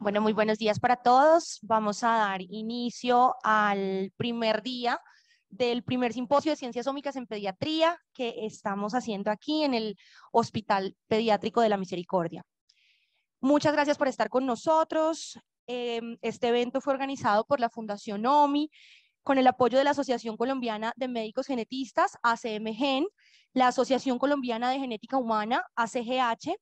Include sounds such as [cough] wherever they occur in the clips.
Bueno, muy buenos días para todos. Vamos a dar inicio al primer día del primer simposio de ciencias ómicas en pediatría que estamos haciendo aquí en el Hospital Pediátrico de la Misericordia. Muchas gracias por estar con nosotros. Em, este evento fue organizado por la Fundación OMI con el apoyo de la Asociación Colombiana de Médicos Genetistas, ACMGEN, la Asociación Colombiana de Genética Humana, ACGH,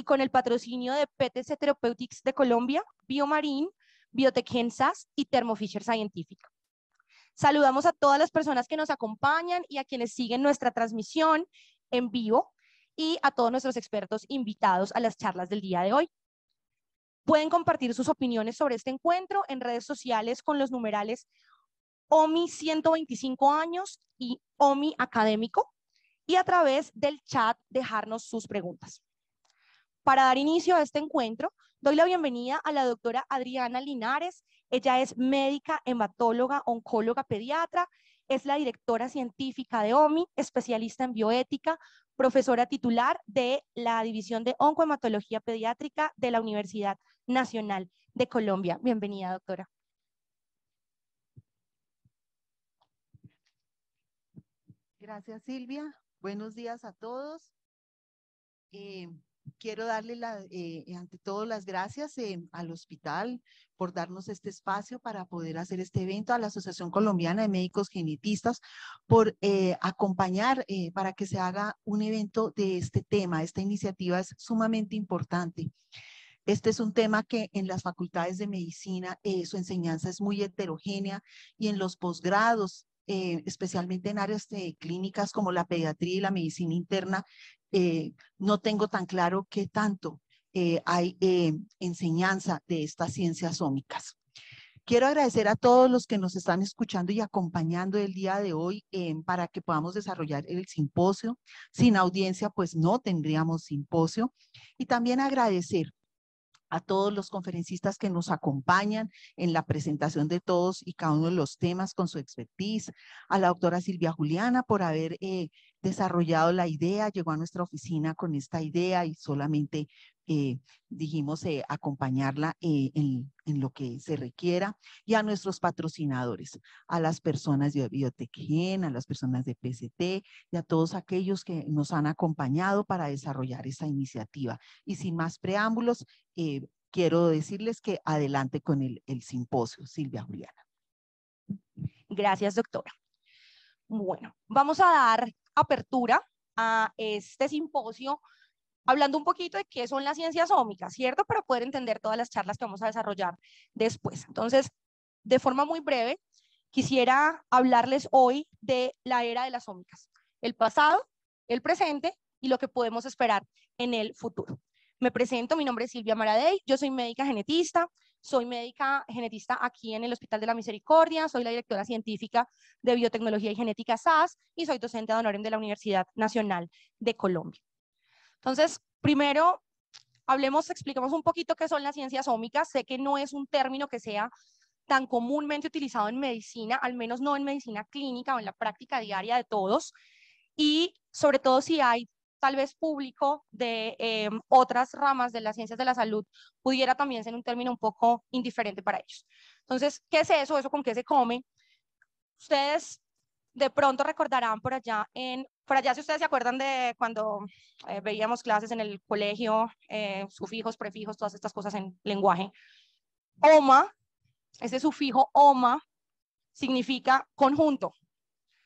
y con el patrocinio de PTC Therapeutics de Colombia, Biomarin, Biotechensas y Thermo Fisher Scientific. Saludamos a todas las personas que nos acompañan y a quienes siguen nuestra transmisión en vivo y a todos nuestros expertos invitados a las charlas del día de hoy. Pueden compartir sus opiniones sobre este encuentro en redes sociales con los numerales OMI 125 años y OMI académico y a través del chat dejarnos sus preguntas. Para dar inicio a este encuentro, doy la bienvenida a la doctora Adriana Linares. Ella es médica, hematóloga, oncóloga, pediatra, es la directora científica de OMI, especialista en bioética, profesora titular de la División de Oncohematología Pediátrica de la Universidad Nacional de Colombia. Bienvenida, doctora. Gracias, Silvia. Buenos días a todos. Eh, quiero darle eh, eh, ante todo las gracias eh, al hospital por darnos este espacio para poder hacer este evento, a la Asociación Colombiana de Médicos Genetistas por acompañar para que se haga un evento de este tema. Esta iniciativa es sumamente importante. Este es un tema que en las facultades de medicina su enseñanza es muy heterogénea y en los posgrados especialmente en áreas de clínicas como la pediatría y la medicina interna, eh, no tengo tan claro qué tanto eh, hay eh, enseñanza de estas ciencias ómicas. Quiero agradecer a todos los que nos están escuchando y acompañando el día de hoy para que podamos desarrollar el simposio. Sin audiencia, pues no tendríamos simposio. Y también agradecer a todos los conferencistas que nos acompañan en la presentación de todos y cada uno de los temas con su expertise, a la doctora Silvia Juliana por haber desarrollado la idea, llegó a nuestra oficina con esta idea y solamente eh, dijimos eh, acompañarla eh, en, lo que se requiera y a nuestros patrocinadores, a las personas de Gen, a las personas de PCT y a todos aquellos que nos han acompañado para desarrollar esta iniciativa. Y sin más preámbulos, quiero decirles que adelante con el, el simposio, Silvia Juliana. Gracias, doctora. Bueno, vamos a dar apertura a este simposio hablando un poquito de qué son las ciencias ómicas, ¿cierto? Para poder entender todas las charlas que vamos a desarrollar después. Entonces, de forma muy breve, quisiera hablarles hoy de la era de las ómicas, el pasado, el presente y lo que podemos esperar en el futuro. Me presento, mi nombre es Silvia Maradey, yo soy médica genetista, soy médica genetista aquí en el Hospital de la Misericordia, soy la directora científica de Biotecnología y Genética SAS y soy docente de honor de la Universidad Nacional de Colombia. Entonces, primero, hablemos, expliquemos un poquito qué son las ciencias ómicas. Sé que no es un término que sea tan comúnmente utilizado en medicina, al menos no en medicina clínica o en la práctica diaria de todos, y sobre todo si hay tal vez público de eh, otras ramas de las ciencias de la salud pudiera también ser un término un poco indiferente para ellos. Entonces, ¿qué es eso? ¿Eso con qué se come? Ustedes de pronto recordarán por allá en... Por allá, si ustedes se acuerdan de cuando eh, veíamos clases en el colegio, eh, sufijos, prefijos, todas estas cosas en lenguaje, oma, ese sufijo oma significa conjunto.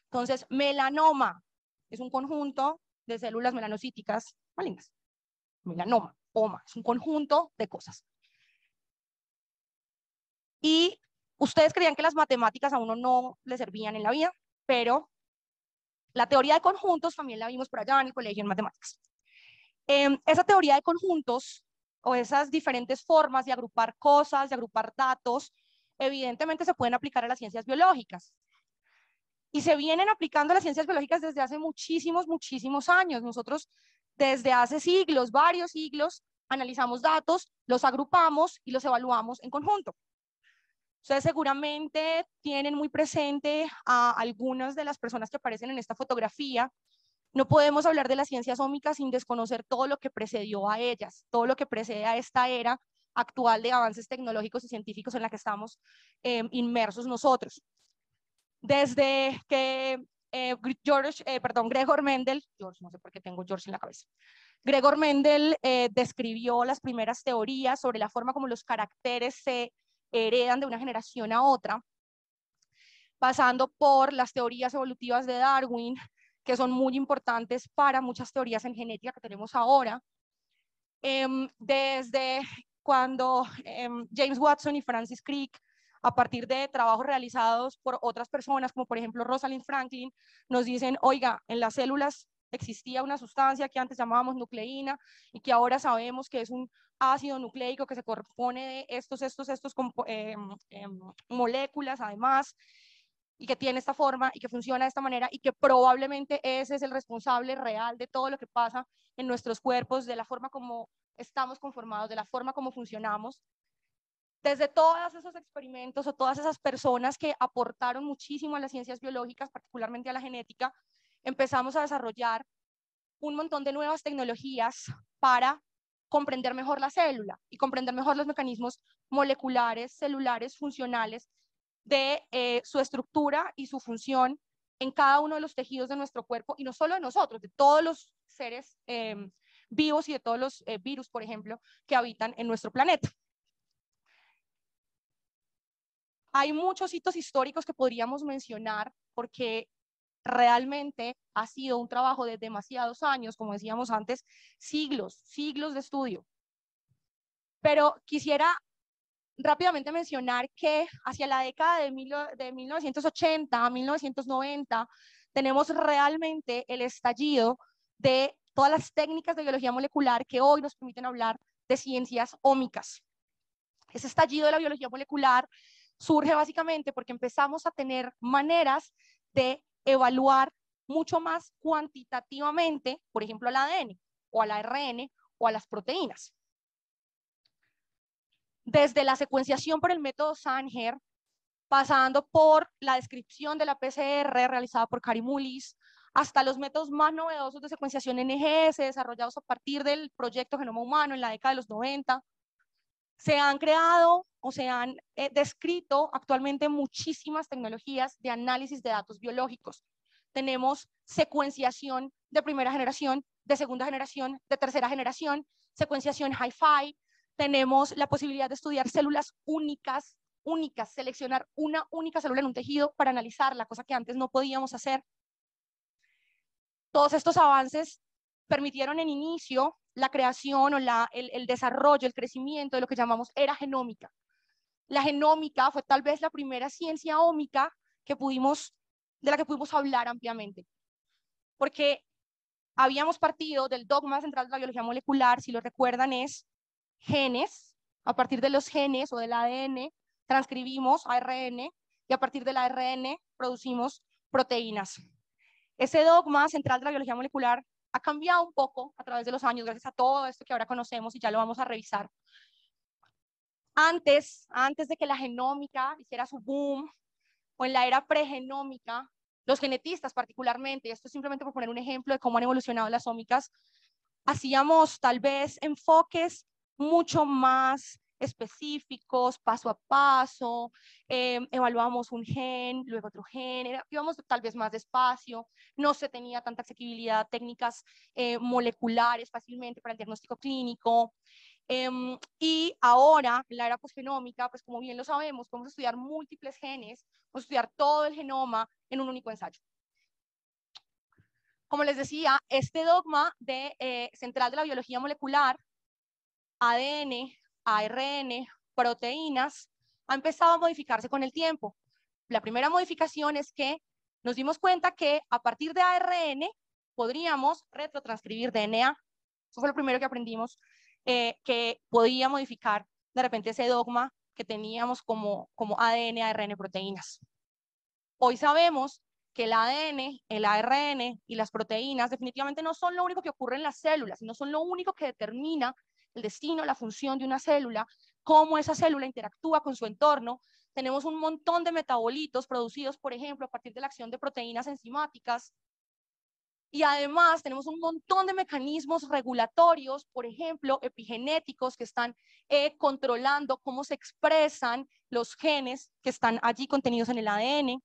Entonces, melanoma es un conjunto de células melanocíticas malignas. Melanoma, oma, es un conjunto de cosas. Y ustedes creían que las matemáticas a uno no le servían en la vida, pero la teoría de conjuntos también la vimos por allá en el colegio en matemáticas. Em, esa teoría de conjuntos o esas diferentes formas de agrupar cosas, de agrupar datos, evidentemente se pueden aplicar a las ciencias biológicas y se vienen aplicando las ciencias biológicas desde hace muchísimos, muchísimos años. Nosotros desde hace siglos, varios siglos, analizamos datos, los agrupamos y los evaluamos en conjunto. Ustedes seguramente tienen muy presente a algunas de las personas que aparecen en esta fotografía. No podemos hablar de las ciencias ómicas sin desconocer todo lo que precedió a ellas, todo lo que precede a esta era actual de avances tecnológicos y científicos en la que estamos em, inmersos nosotros desde que eh, George, eh, perdón, Gregor Mendel, no sé por qué tengo George en la cabeza, Gregor Mendel eh, describió las primeras teorías sobre la forma como los caracteres se heredan de una generación a otra, pasando por las teorías evolutivas de Darwin, que son muy importantes para muchas teorías en genética que tenemos ahora, em, desde cuando em, James Watson y Francis Crick a partir de trabajos realizados por otras personas, como por ejemplo Rosalind Franklin, nos dicen, oiga, en las células existía una sustancia que antes llamábamos nucleína y que ahora sabemos que es un ácido nucleico que se compone de estos, estos, estos em, em, moléculas además y que tiene esta forma y que funciona de esta manera y que probablemente ese es el responsable real de todo lo que pasa en nuestros cuerpos, de la forma como estamos conformados, de la forma como funcionamos desde todos esos experimentos o todas esas personas que aportaron muchísimo a las ciencias biológicas, particularmente a la genética, empezamos a desarrollar un montón de nuevas tecnologías para comprender mejor la célula y comprender mejor los mecanismos moleculares, celulares, funcionales de eh, su estructura y su función en cada uno de los tejidos de nuestro cuerpo y no solo de nosotros, de todos los seres em, vivos y de todos los eh, virus, por ejemplo, que habitan en nuestro planeta. Hay muchos hitos históricos que podríamos mencionar porque realmente ha sido un trabajo de demasiados años, como decíamos antes, siglos, siglos de estudio. Pero quisiera rápidamente mencionar que hacia la década de, 1980 a 1990 tenemos realmente el estallido de todas las técnicas de biología molecular que hoy nos permiten hablar de ciencias ómicas. Ese estallido de la biología molecular surge básicamente porque empezamos a tener maneras de evaluar mucho más cuantitativamente, por ejemplo, al ADN o al ARN o a las proteínas. Desde la secuenciación por el método Sanger, pasando por la descripción de la PCR realizada por Karimulis, hasta los métodos más novedosos de secuenciación NGS desarrollados a partir del proyecto Genoma Humano en la década de los 90, se han creado o se han eh, descrito actualmente muchísimas tecnologías de análisis de datos biológicos. Tenemos secuenciación de primera generación, de segunda generación, de tercera generación, secuenciación hi-fi, tenemos la posibilidad de estudiar células únicas, únicas, seleccionar una única célula en un tejido para analizarla, cosa que antes no podíamos hacer. Todos estos avances permitieron en inicio la creación o el, desarrollo, el crecimiento de lo que llamamos era genómica. La genómica fue tal vez la primera ciencia ómica que pudimos, de la que pudimos hablar ampliamente, porque habíamos partido del dogma central de la biología molecular, si lo recuerdan, es genes, a partir de los genes o del ADN transcribimos ARN y a partir del ARN producimos proteínas. Ese dogma central de la biología molecular ha cambiado un poco a través de los años, gracias a todo esto que ahora conocemos y ya lo vamos a revisar. Antes, antes de que la genómica hiciera su boom, o en la era pregenómica, los genetistas particularmente, y esto es simplemente por poner un ejemplo de cómo han evolucionado las ómicas, hacíamos tal vez enfoques mucho más específicos, paso a paso, em, evaluamos un gen, luego otro gen, íbamos tal vez más despacio, no se tenía tanta accesibilidad, técnicas eh, moleculares fácilmente para el diagnóstico clínico. Em, y ahora, en la era posgenómica, pues como bien lo sabemos, podemos estudiar múltiples genes, podemos estudiar todo el genoma en un único ensayo como les decía, este dogma de, eh, central de la biología molecular, ADN, ARN, proteínas, ha empezado a modificarse con el tiempo. La primera modificación es que nos dimos cuenta que a partir de ARN podríamos retrotranscribir DNA. Eso fue lo primero que aprendimos, eh, que podía modificar de repente ese dogma que teníamos como, como ADN, ARN, proteínas. Hoy sabemos que el ADN, el ARN y las proteínas definitivamente no son lo único que ocurre en las células, no son lo único que determina el destino, la función de una célula, cómo esa célula interactúa con su entorno. Tenemos un montón de metabolitos producidos, por ejemplo, a partir de la acción de proteínas enzimáticas. Y además tenemos un montón de mecanismos regulatorios, por ejemplo, epigenéticos, que están eh, controlando cómo se expresan los genes que están allí contenidos en el ADN.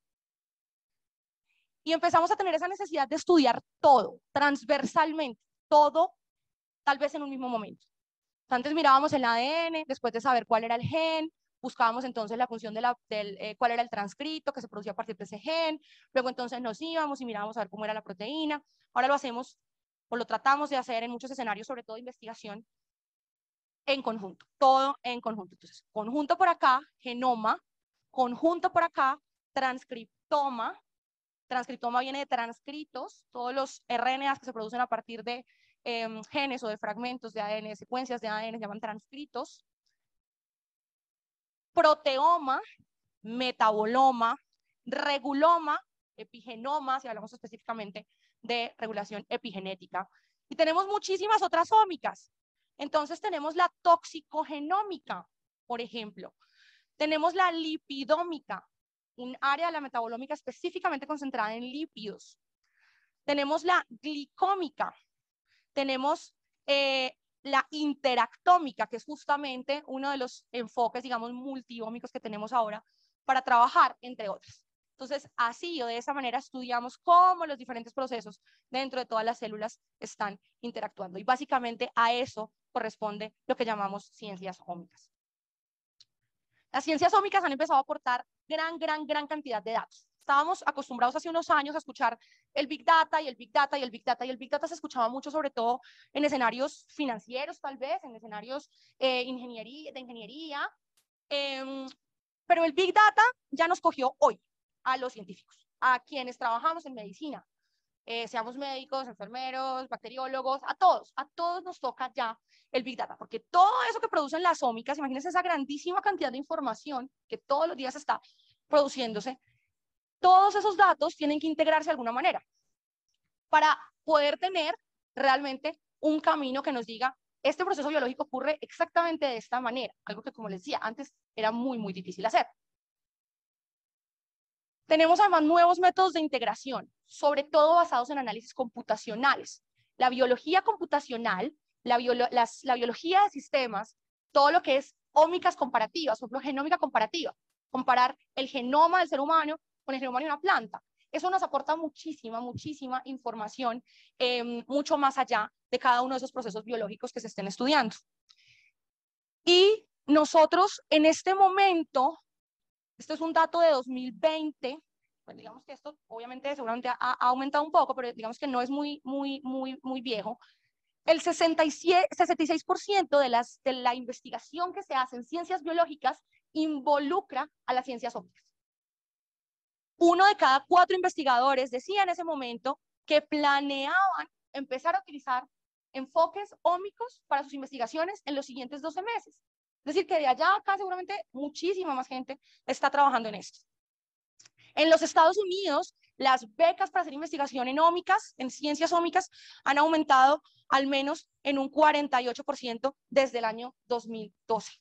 Y empezamos a tener esa necesidad de estudiar todo, transversalmente, todo, tal vez en un mismo momento. Antes mirábamos el ADN, después de saber cuál era el gen, buscábamos entonces la función de la, del, eh, cuál era el transcrito que se producía a partir de ese gen, luego entonces nos íbamos y mirábamos a ver cómo era la proteína. Ahora lo hacemos o lo tratamos de hacer en muchos escenarios, sobre todo investigación, en conjunto, todo en conjunto. Entonces, conjunto por acá, genoma, conjunto por acá, transcriptoma, transcriptoma viene de transcritos, todos los RNAs que se producen a partir de Em, genes o de fragmentos de ADN, secuencias de ADN, se llaman transcritos. Proteoma, metaboloma, reguloma, epigenoma, si hablamos específicamente de regulación epigenética. Y tenemos muchísimas otras ómicas. Entonces tenemos la toxicogenómica, por ejemplo. Tenemos la lipidómica, un área de la metabolómica específicamente concentrada en lípidos. Tenemos la glicómica, tenemos eh, la interactómica, que es justamente uno de los enfoques, digamos, multiómicos que tenemos ahora para trabajar, entre otras. Entonces, así o de esa manera estudiamos cómo los diferentes procesos dentro de todas las células están interactuando. Y básicamente a eso corresponde lo que llamamos ciencias ómicas. Las ciencias ómicas han empezado a aportar gran, gran, gran cantidad de datos estábamos acostumbrados hace unos años a escuchar el Big Data y el Big Data y el Big Data y el Big Data se escuchaba mucho, sobre todo en escenarios financieros, tal vez, en escenarios eh, ingeniería, de ingeniería. Em, pero el Big Data ya nos cogió hoy a los científicos, a quienes trabajamos en medicina, eh, seamos médicos, enfermeros, bacteriólogos, a todos, a todos nos toca ya el Big Data, porque todo eso que producen las ómicas, imagínense esa grandísima cantidad de información que todos los días está produciéndose, todos esos datos tienen que integrarse de alguna manera para poder tener realmente un camino que nos diga, este proceso biológico ocurre exactamente de esta manera, algo que como les decía antes era muy, muy difícil hacer. Tenemos además nuevos métodos de integración, sobre todo basados en análisis computacionales. La biología computacional, la, biología de sistemas, todo lo que es ómicas comparativas, por ejemplo, genómica comparativa, comparar el genoma del ser humano con el una planta. Eso nos aporta muchísima, muchísima información, em, mucho más allá de cada uno de esos procesos biológicos que se estén estudiando. Y nosotros en este momento, esto es un dato de 2020, pues digamos que esto obviamente seguramente ha, aumentado un poco, pero digamos que no es muy, muy, muy, muy viejo. El 66% de, las, de la investigación que se hace en ciencias biológicas involucra a las ciencias ópticas uno de cada cuatro investigadores decía en ese momento que planeaban empezar a utilizar enfoques ómicos para sus investigaciones en los siguientes 12 meses. Es decir, que de allá acá seguramente muchísima más gente está trabajando en esto. En los Estados Unidos, las becas para hacer investigación en ómicas, en ciencias ómicas, han aumentado al menos en un 48% desde el año 2012.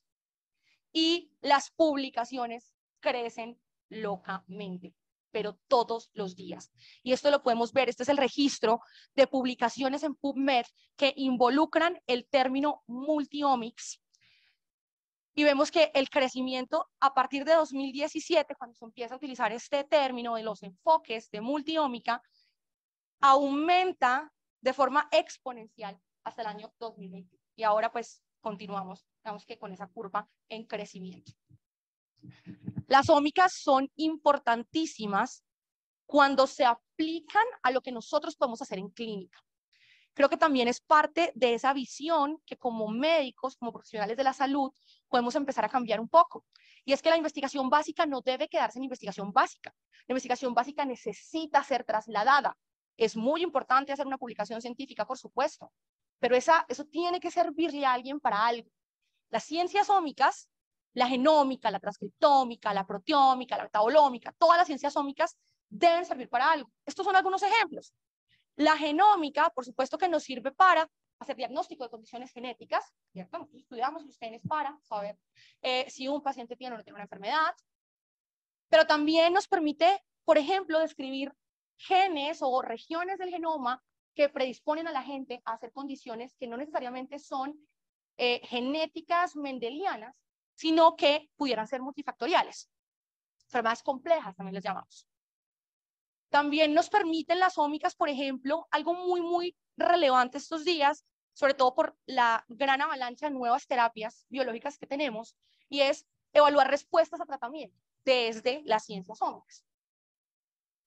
Y las publicaciones crecen locamente pero todos los días. Y esto lo podemos ver, este es el registro de publicaciones en PubMed que involucran el término multiomics. Y vemos que el crecimiento a partir de 2017, cuando se empieza a utilizar este término de los enfoques de multiómica, aumenta de forma exponencial hasta el año 2020. Y ahora pues continuamos, digamos que con esa curva en crecimiento. Las ómicas son importantísimas cuando se aplican a lo que nosotros podemos hacer en clínica. Creo que también es parte de esa visión que como médicos, como profesionales de la salud, podemos empezar a cambiar un poco. Y es que la investigación básica no debe quedarse en investigación básica. La investigación básica necesita ser trasladada. Es muy importante hacer una publicación científica, por supuesto, pero esa, eso tiene que servirle a alguien para algo. Las ciencias ómicas la genómica, la transcriptómica, la proteómica, la metabolómica, todas las ciencias ómicas deben servir para algo. Estos son algunos ejemplos. La genómica, por supuesto que nos sirve para hacer diagnóstico de condiciones genéticas, ¿cierto? estudiamos los genes para saber eh, si un paciente tiene o no tiene una enfermedad, pero también nos permite, por ejemplo, describir genes o regiones del genoma que predisponen a la gente a hacer condiciones que no necesariamente son eh, genéticas mendelianas, sino que pudieran ser multifactoriales. Enfermedades complejas también las llamamos. También nos permiten las ómicas, por ejemplo, algo muy, muy relevante estos días, sobre todo por la gran avalancha de nuevas terapias biológicas que tenemos, y es evaluar respuestas a tratamiento desde las ciencias ómicas.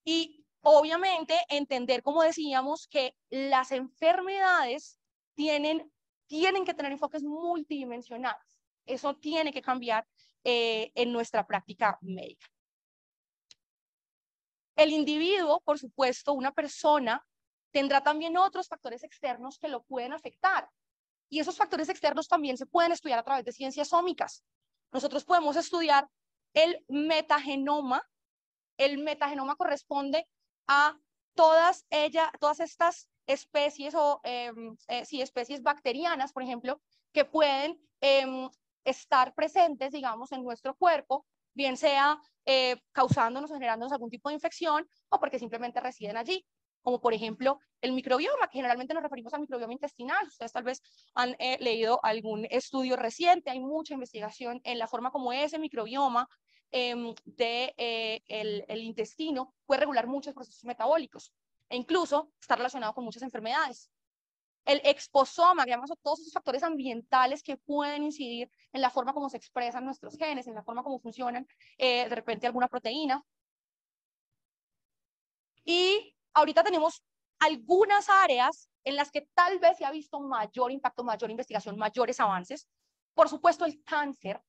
Y obviamente entender, como decíamos, que las enfermedades tienen, tienen que tener enfoques multidimensionales. Eso tiene que cambiar eh, en nuestra práctica médica. El individuo, por supuesto, una persona, tendrá también otros factores externos que lo pueden afectar. Y esos factores externos también se pueden estudiar a través de ciencias ómicas. Nosotros podemos estudiar el metagenoma. El metagenoma corresponde a todas, ella, todas estas especies o em, eh, especies bacterianas, por ejemplo, que pueden em, estar presentes, digamos, en nuestro cuerpo, bien sea eh, causándonos causándonos, generándonos algún tipo de infección o porque simplemente residen allí como por ejemplo el microbioma, que generalmente nos referimos al microbioma intestinal. Ustedes tal vez han eh, leído algún estudio reciente, hay mucha investigación en la forma como ese microbioma em, eh, de, el, intestino puede regular muchos procesos metabólicos e incluso está relacionado con muchas enfermedades el exposoma, que todos esos factores ambientales que pueden incidir en la forma como se expresan nuestros genes, en la forma como funcionan eh, de repente alguna proteína. Y ahorita tenemos algunas áreas en las que tal vez se ha visto mayor impacto, mayor investigación, mayores avances. Por supuesto, el cáncer,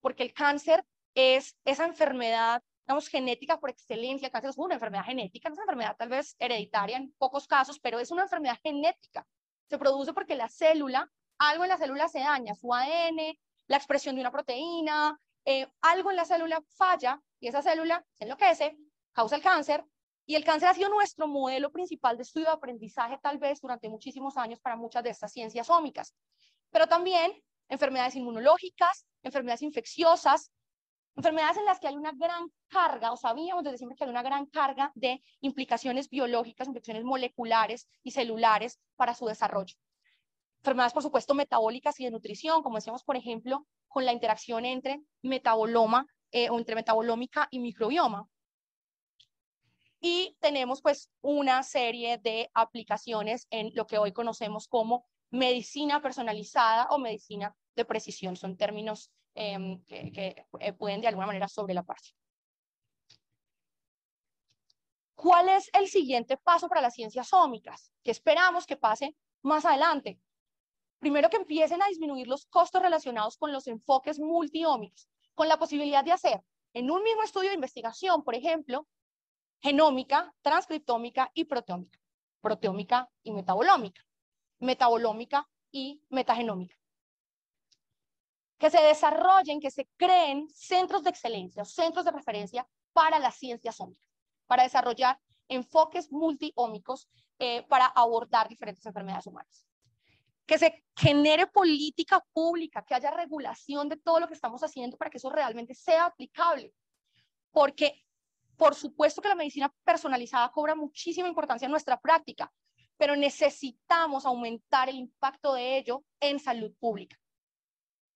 porque el cáncer es esa enfermedad, digamos, genética por excelencia. El cáncer es una enfermedad genética, no es una enfermedad tal vez hereditaria en pocos casos, pero es una enfermedad genética se produce porque la célula, algo en la célula se daña, su ADN, la expresión de una proteína, eh, algo en la célula falla y esa célula se enloquece, causa el cáncer. Y el cáncer ha sido nuestro modelo principal de estudio de aprendizaje tal vez durante muchísimos años para muchas de estas ciencias ómicas. Pero también enfermedades inmunológicas, enfermedades infecciosas, Enfermedades en las que hay una gran carga, o sabíamos desde siempre que hay una gran carga de implicaciones biológicas, implicaciones moleculares y celulares para su desarrollo. Enfermedades, por supuesto, metabólicas y de nutrición, como decíamos, por ejemplo, con la interacción entre metaboloma eh, o entre metabolómica y microbioma. Y tenemos pues una serie de aplicaciones en lo que hoy conocemos como medicina personalizada o medicina de precisión. Son términos Em, que, eh, pueden de alguna manera sobre la sobrelaparse. ¿Cuál es el siguiente paso para las ciencias ómicas? Que esperamos que pase más adelante? Primero que empiecen a disminuir los costos relacionados con los enfoques multiómicos, con la posibilidad de hacer en un mismo estudio de investigación, por ejemplo, genómica, transcriptómica y proteómica, proteómica y metabolómica, metabolómica y metagenómica que se desarrollen, que se creen centros de excelencia, centros de referencia para las ciencias ómicas, para desarrollar enfoques multiómicos eh, para abordar diferentes enfermedades humanas. Que se genere política pública, que haya regulación de todo lo que estamos haciendo para que eso realmente sea aplicable. Porque, por supuesto que la medicina personalizada cobra muchísima importancia en nuestra práctica, pero necesitamos aumentar el impacto de ello en salud pública.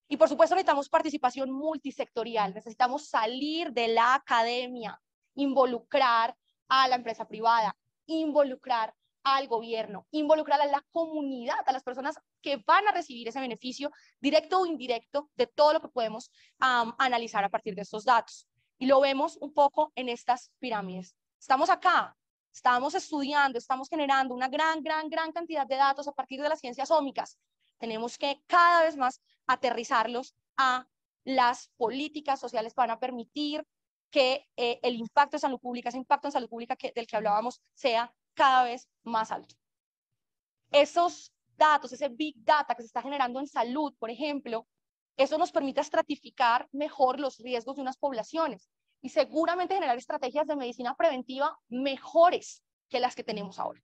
Y por supuesto necesitamos participación multisectorial, necesitamos salir de la academia, involucrar a la empresa privada, involucrar al gobierno, involucrar a la comunidad, a las personas que van a recibir ese beneficio directo o indirecto de todo lo que podemos analizar a partir de estos datos. Y lo vemos un poco en estas pirámides. Estamos acá, estamos estudiando, estamos generando una gran, gran, gran cantidad de datos a partir de las ciencias ómicas, tenemos que cada vez más aterrizarlos a las políticas sociales para permitir que eh, el impacto en salud pública, ese impacto en salud pública del que hablábamos, sea cada vez más alto. Esos datos, ese big data que se está generando en salud, por ejemplo, eso nos permite estratificar mejor los riesgos de unas poblaciones y seguramente generar estrategias de medicina preventiva mejores que las que tenemos ahora.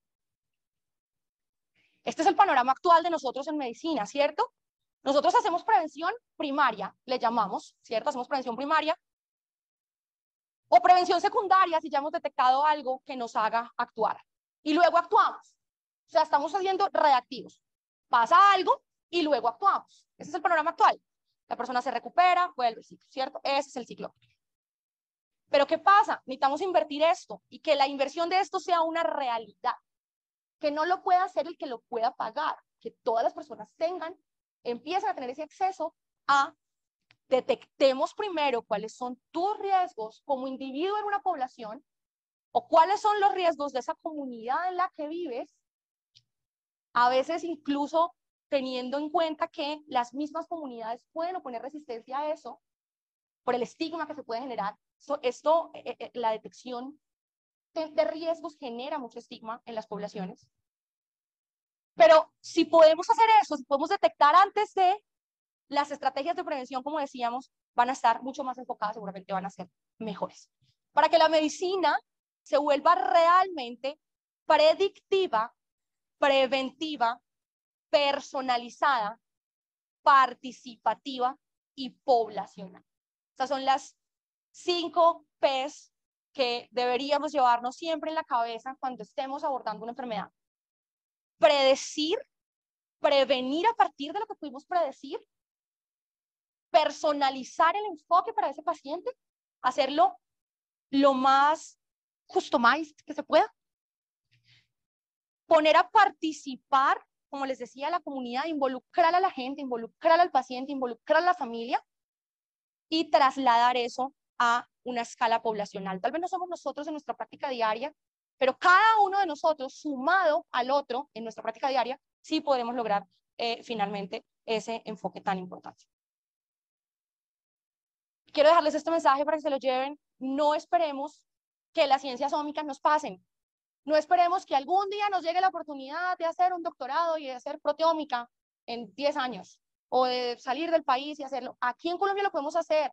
Este es el panorama actual de nosotros en medicina, ¿cierto? Nosotros hacemos prevención primaria, le llamamos, ¿cierto? Hacemos prevención primaria. O prevención secundaria, si ya hemos detectado algo que nos haga actuar. Y luego actuamos. O sea, estamos haciendo reactivos. Pasa algo y luego actuamos. Ese es el panorama actual. La persona se recupera, vuelve, ¿cierto? Ese es el ciclo. Pero ¿qué pasa? Necesitamos invertir esto y que la inversión de esto sea una realidad que no lo pueda hacer el que lo pueda pagar, que todas las personas tengan, empiecen a tener ese acceso a detectemos primero cuáles son tus riesgos como individuo en una población o cuáles son los riesgos de esa comunidad en la que vives, a veces incluso teniendo en cuenta que las mismas comunidades pueden oponer resistencia a eso por el estigma que se puede generar. esto, eh, eh, la detección de, riesgos genera mucho estigma en las poblaciones. Pero si podemos hacer eso, si podemos detectar antes de, las estrategias de prevención, como decíamos, van a estar mucho más enfocadas, seguramente van a ser mejores. Para que la medicina se vuelva realmente predictiva, preventiva, personalizada, participativa y poblacional. O Estas son las cinco P's que deberíamos llevarnos siempre en la cabeza cuando estemos abordando una enfermedad. Predecir, prevenir a partir de lo que pudimos predecir, personalizar el enfoque para ese paciente, hacerlo lo más customized que se pueda, poner a participar, como les decía, la comunidad, involucrar a la gente, involucrar al paciente, involucrar a la familia y trasladar eso a una escala poblacional. Tal vez no somos nosotros en nuestra práctica diaria, pero cada uno de nosotros, sumado al otro en nuestra práctica diaria, sí podemos lograr eh, finalmente ese enfoque tan importante. Quiero dejarles este mensaje para que se lo lleven. No esperemos que las ciencias ómicas nos pasen. No esperemos que algún día nos llegue la oportunidad de hacer un doctorado y de hacer proteómica en 10 años o de salir del país y hacerlo. Aquí en Colombia lo podemos hacer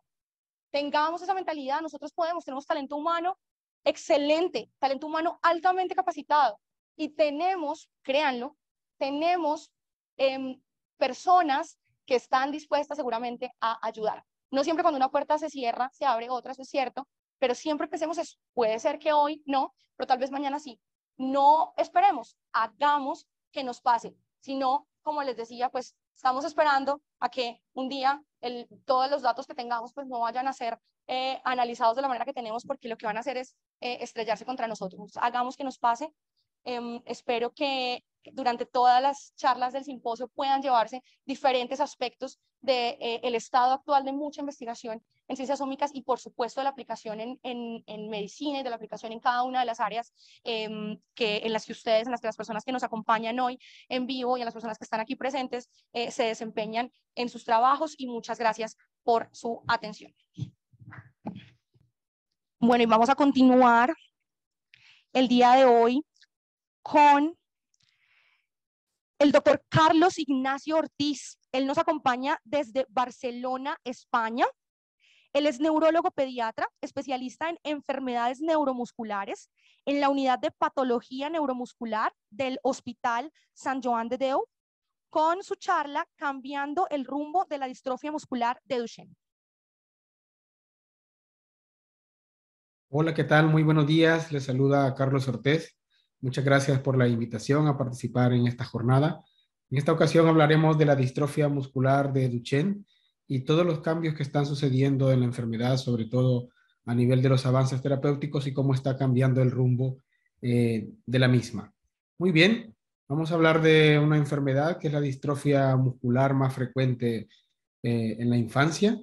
tengamos esa mentalidad, nosotros podemos, tenemos talento humano excelente, talento humano altamente capacitado y tenemos, créanlo, tenemos em, personas que están dispuestas seguramente a ayudar. No siempre cuando una puerta se cierra, se abre otra, eso es cierto, pero siempre pensemos eso. Puede ser que hoy no, pero tal vez mañana sí. No esperemos, hagamos que nos pase, sino, como les decía, pues Estamos esperando a que un día el, todos los datos que tengamos pues no vayan a ser eh, analizados de la manera que tenemos porque lo que van a hacer es eh, estrellarse contra nosotros. Hagamos que nos pase. Em, espero que durante todas las charlas del simposio puedan llevarse diferentes aspectos del de, eh, el estado actual de mucha investigación en ciencias ómicas y por supuesto la aplicación en, en, en medicina y de la aplicación en cada una de las áreas em, que, en las que ustedes, en las que las personas que nos acompañan hoy en vivo y a las personas que están aquí presentes eh, se desempeñan en sus trabajos y muchas gracias por su atención. Bueno, y vamos a continuar el día de hoy con el doctor Carlos Ignacio Ortiz. Él nos acompaña desde Barcelona, España. Él es neurólogo pediatra, especialista en enfermedades neuromusculares en la unidad de patología neuromuscular del Hospital San Joan de Deu, con su charla Cambiando el rumbo de la distrofia muscular de Duchenne. Hola, ¿qué tal? Muy buenos días. Le saluda Carlos Ortiz Muchas gracias por la invitación a participar en esta jornada. En esta ocasión hablaremos de la distrofia muscular de Duchenne y todos los cambios que están sucediendo en la enfermedad, sobre todo a nivel de los avances terapéuticos y cómo está cambiando el rumbo eh, de la misma. Muy bien, vamos a hablar de una enfermedad que es la distrofia muscular más frecuente eh, en la infancia.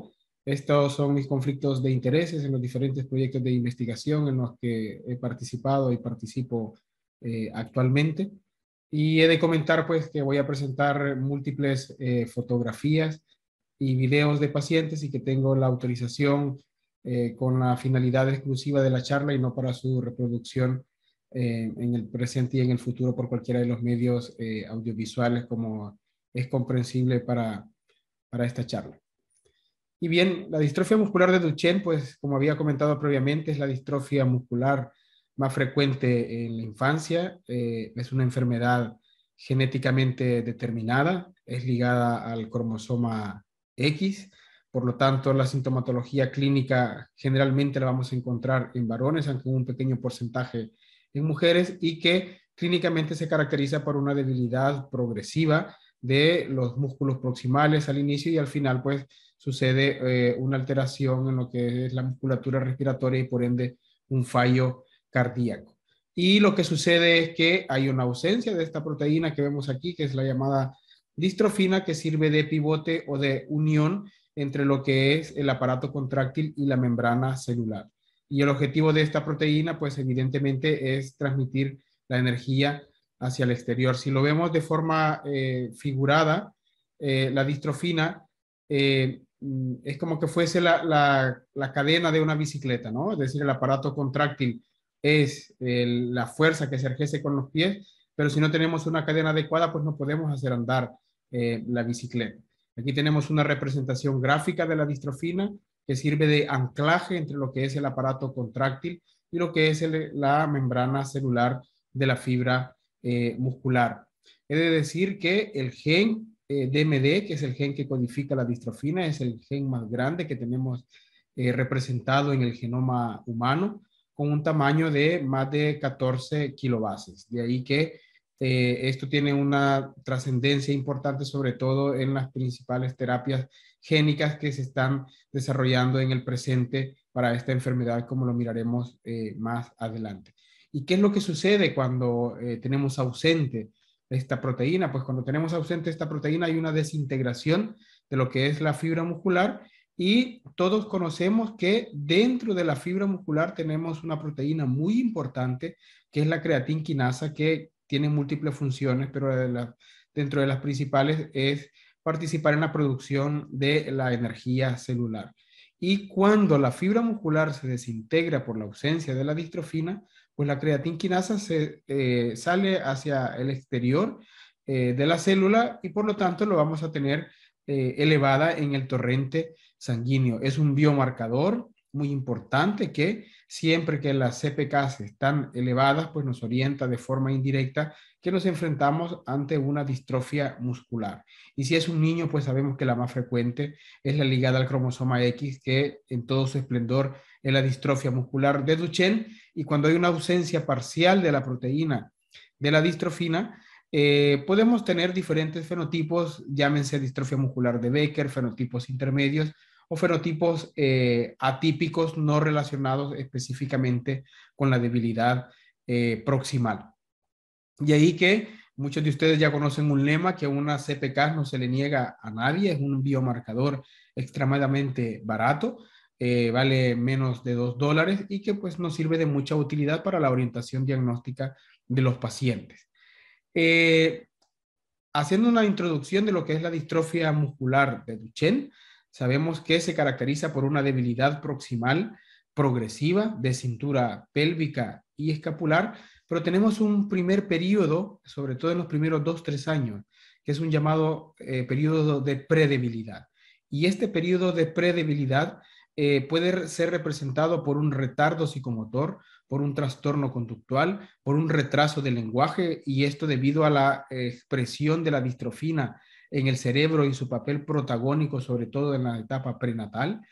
Estos son mis conflictos de intereses en los diferentes proyectos de investigación en los que he participado y participo eh, actualmente. Y he de comentar pues que voy a presentar múltiples eh, fotografías y videos de pacientes y que tengo la autorización eh, con la finalidad exclusiva de la charla y no para su reproducción en el presente y en el futuro por cualquiera de los medios audiovisuales como es comprensible para, para esta charla. Y bien, la distrofia muscular de Duchenne, pues como había comentado previamente, es la distrofia muscular más frecuente en la infancia, eh, es una enfermedad genéticamente determinada, es ligada al cromosoma X, por lo tanto la sintomatología clínica generalmente la vamos a encontrar en varones, aunque un pequeño porcentaje en mujeres, y que clínicamente se caracteriza por una debilidad progresiva de los músculos proximales al inicio y al final pues sucede eh, una alteración en lo que es la musculatura respiratoria y por ende un fallo cardíaco. Y lo que sucede es que hay una ausencia de esta proteína que vemos aquí, que es la llamada distrofina, que sirve de pivote o de unión entre lo que es el aparato contráctil y la membrana celular. Y el objetivo de esta proteína, pues evidentemente, es transmitir la energía hacia el exterior. Si lo vemos de forma eh, figurada, eh, la distrofina eh, mm, es como que fuese la, la cadena de una bicicleta, ¿no? Es decir, el aparato contráctil es la fuerza que se ejerce con los pies, pero si no tenemos una cadena adecuada, pues no podemos hacer andar eh, la bicicleta. Aquí tenemos una representación gráfica de la distrofina que sirve de anclaje entre lo que es el aparato contráctil y lo que es la membrana celular de la fibra eh, muscular. He de decir que el gen DMD, eh, que es el gen que codifica la distrofina, es el gen más grande que tenemos representado en el genoma humano con un tamaño de más de 14 kilobases. De ahí que eh, esto tiene una trascendencia importante, sobre todo en las principales terapias génicas que se están desarrollando en el presente para esta enfermedad, como lo miraremos eh, más adelante. ¿Y qué es lo que sucede cuando eh, tenemos ausente esta proteína? Pues cuando tenemos ausente esta proteína hay una desintegración de lo que es la fibra muscular y todos conocemos que dentro de la fibra muscular tenemos una proteína muy importante, que es la creatinquinasa, que tiene múltiples funciones, pero dentro de las principales es participar en la producción de la energía celular. Y cuando la fibra muscular se desintegra por la ausencia de la distrofina, pues la creatinquinasa se, eh, sale hacia el exterior eh, de la célula y por lo tanto lo vamos a tener eh, elevada en el torrente sanguíneo. Es un biomarcador muy importante que siempre que las CPKs están elevadas, pues nos orienta de forma indirecta que nos enfrentamos ante una distrofia muscular. Y si es un niño, pues sabemos que la más frecuente es la ligada al cromosoma X, que en todo su esplendor es la distrofia muscular de Duchenne. Y cuando hay una ausencia parcial de la proteína de la distrofina, eh, podemos tener diferentes fenotipos, llámense distrofia muscular de Becker, fenotipos intermedios, o fenotipos eh, atípicos no relacionados específicamente con la debilidad eh, proximal. Y ahí que muchos de ustedes ya conocen un lema que una CPK no se le niega a nadie, es un biomarcador extremadamente barato, eh, vale menos de dos dólares y que pues nos sirve de mucha utilidad para la orientación diagnóstica de los pacientes. haciendo una introducción de lo que es la distrofia muscular de Duchenne, Sabemos que se caracteriza por una debilidad proximal progresiva de cintura pélvica y escapular, pero tenemos un primer periodo, sobre todo en los primeros dos, tres años, que es un llamado eh, periodo de predebilidad. Y este periodo de predebilidad eh, puede ser representado por un retardo psicomotor, por un trastorno conductual, por un retraso del lenguaje, y esto debido a la expresión de la distrofina en el cerebro y su papel protagónico, sobre todo en la etapa prenatal.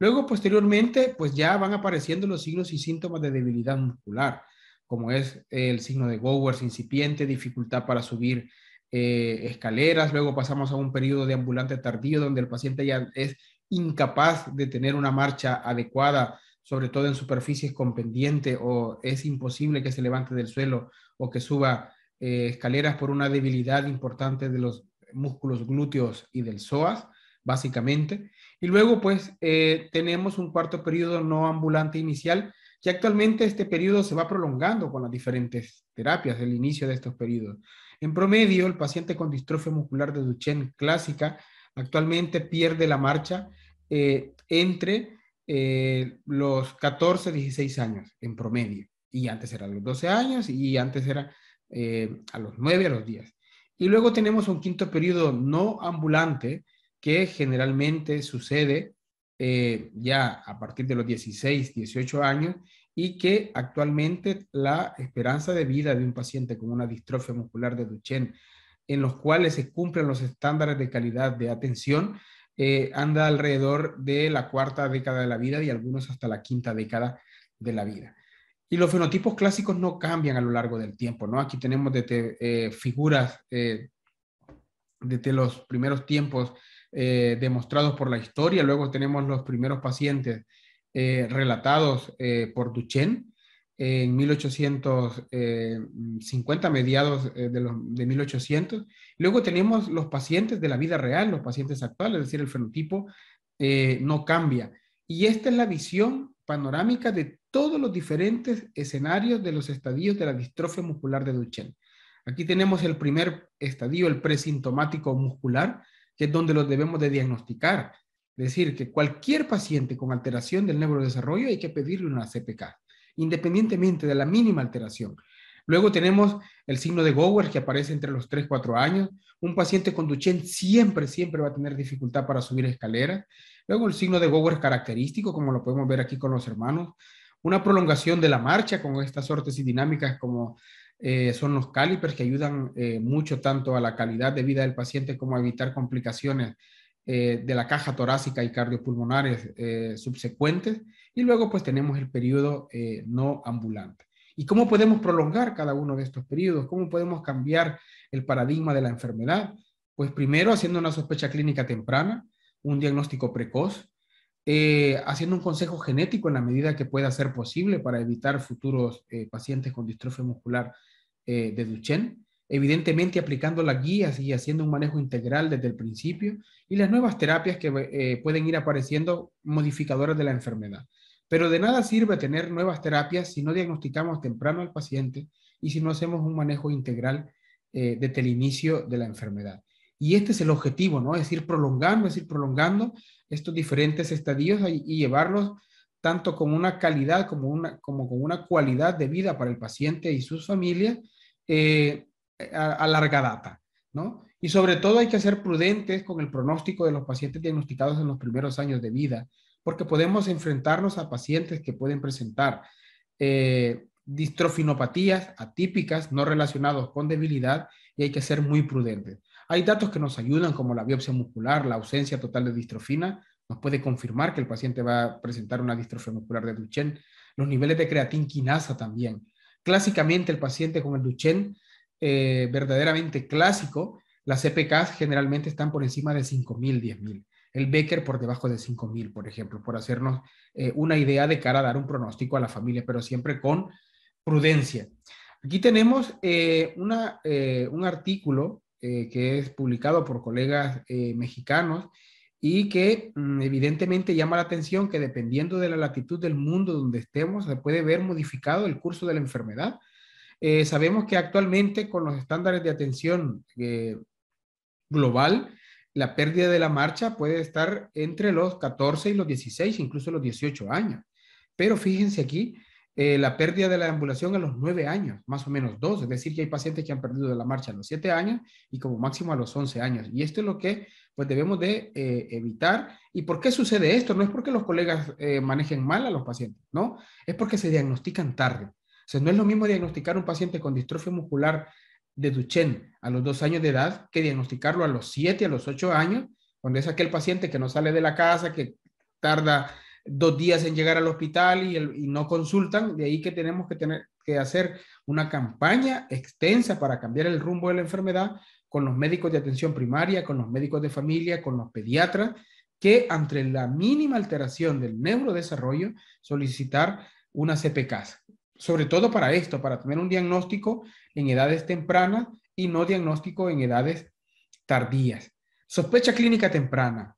Luego, posteriormente, pues ya van apareciendo los signos y síntomas de debilidad muscular, como es el signo de Gowers incipiente, dificultad para subir eh, escaleras. Luego pasamos a un periodo de ambulante tardío, donde el paciente ya es incapaz de tener una marcha adecuada, sobre todo en superficies con pendiente, o es imposible que se levante del suelo o que suba eh, escaleras por una debilidad importante de los músculos glúteos y del psoas, básicamente. Y luego, pues, eh, tenemos un cuarto periodo no ambulante inicial, que actualmente este periodo se va prolongando con las diferentes terapias del inicio de estos periodos. En promedio, el paciente con distrofia muscular de Duchenne clásica actualmente pierde la marcha eh, entre eh, los 14 y 16 años, en promedio. Y antes era a los 12 años y antes era a los 9, a los 10. Y luego tenemos un quinto periodo no ambulante que generalmente sucede eh, ya a partir de los 16, 18 años y que actualmente la esperanza de vida de un paciente con una distrofia muscular de Duchenne, en los cuales se cumplen los estándares de calidad de atención, eh, anda alrededor de la cuarta década de la vida y algunos hasta la quinta década de la vida. Y los fenotipos clásicos no cambian a lo largo del tiempo, ¿no? Aquí tenemos eh, figuras eh, desde los primeros tiempos eh, demostrados por la historia, luego tenemos los primeros pacientes eh, relatados por Duchenne en 1850, mediados de, de 1800. Luego tenemos los pacientes de la vida real, los pacientes actuales, es decir, el fenotipo no cambia. Y esta es la visión panorámica de todos los diferentes escenarios de los estadios de la distrofia muscular de Duchenne. Aquí tenemos el primer estadio, el presintomático muscular, que es donde lo debemos de diagnosticar. Es decir, que cualquier paciente con alteración del neurodesarrollo hay que pedirle una CPK, independientemente de la mínima alteración. Luego tenemos el signo de Gower que aparece entre los 3, 4 años. Un paciente con Duchenne siempre, siempre va a tener dificultad para subir escaleras. Luego el signo de Gower es característico, como lo podemos ver aquí con los hermanos. Una prolongación de la marcha con estas sortes y dinámicas como eh, son los calipers que ayudan eh, mucho tanto a la calidad de vida del paciente como a evitar complicaciones eh, de la caja torácica y cardiopulmonares subsecuentes. Y luego pues tenemos el periodo no ambulante. ¿Y cómo podemos prolongar cada uno de estos periodos? ¿Cómo podemos cambiar el paradigma de la enfermedad? Pues primero haciendo una sospecha clínica temprana, un diagnóstico precoz, eh, haciendo un consejo genético en la medida que pueda ser posible para evitar futuros eh, pacientes con distrofia muscular eh, de Duchenne, evidentemente aplicando las guías y haciendo un manejo integral desde el principio y las nuevas terapias que pueden ir apareciendo modificadoras de la enfermedad. Pero de nada sirve tener nuevas terapias si no diagnosticamos temprano al paciente y si no hacemos un manejo integral desde el inicio de la enfermedad. Y este es el objetivo, ¿no? Es ir prolongando, es ir prolongando estos diferentes estadios y, llevarlos tanto con una calidad como, con una cualidad de vida para el paciente y sus familias eh, a, larga data, ¿no? Y sobre todo hay que ser prudentes con el pronóstico de los pacientes diagnosticados en los primeros años de vida, porque podemos enfrentarnos a pacientes que pueden presentar eh, distrofinopatías atípicas no relacionados con debilidad y hay que ser muy prudentes. Hay datos que nos ayudan, como la biopsia muscular, la ausencia total de distrofina, nos puede confirmar que el paciente va a presentar una distrofia muscular de Duchenne, los niveles de creatinquinasa también. Clásicamente, el paciente con el Duchenne, eh, verdaderamente clásico, las EPKs generalmente están por encima de 5.000, 10.000. El Becker por debajo de 5.000, por ejemplo, por hacernos eh, una idea de cara a dar un pronóstico a la familia, pero siempre con prudencia. Aquí tenemos eh, una, un artículo eh, que es publicado por colegas eh, mexicanos y que mm, evidentemente llama la atención que dependiendo de la latitud del mundo donde estemos, se puede ver modificado el curso de la enfermedad. Eh, sabemos que actualmente con los estándares de atención global, la pérdida de la marcha puede estar entre los 14 y los 16, incluso los 18 años. Pero fíjense aquí eh, la pérdida de la ambulación a los nueve años, más o menos dos, es decir, que hay pacientes que han perdido de la marcha a los siete años y como máximo a los once años. Y esto es lo que pues debemos de eh, evitar. ¿Y por qué sucede esto? No es porque los colegas eh, manejen mal a los pacientes, ¿no? Es porque se diagnostican tarde. O sea, no es lo mismo diagnosticar un paciente con distrofia muscular de Duchenne a los dos años de edad que diagnosticarlo a los siete, a los ocho años, cuando es aquel paciente que no sale de la casa, que tarda dos días en llegar al hospital y, no consultan, de ahí que tenemos que tener que hacer una campaña extensa para cambiar el rumbo de la enfermedad con los médicos de atención primaria, con los médicos de familia, con los pediatras, que ante la mínima alteración del neurodesarrollo solicitar una CPK, sobre todo para esto, para tener un diagnóstico en edades tempranas y no diagnóstico en edades tardías. Sospecha clínica temprana,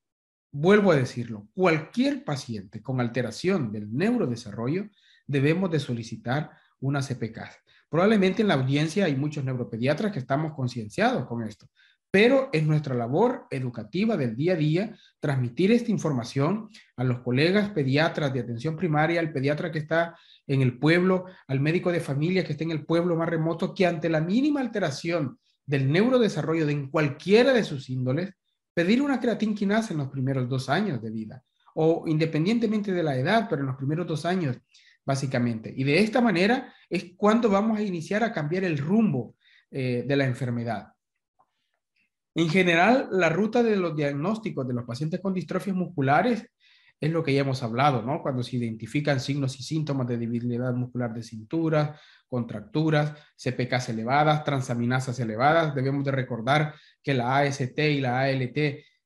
Vuelvo a decirlo, cualquier paciente con alteración del neurodesarrollo debemos de solicitar una CPK. Probablemente en la audiencia hay muchos neuropediatras que estamos concienciados con esto, pero es nuestra labor educativa del día a día transmitir esta información a los colegas pediatras de atención primaria, al pediatra que está en el pueblo, al médico de familia que está en el pueblo más remoto, que ante la mínima alteración del neurodesarrollo de en cualquiera de sus índoles, pedir una creatinquinasa en los primeros dos años de vida, o independientemente de la edad, pero en los primeros dos años, básicamente. Y de esta manera es cuando vamos a iniciar a cambiar el rumbo eh, de la enfermedad. En general, la ruta de los diagnósticos de los pacientes con distrofias musculares es lo que ya hemos hablado, ¿no? Cuando se identifican signos y síntomas de debilidad muscular de cintura, contracturas, CPKs elevadas, transaminasas elevadas, debemos de recordar que la AST y la ALT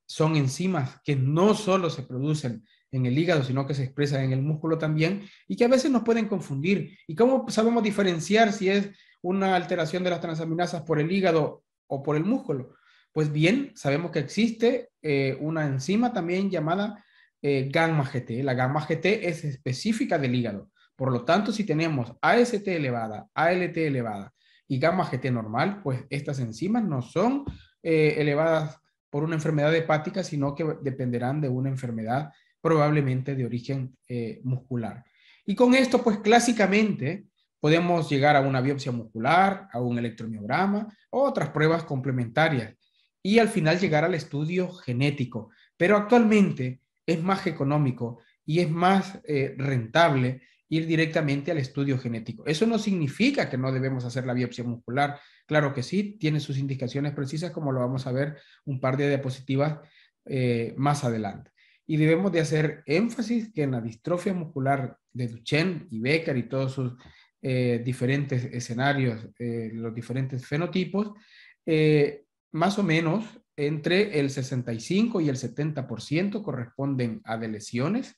son enzimas que no solo se producen en el hígado, sino que se expresan en el músculo también y que a veces nos pueden confundir. ¿Y cómo sabemos diferenciar si es una alteración de las transaminasas por el hígado o por el músculo? Pues bien, sabemos que existe eh, una enzima también llamada eh, gamma GT. La gamma GT es específica del hígado. Por lo tanto, si tenemos AST elevada, ALT elevada y gamma GT normal, pues estas enzimas no son eh, elevadas por una enfermedad hepática, sino que dependerán de una enfermedad probablemente de origen eh, muscular. Y con esto, pues clásicamente podemos llegar a una biopsia muscular, a un electromiograma, otras pruebas complementarias y al final llegar al estudio genético. Pero actualmente es más económico y es más eh, rentable ir directamente al estudio genético. Eso no significa que no debemos hacer la biopsia muscular. Claro que sí, tiene sus indicaciones precisas, como lo vamos a ver un par de diapositivas eh, más adelante. Y debemos de hacer énfasis que en la distrofia muscular de Duchenne y Becker y todos sus eh, diferentes escenarios, eh, los diferentes fenotipos, más o menos entre el 65 y el 70% corresponden a lesiones,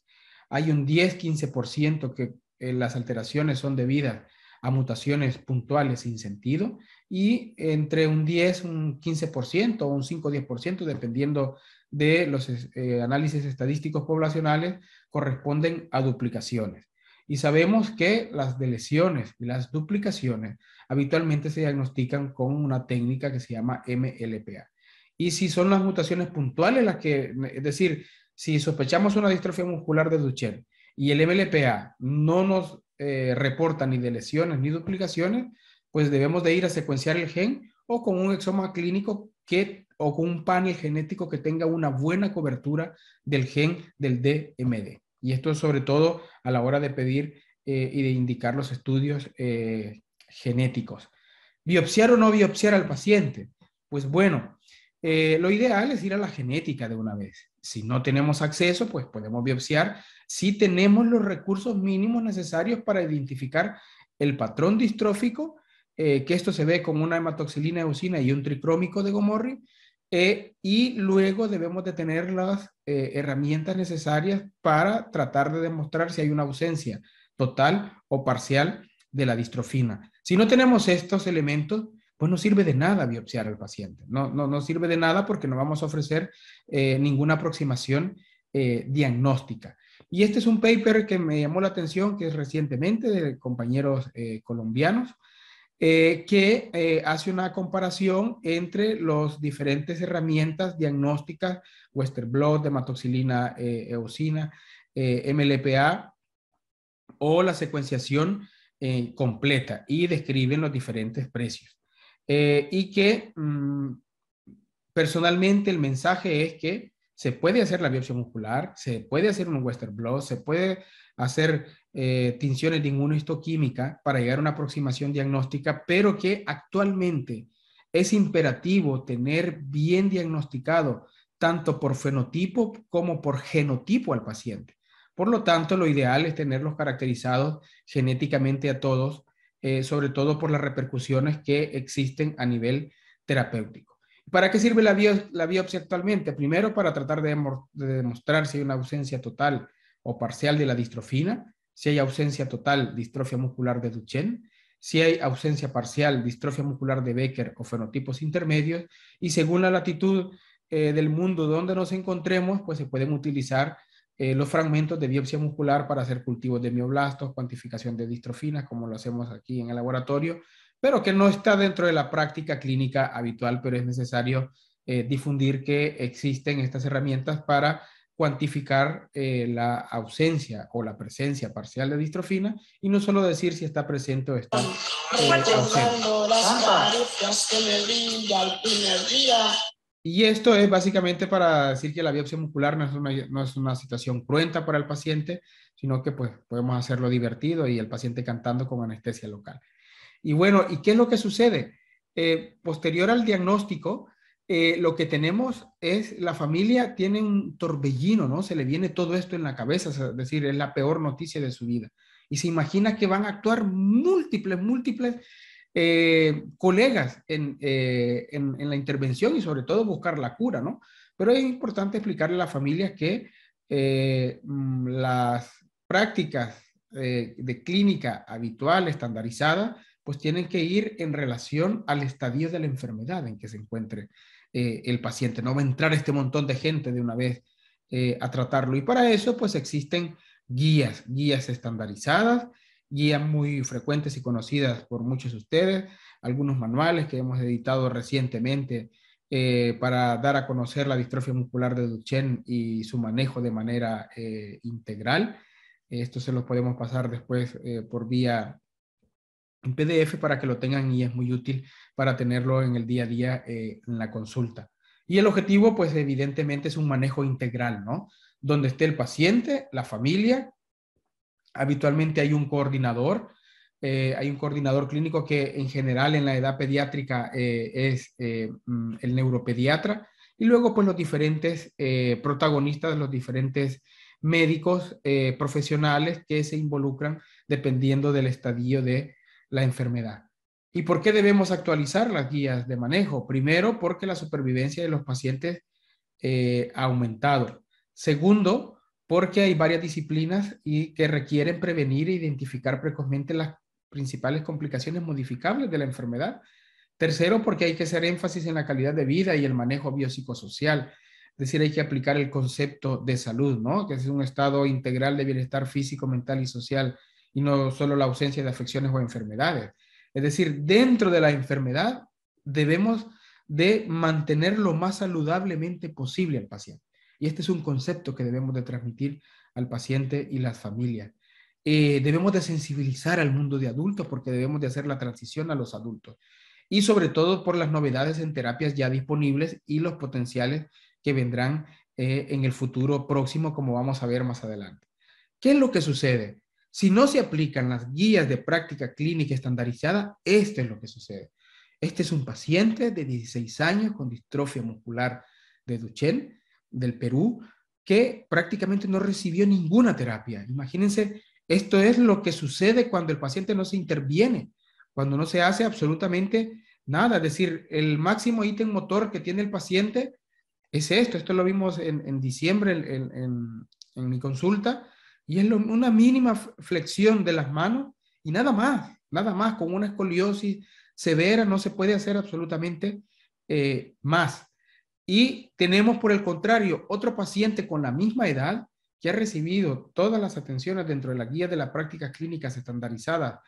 hay un 10-15% que eh, las alteraciones son debidas a mutaciones puntuales sin sentido y entre un 10, un 15% o un 5-10%, dependiendo de los eh, análisis estadísticos poblacionales, corresponden a duplicaciones. Y sabemos que las deleciones y las duplicaciones habitualmente se diagnostican con una técnica que se llama MLPA. Y si son las mutaciones puntuales las que, es decir, si sospechamos una distrofia muscular de Duchenne y el MLPA no nos eh, reporta ni de lesiones ni duplicaciones, pues debemos de ir a secuenciar el gen o con un exoma clínico que, o con un panel genético que tenga una buena cobertura del gen del DMD. Y esto es sobre todo a la hora de pedir eh, y de indicar los estudios eh, genéticos. ¿Biopsiar o no biopsiar al paciente? Pues bueno, eh, lo ideal es ir a la genética de una vez. Si no tenemos acceso, pues podemos biopsiar si tenemos los recursos mínimos necesarios para identificar el patrón distrófico, eh, que esto se ve como una hematoxilina eosina y un tricrómico de Gomorri, eh, y luego debemos de tener las herramientas necesarias para tratar de demostrar si hay una ausencia total o parcial de la distrofina. Si no tenemos estos elementos, pues no sirve de nada biopsiar al paciente. No, no, sirve de nada porque no vamos a ofrecer eh, ninguna aproximación eh, diagnóstica. Y este es un paper que me llamó la atención, que es recientemente de compañeros eh, colombianos, que hace una comparación entre las diferentes herramientas diagnósticas, Western Blot, hematoxilina, eosina, MLPA, o la secuenciación completa y describen los diferentes precios. Eh, y que mm, personalmente el mensaje es que se puede hacer la biopsia muscular, se puede hacer un Western blot, se puede hacer eh, tinciones de inmunohistoquímica para llegar a una aproximación diagnóstica, pero que actualmente es imperativo tener bien diagnosticado tanto por fenotipo como por genotipo al paciente. Por lo tanto, lo ideal es tenerlos caracterizados genéticamente a todos eh, sobre todo por las repercusiones que existen a nivel terapéutico. ¿Para qué sirve la, biopsia actualmente? Primero, para tratar de, demostrar si hay una ausencia total o parcial de la distrofina, si hay ausencia total, distrofia muscular de Duchenne, si hay ausencia parcial, distrofia muscular de Becker o fenotipos intermedios, y según la latitud eh, del mundo donde nos encontremos, pues se pueden utilizar eh, los fragmentos de biopsia muscular para hacer cultivos de mioblastos, cuantificación de distrofina, como lo hacemos aquí en el laboratorio, pero que no está dentro de la práctica clínica habitual, pero es necesario eh, difundir que existen estas herramientas para cuantificar eh, la ausencia o la presencia parcial de distrofina y no solo decir si está presente o está ausente. Y esto es básicamente para decir que la biopsia muscular no es, una, situación cruenta para el paciente, sino que pues podemos hacerlo divertido y el paciente cantando con anestesia local. Y bueno, ¿y qué es lo que sucede? Eh, posterior al diagnóstico, eh, lo que tenemos es la familia tiene un torbellino, ¿no? Se le viene todo esto en la cabeza, es decir, es la peor noticia de su vida. Y se imagina que van a actuar múltiples, múltiples eh, colegas eh, en, en, la intervención y sobre todo buscar la cura, ¿no? Pero es importante explicarle a las familias que eh, mm, las prácticas de clínica habitual, estandarizada, pues tienen que ir en relación al estadio de la enfermedad en que se encuentre el paciente. No va a entrar este montón de gente de una vez a tratarlo. Y para eso, pues existen guías, guías estandarizadas guías muy frecuentes y conocidas por muchos de ustedes, algunos manuales que hemos editado recientemente eh, para dar a conocer la distrofia muscular de Duchenne y su manejo de manera eh, integral. Esto se los podemos pasar después eh, por vía PDF para que lo tengan y es muy útil para tenerlo en el día a día en la consulta. Y el objetivo, pues evidentemente, es un manejo integral, ¿no? Donde esté el paciente, la familia, habitualmente hay un coordinador, eh, hay un coordinador clínico que en general en la edad pediátrica eh, es eh, mm, el neuropediatra y luego pues los diferentes protagonistas, los diferentes médicos profesionales que se involucran dependiendo del estadio de la enfermedad. ¿Y por qué debemos actualizar las guías de manejo? Primero, porque la supervivencia de los pacientes ha aumentado. Segundo, porque hay varias disciplinas y que requieren prevenir e identificar precozmente las principales complicaciones modificables de la enfermedad. Tercero, porque hay que hacer énfasis en la calidad de vida y el manejo biopsicosocial. Es decir, hay que aplicar el concepto de salud, ¿no? Que es un estado integral de bienestar físico, mental y social y no solo la ausencia de afecciones o enfermedades. Es decir, dentro de la enfermedad debemos de mantener lo más saludablemente posible al paciente. Y este es un concepto que debemos de transmitir al paciente y las familias. Eh, debemos de sensibilizar al mundo de adultos porque debemos de hacer la transición a los adultos. Y sobre todo por las novedades en terapias ya disponibles y los potenciales que vendrán eh, en el futuro próximo, como vamos a ver más adelante. ¿Qué es lo que sucede? Si no se aplican las guías de práctica clínica estandarizada, este es lo que sucede. Este es un paciente de 16 años con distrofia muscular de Duchenne del Perú que prácticamente no recibió ninguna terapia. Imagínense, esto es lo que sucede cuando el paciente no se interviene, cuando no se hace absolutamente nada. Es decir, el máximo ítem motor que tiene el paciente es esto. Esto lo vimos en, diciembre en, mi consulta. Y es una mínima flexión de las manos y nada más, nada más. Con una escoliosis severa no se puede hacer absolutamente eh, más. Y tenemos, por el contrario, otro paciente con la misma edad que ha recibido todas las atenciones dentro de la guía de las prácticas clínicas estandarizadas,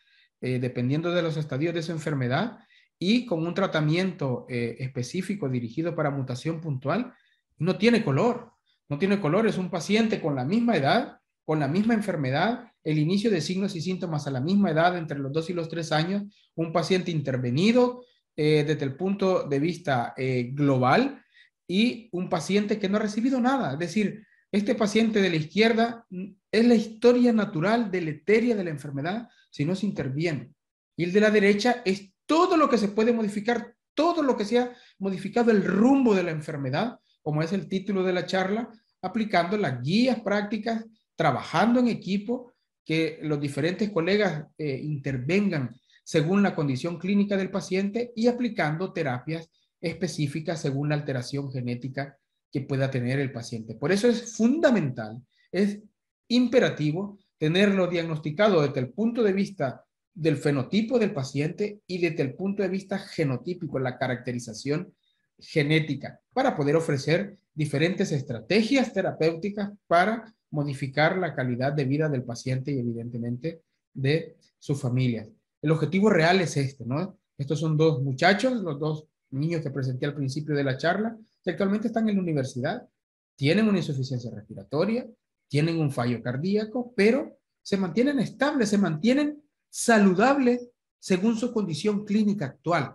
eh, dependiendo de los estadios de su enfermedad, y con un tratamiento eh, específico dirigido para mutación puntual, no tiene color. No tiene color, es un paciente con la misma edad, con la misma enfermedad, el inicio de signos y síntomas a la misma edad, entre los dos y los tres años, un paciente intervenido eh, desde el punto de vista global, y un paciente que no ha recibido nada. Es decir, este paciente de la izquierda es la historia natural de deleteria de la enfermedad si no se interviene. Y el de la derecha es todo lo que se puede modificar, todo lo que se ha modificado el rumbo de la enfermedad, como es el título de la charla, aplicando las guías prácticas, trabajando en equipo, que los diferentes colegas eh, intervengan según la condición clínica del paciente y aplicando terapias específica según la alteración genética que pueda tener el paciente. Por eso es fundamental, es imperativo tenerlo diagnosticado desde el punto de vista del fenotipo del paciente y desde el punto de vista genotípico, la caracterización genética, para poder ofrecer diferentes estrategias terapéuticas para modificar la calidad de vida del paciente y evidentemente de su familia. El objetivo real es este, ¿no? Estos son dos muchachos, los dos niños que presenté al principio de la charla, que actualmente están en la universidad, tienen una insuficiencia respiratoria, tienen un fallo cardíaco, pero se mantienen estables, se mantienen saludables según su condición clínica actual.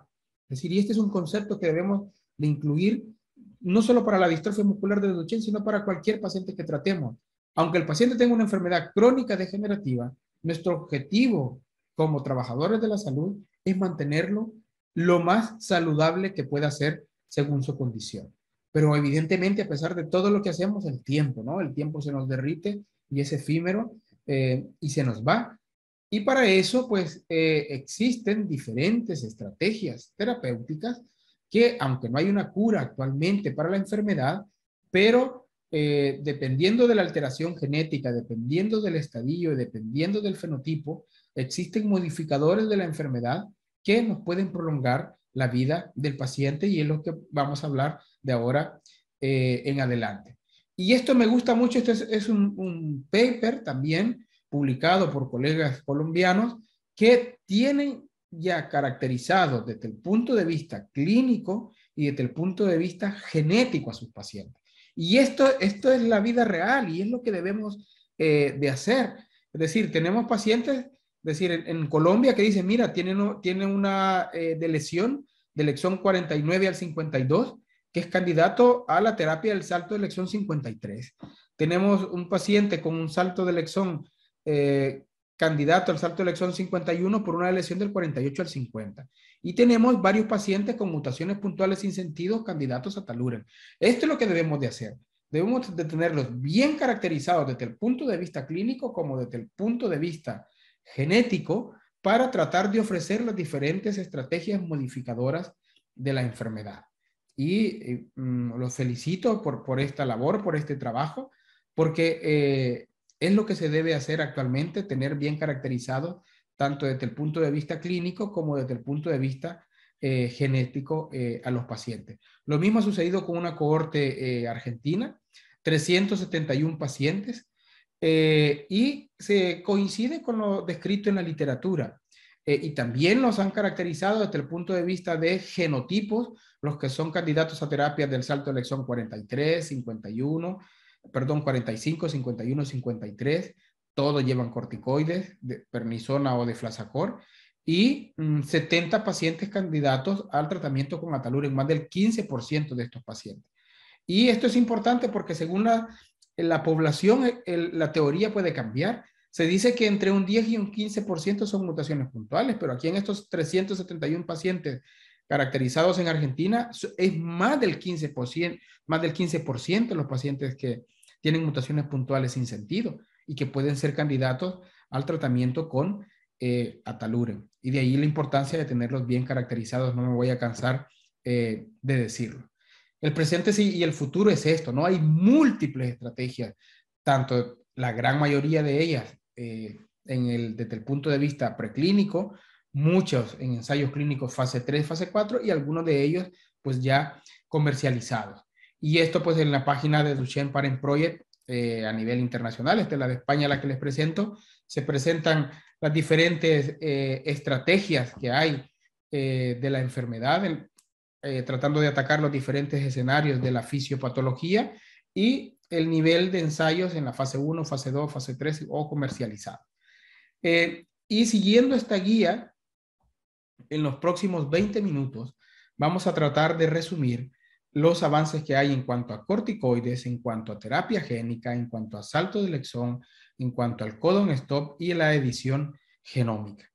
Es decir, y este es un concepto que debemos de incluir no solo para la distrofia muscular de Duchenne, sino para cualquier paciente que tratemos. Aunque el paciente tenga una enfermedad crónica degenerativa, nuestro objetivo como trabajadores de la salud es mantenerlo lo más saludable que pueda ser según su condición. Pero evidentemente, a pesar de todo lo que hacemos, el tiempo, ¿no? El tiempo se nos derrite y es efímero eh, y se nos va. Y para eso, pues, eh, existen diferentes estrategias terapéuticas que, aunque no hay una cura actualmente para la enfermedad, pero eh, dependiendo de la alteración genética, dependiendo del estadio, dependiendo del fenotipo, existen modificadores de la enfermedad que nos pueden prolongar la vida del paciente y es lo que vamos a hablar de ahora eh, en adelante. Y esto me gusta mucho, este es, un, paper también publicado por colegas colombianos que tienen ya caracterizado desde el punto de vista clínico y desde el punto de vista genético a sus pacientes. Y esto, esto es la vida real y es lo que debemos eh, de hacer. Es decir, tenemos pacientes decir, en, Colombia que dice, mira, tiene, tiene una eh, de lesión del exón 49 al 52, que es candidato a la terapia del salto de exón 53. Tenemos un paciente con un salto de exón eh, candidato al salto de exón 51 por una lesión del 48 al 50. Y tenemos varios pacientes con mutaciones puntuales sin sentido candidatos a taluren. Esto es lo que debemos de hacer. Debemos de tenerlos bien caracterizados desde el punto de vista clínico como desde el punto de vista genético para tratar de ofrecer las diferentes estrategias modificadoras de la enfermedad. Y eh, mm, los felicito por, esta labor, por este trabajo, porque eh, es lo que se debe hacer actualmente, tener bien caracterizado tanto desde el punto de vista clínico como desde el punto de vista eh, genético a los pacientes. Lo mismo ha sucedido con una cohorte argentina, 371 pacientes eh, y se coincide con lo descrito en la literatura. Eh, y también nos han caracterizado desde el punto de vista de genotipos, los que son candidatos a terapias del salto de 43, 51, perdón, 45, 51, 53, todos llevan corticoides, de pernisona o de flasacor y 70 mm, pacientes candidatos al tratamiento con ataluren, más del 15% de estos pacientes. Y esto es importante porque según la eh, la población, eh, la teoría puede cambiar. Se dice que entre un 10 y un 15% son mutaciones puntuales, pero aquí en estos 371 pacientes caracterizados en Argentina es más del 15%, más del 15% los pacientes que tienen mutaciones puntuales sin sentido y que pueden ser candidatos al tratamiento con eh, ataluren. Y de ahí la importancia de tenerlos bien caracterizados, no me voy a cansar eh, de decirlo. El presente sí y el futuro es esto, ¿no? Hay múltiples estrategias, tanto la gran mayoría de ellas eh, en el, desde el punto de vista preclínico, muchos en ensayos clínicos fase 3, fase 4 y algunos de ellos pues ya comercializados. Y esto pues en la página de Duchenne Parent Project eh, a nivel internacional, esta es la de España la que les presento, se presentan las diferentes eh, estrategias que hay de la enfermedad en, eh, tratando de atacar los diferentes escenarios de la fisiopatología y el nivel de ensayos en la fase 1, fase 2, fase 3 o comercializado. Eh, y siguiendo esta guía, en los próximos 20 minutos vamos a tratar de resumir los avances que hay en cuanto a corticoides, en cuanto a terapia génica, en cuanto a salto de lexón, en cuanto al codon stop y la edición genómica.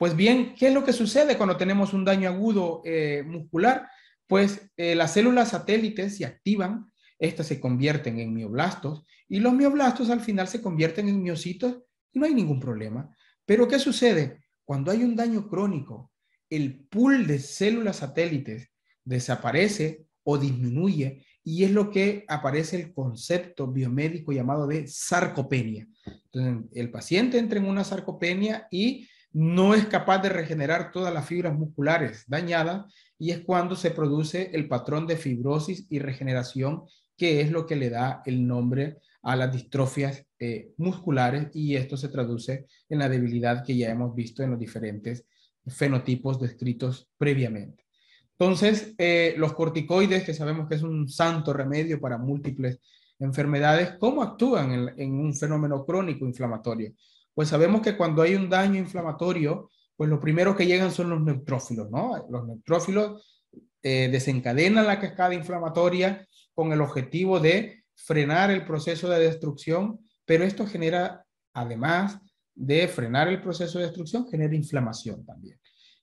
Pues bien, ¿qué es lo que sucede cuando tenemos un daño agudo eh, muscular? Pues eh, las células satélites se activan, estas se convierten en mioblastos y los mioblastos al final se convierten en miocitos y no hay ningún problema. Pero ¿qué sucede? Cuando hay un daño crónico, el pool de células satélites desaparece o disminuye y es lo que aparece el concepto biomédico llamado de sarcopenia. Entonces, el paciente entra en una sarcopenia y no es capaz de regenerar todas las fibras musculares dañadas y es cuando se produce el patrón de fibrosis y regeneración, que es lo que le da el nombre a las distrofias eh, musculares y esto se traduce en la debilidad que ya hemos visto en los diferentes fenotipos descritos previamente. Entonces, eh, los corticoides, que sabemos que es un santo remedio para múltiples enfermedades, ¿cómo actúan en un fenómeno crónico inflamatorio? pues sabemos que cuando hay un daño inflamatorio, pues los primeros que llegan son los neutrófilos, ¿no? Los neutrófilos eh, desencadenan la cascada inflamatoria con el objetivo de frenar el proceso de destrucción, pero esto genera, además de frenar el proceso de destrucción, genera inflamación también.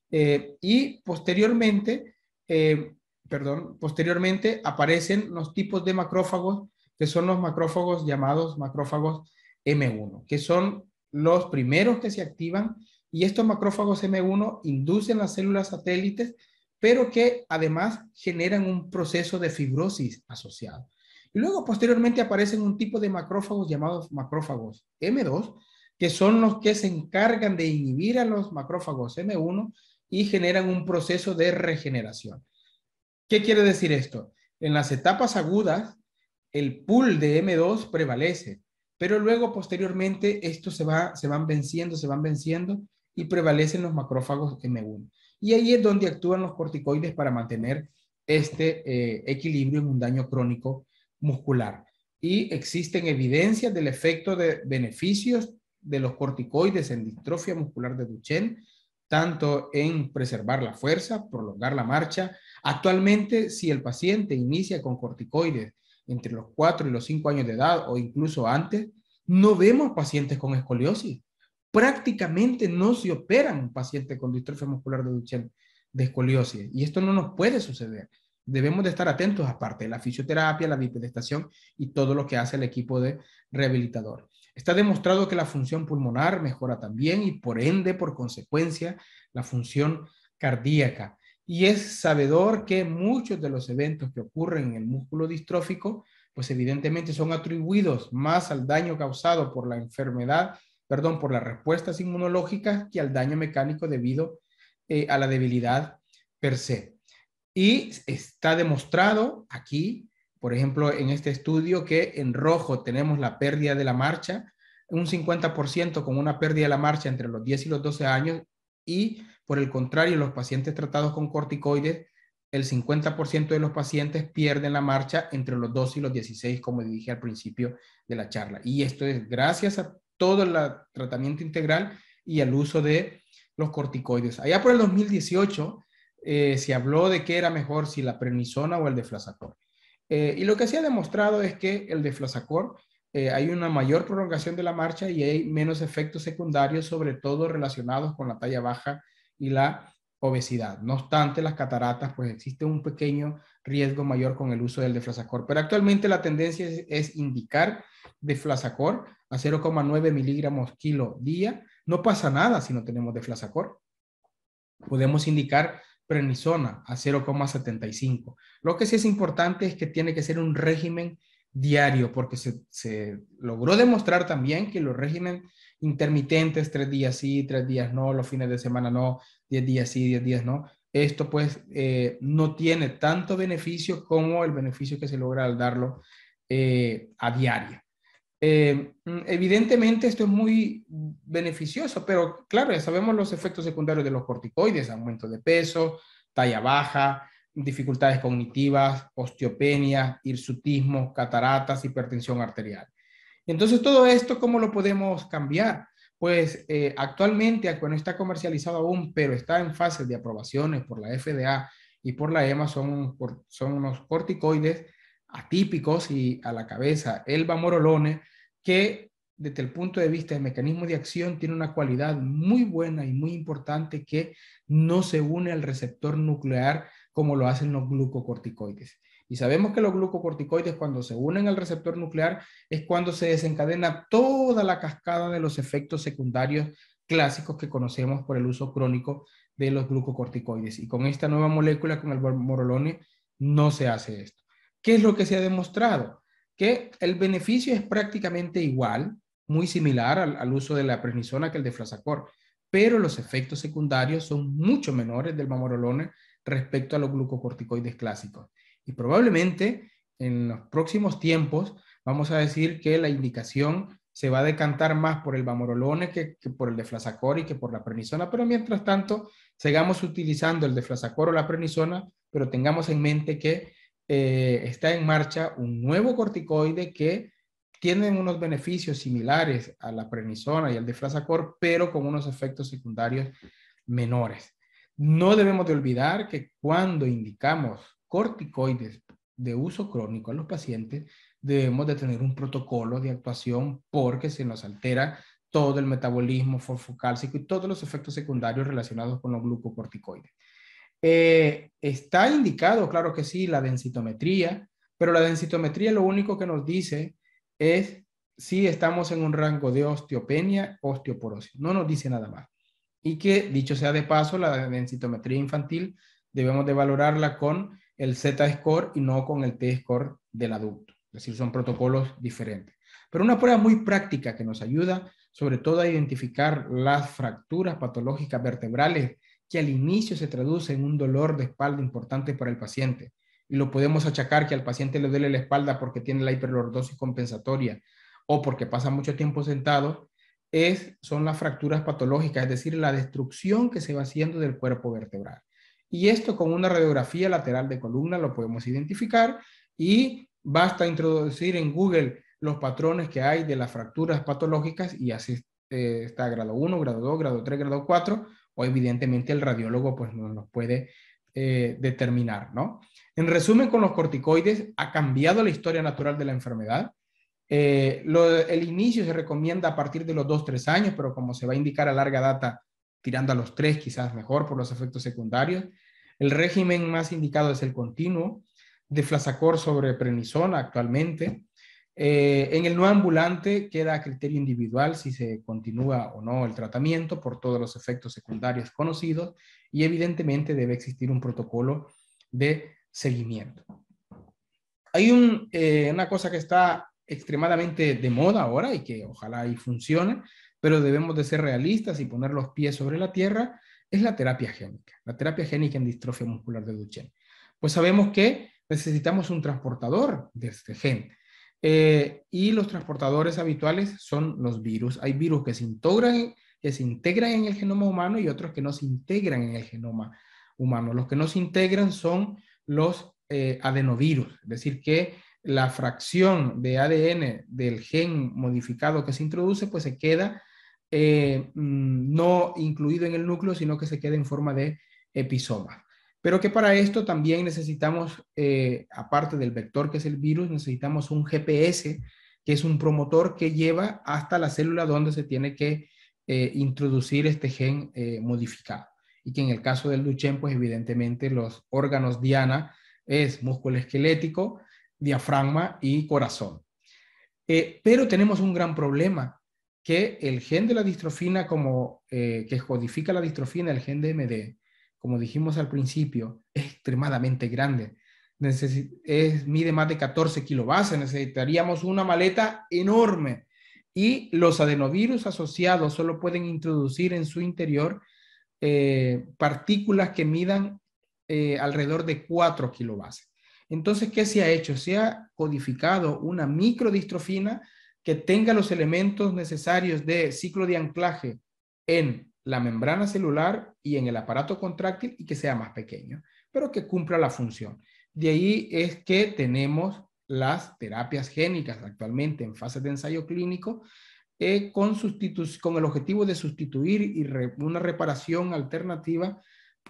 Eh, y posteriormente, eh, perdón, posteriormente aparecen los tipos de macrófagos, que son los macrófagos llamados macrófagos M1, que son los primeros que se activan y estos macrófagos M1 inducen las células satélites, pero que además generan un proceso de fibrosis asociado. Y luego posteriormente aparecen un tipo de macrófagos llamados macrófagos M2, que son los que se encargan de inhibir a los macrófagos M1 y generan un proceso de regeneración. ¿Qué quiere decir esto? En las etapas agudas, el pool de M2 prevalece, pero luego, posteriormente, esto se, va, se van venciendo, se van venciendo y prevalecen los macrófagos M1. Y ahí es donde actúan los corticoides para mantener este eh, equilibrio en un daño crónico muscular. Y existen evidencias del efecto de beneficios de los corticoides en distrofia muscular de Duchenne, tanto en preservar la fuerza, prolongar la marcha. Actualmente, si el paciente inicia con corticoides entre los 4 y los 5 años de edad o incluso antes, no vemos pacientes con escoliosis. Prácticamente no se operan pacientes con distrofia muscular de Duchenne de escoliosis y esto no nos puede suceder. Debemos de estar atentos aparte de la fisioterapia, la bipedestación y todo lo que hace el equipo de rehabilitador. Está demostrado que la función pulmonar mejora también y por ende, por consecuencia, la función cardíaca y es sabedor que muchos de los eventos que ocurren en el músculo distrófico, pues evidentemente son atribuidos más al daño causado por la enfermedad, perdón, por las respuestas inmunológicas que al daño mecánico debido eh, a la debilidad per se. Y está demostrado aquí, por ejemplo, en este estudio que en rojo tenemos la pérdida de la marcha, un 50% con una pérdida de la marcha entre los 10 y los 12 años y por el contrario, los pacientes tratados con corticoides, el 50% de los pacientes pierden la marcha entre los 2 y los 16, como dije al principio de la charla. Y esto es gracias a todo el tratamiento integral y al uso de los corticoides. Allá por el 2018 eh, se habló de que era mejor si la prednisona o el deflazacor. Eh, y lo que se ha demostrado es que el deflazacor eh, hay una mayor prolongación de la marcha y hay menos efectos secundarios, sobre todo relacionados con la talla baja y la obesidad. No obstante, las cataratas, pues existe un pequeño riesgo mayor con el uso del deflazacor Pero actualmente la tendencia es, indicar deflazacor a 0,9 miligramos kilo día. No pasa nada si no tenemos deflazacor Podemos indicar prenisona a 0,75. Lo que sí es importante es que tiene que ser un régimen diario, porque se, logró demostrar también que los regímenes intermitentes, tres días sí, tres días no, los fines de semana no, diez días sí, diez días no, esto pues eh, no tiene tanto beneficio como el beneficio que se logra al darlo eh, a diario. Eh, mm, evidentemente esto es muy beneficioso, pero claro, ya sabemos los efectos secundarios de los corticoides, aumento de peso, talla baja, dificultades cognitivas, osteopenia, hirsutismo, cataratas, hipertensión arterial. Entonces, todo esto, ¿cómo lo podemos cambiar? Pues eh, actualmente, cuando está comercializado aún, pero está en fase de aprobaciones por la FDA y por la EMA, son, son unos corticoides atípicos y a la cabeza, el vamorolone, que desde el punto de vista del mecanismo de acción tiene una cualidad muy buena y muy importante que no se une al receptor nuclear como lo hacen los glucocorticoides. Y sabemos que los glucocorticoides cuando se unen al receptor nuclear es cuando se desencadena toda la cascada de los efectos secundarios clásicos que conocemos por el uso crónico de los glucocorticoides. Y con esta nueva molécula, con el morolone, no se hace esto. ¿Qué es lo que se ha demostrado? Que el beneficio es prácticamente igual, muy similar al, uso de la prednisona que el de flasacor, pero los efectos secundarios son mucho menores del mamorolone respecto a los glucocorticoides clásicos. Y probablemente en los próximos tiempos vamos a decir que la indicación se va a decantar más por el vamorolone que, por el deflazacor y que por la prenisona, pero mientras tanto sigamos utilizando el deflazacor o la prenisona, pero tengamos en mente que eh, está en marcha un nuevo corticoide que tiene unos beneficios similares a la prenisona y al deflazacor, pero con unos efectos secundarios menores. No debemos de olvidar que cuando indicamos corticoides de uso crónico a los pacientes, debemos de tener un protocolo de actuación porque se nos altera todo el metabolismo fosfocálcico y todos los efectos secundarios relacionados con los glucocorticoides. Eh, está indicado, claro que sí, la densitometría, pero la densitometría lo único que nos dice es si estamos en un rango de osteopenia, osteoporosis. No nos dice nada más y que, dicho sea de paso, la densitometría infantil debemos de valorarla con el Z-score y no con el T-score del adulto. Es decir, son protocolos diferentes. Pero una prueba muy práctica que nos ayuda sobre todo a identificar las fracturas patológicas vertebrales que al inicio se traduce en un dolor de espalda importante para el paciente. Y lo podemos achacar que al paciente le duele la espalda porque tiene la hiperlordosis compensatoria o porque pasa mucho tiempo sentado son las fracturas patológicas, es decir, la destrucción que se va haciendo del cuerpo vertebral. Y esto con una radiografía lateral de columna lo podemos identificar y basta introducir en Google los patrones que hay de las fracturas patológicas y así eh, está grado 1, grado 2, grado 3, grado 4 o evidentemente el radiólogo pues nos puede eh, determinar, ¿no? En resumen, con los corticoides ha cambiado la historia natural de la enfermedad, eh, el inicio se recomienda a partir de los 2-3 años, pero como se va a indicar a larga data, tirando a los tres, quizás mejor por los efectos secundarios. El régimen más indicado es el continuo de flazacor sobre prenisona actualmente. Eh, en el no ambulante queda a criterio individual si se continúa o no el tratamiento por todos los efectos secundarios conocidos y evidentemente debe existir un protocolo de seguimiento. Hay un, eh, una cosa que está extremadamente de moda ahora y que ojalá y funcione, pero debemos de ser realistas y poner los pies sobre la tierra, es la terapia génica, la terapia génica en distrofia muscular de Duchenne. Pues sabemos que necesitamos un transportador de este gen. Eh, y los transportadores habituales son los virus. Hay virus que se, integran, en el genoma humano y otros que no se integran en el genoma humano. Los que no se integran son los eh, adenovirus, es decir, que la fracción de ADN del gen modificado que se introduce, pues se queda eh, mm, no incluido en el núcleo, sino que se queda en forma de episoma. Pero que para esto también necesitamos, eh, aparte del vector que es el virus, necesitamos un GPS, que es un promotor que lleva hasta la célula donde se tiene que eh, introducir este gen modificado. Y que en el caso del Duchenne, pues evidentemente los órganos diana es músculo esquelético, diafragma y corazón. Eh, pero tenemos un gran problema, que el gen de la distrofina, como, eh, que codifica la distrofina, el gen de MD, como dijimos al principio, es extremadamente grande. mide más de 14 kilobases, necesitaríamos una maleta enorme. Y los adenovirus asociados solo pueden introducir en su interior eh, partículas que midan alrededor de 4 kilobases. Entonces, ¿qué se ha hecho? Se ha codificado una microdistrofina que tenga los elementos necesarios de ciclo de anclaje en la membrana celular y en el aparato contráctil y que sea más pequeño, pero que cumpla la función. De ahí es que tenemos las terapias génicas actualmente en fase de ensayo clínico eh, con, el objetivo de sustituir y una reparación alternativa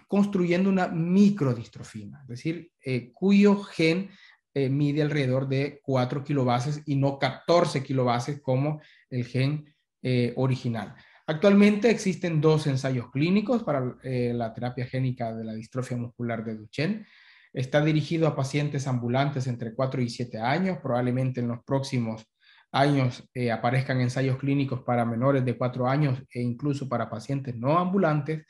construyendo una microdistrofina, es decir, eh, cuyo gen eh, mide alrededor de 4 kilobases y no 14 kilobases como el gen eh, original. Actualmente existen dos ensayos clínicos para la terapia génica de la distrofia muscular de Duchenne. Está dirigido a pacientes ambulantes entre 4 y 7 años. Probablemente en los próximos años aparezcan ensayos clínicos para menores de 4 años e incluso para pacientes no ambulantes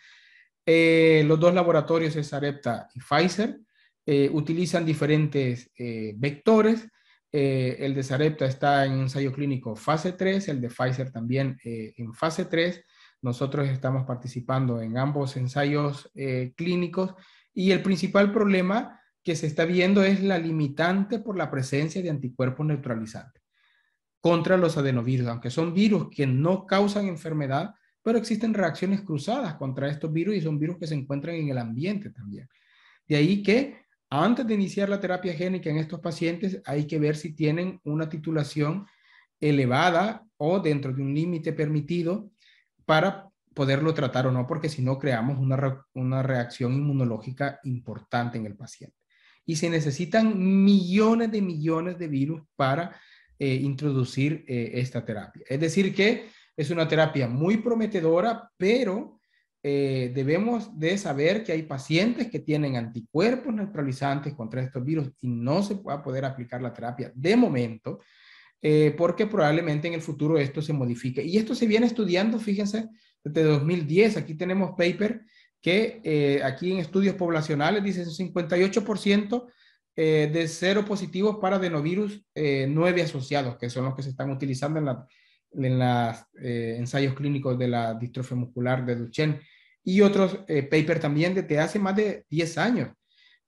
eh, los dos laboratorios, Sarepta y Pfizer, eh, utilizan diferentes eh, vectores. el de Sarepta está en ensayo clínico fase 3, el de Pfizer también en fase 3. Nosotros estamos participando en ambos ensayos clínicos y el principal problema que se está viendo es la limitante por la presencia de anticuerpos neutralizantes contra los adenovirus, aunque son virus que no causan enfermedad, pero existen reacciones cruzadas contra estos virus y son virus que se encuentran en el ambiente también. De ahí que antes de iniciar la terapia génica en estos pacientes hay que ver si tienen una titulación elevada o dentro de un límite permitido para poderlo tratar o no, porque si no creamos una, reacción inmunológica importante en el paciente. Y se necesitan millones de millones de virus para eh, introducir eh, esta terapia. Es decir, que es una terapia muy prometedora, pero eh, debemos de saber que hay pacientes que tienen anticuerpos neutralizantes contra estos virus y no se va a poder aplicar la terapia de momento, eh, porque probablemente en el futuro esto se modifique. Y esto se viene estudiando, fíjense, desde 2010. Aquí tenemos paper que eh, aquí en estudios poblacionales dicen 58% de cero positivos para adenovirus 9 asociados, que son los que se están utilizando en la en los eh, ensayos clínicos de la distrofia muscular de Duchenne y otros eh, paper papers también desde hace más de 10 años.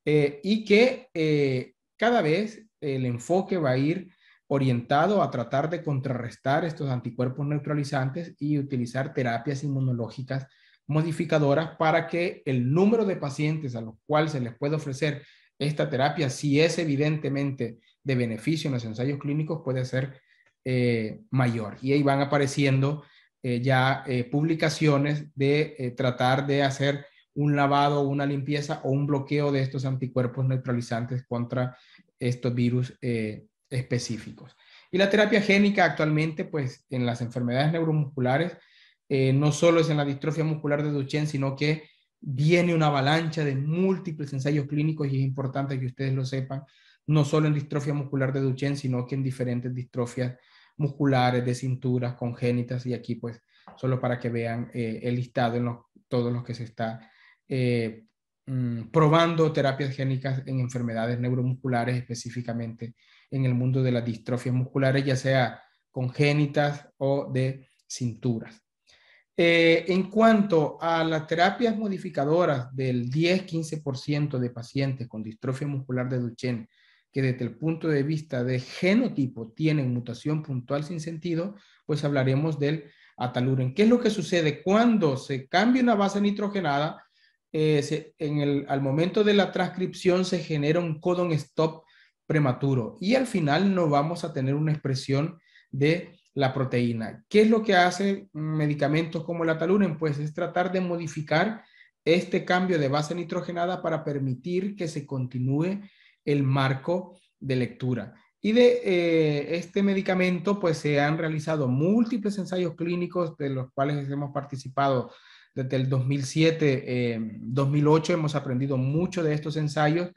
Eh, y que cada vez el enfoque va a ir orientado a tratar de contrarrestar estos anticuerpos neutralizantes y utilizar terapias inmunológicas modificadoras para que el número de pacientes a los cuales se les puede ofrecer esta terapia, si es evidentemente de beneficio en los ensayos clínicos, puede ser eh, mayor. Y ahí van apareciendo eh, ya eh, publicaciones de tratar de hacer un lavado, una limpieza o un bloqueo de estos anticuerpos neutralizantes contra estos virus específicos. Y la terapia génica actualmente, pues en las enfermedades neuromusculares, no solo es en la distrofia muscular de Duchenne, sino que viene una avalancha de múltiples ensayos clínicos y es importante que ustedes lo sepan, no solo en distrofia muscular de Duchenne, sino que en diferentes distrofias musculares, de cinturas congénitas y aquí pues solo para que vean eh, el listado en todos los que se está eh, mm, probando terapias génicas en enfermedades neuromusculares, específicamente en el mundo de las distrofias musculares, ya sea congénitas o de cinturas. Eh, en cuanto a las terapias modificadoras del 10-15% de pacientes con distrofia muscular de Duchenne que desde el punto de vista de genotipo tienen mutación puntual sin sentido, pues hablaremos del ataluren. ¿Qué es lo que sucede cuando se cambia una base nitrogenada? Eh, en el, al momento de la transcripción se genera un codon stop prematuro y al final no vamos a tener una expresión de la proteína. ¿Qué es lo que hacen medicamentos como el ataluren? Pues es tratar de modificar este cambio de base nitrogenada para permitir que se continúe el marco de lectura. Y de eh, este medicamento, pues se han realizado múltiples ensayos clínicos de los cuales hemos participado desde el 2007, eh, 2008, hemos aprendido mucho de estos ensayos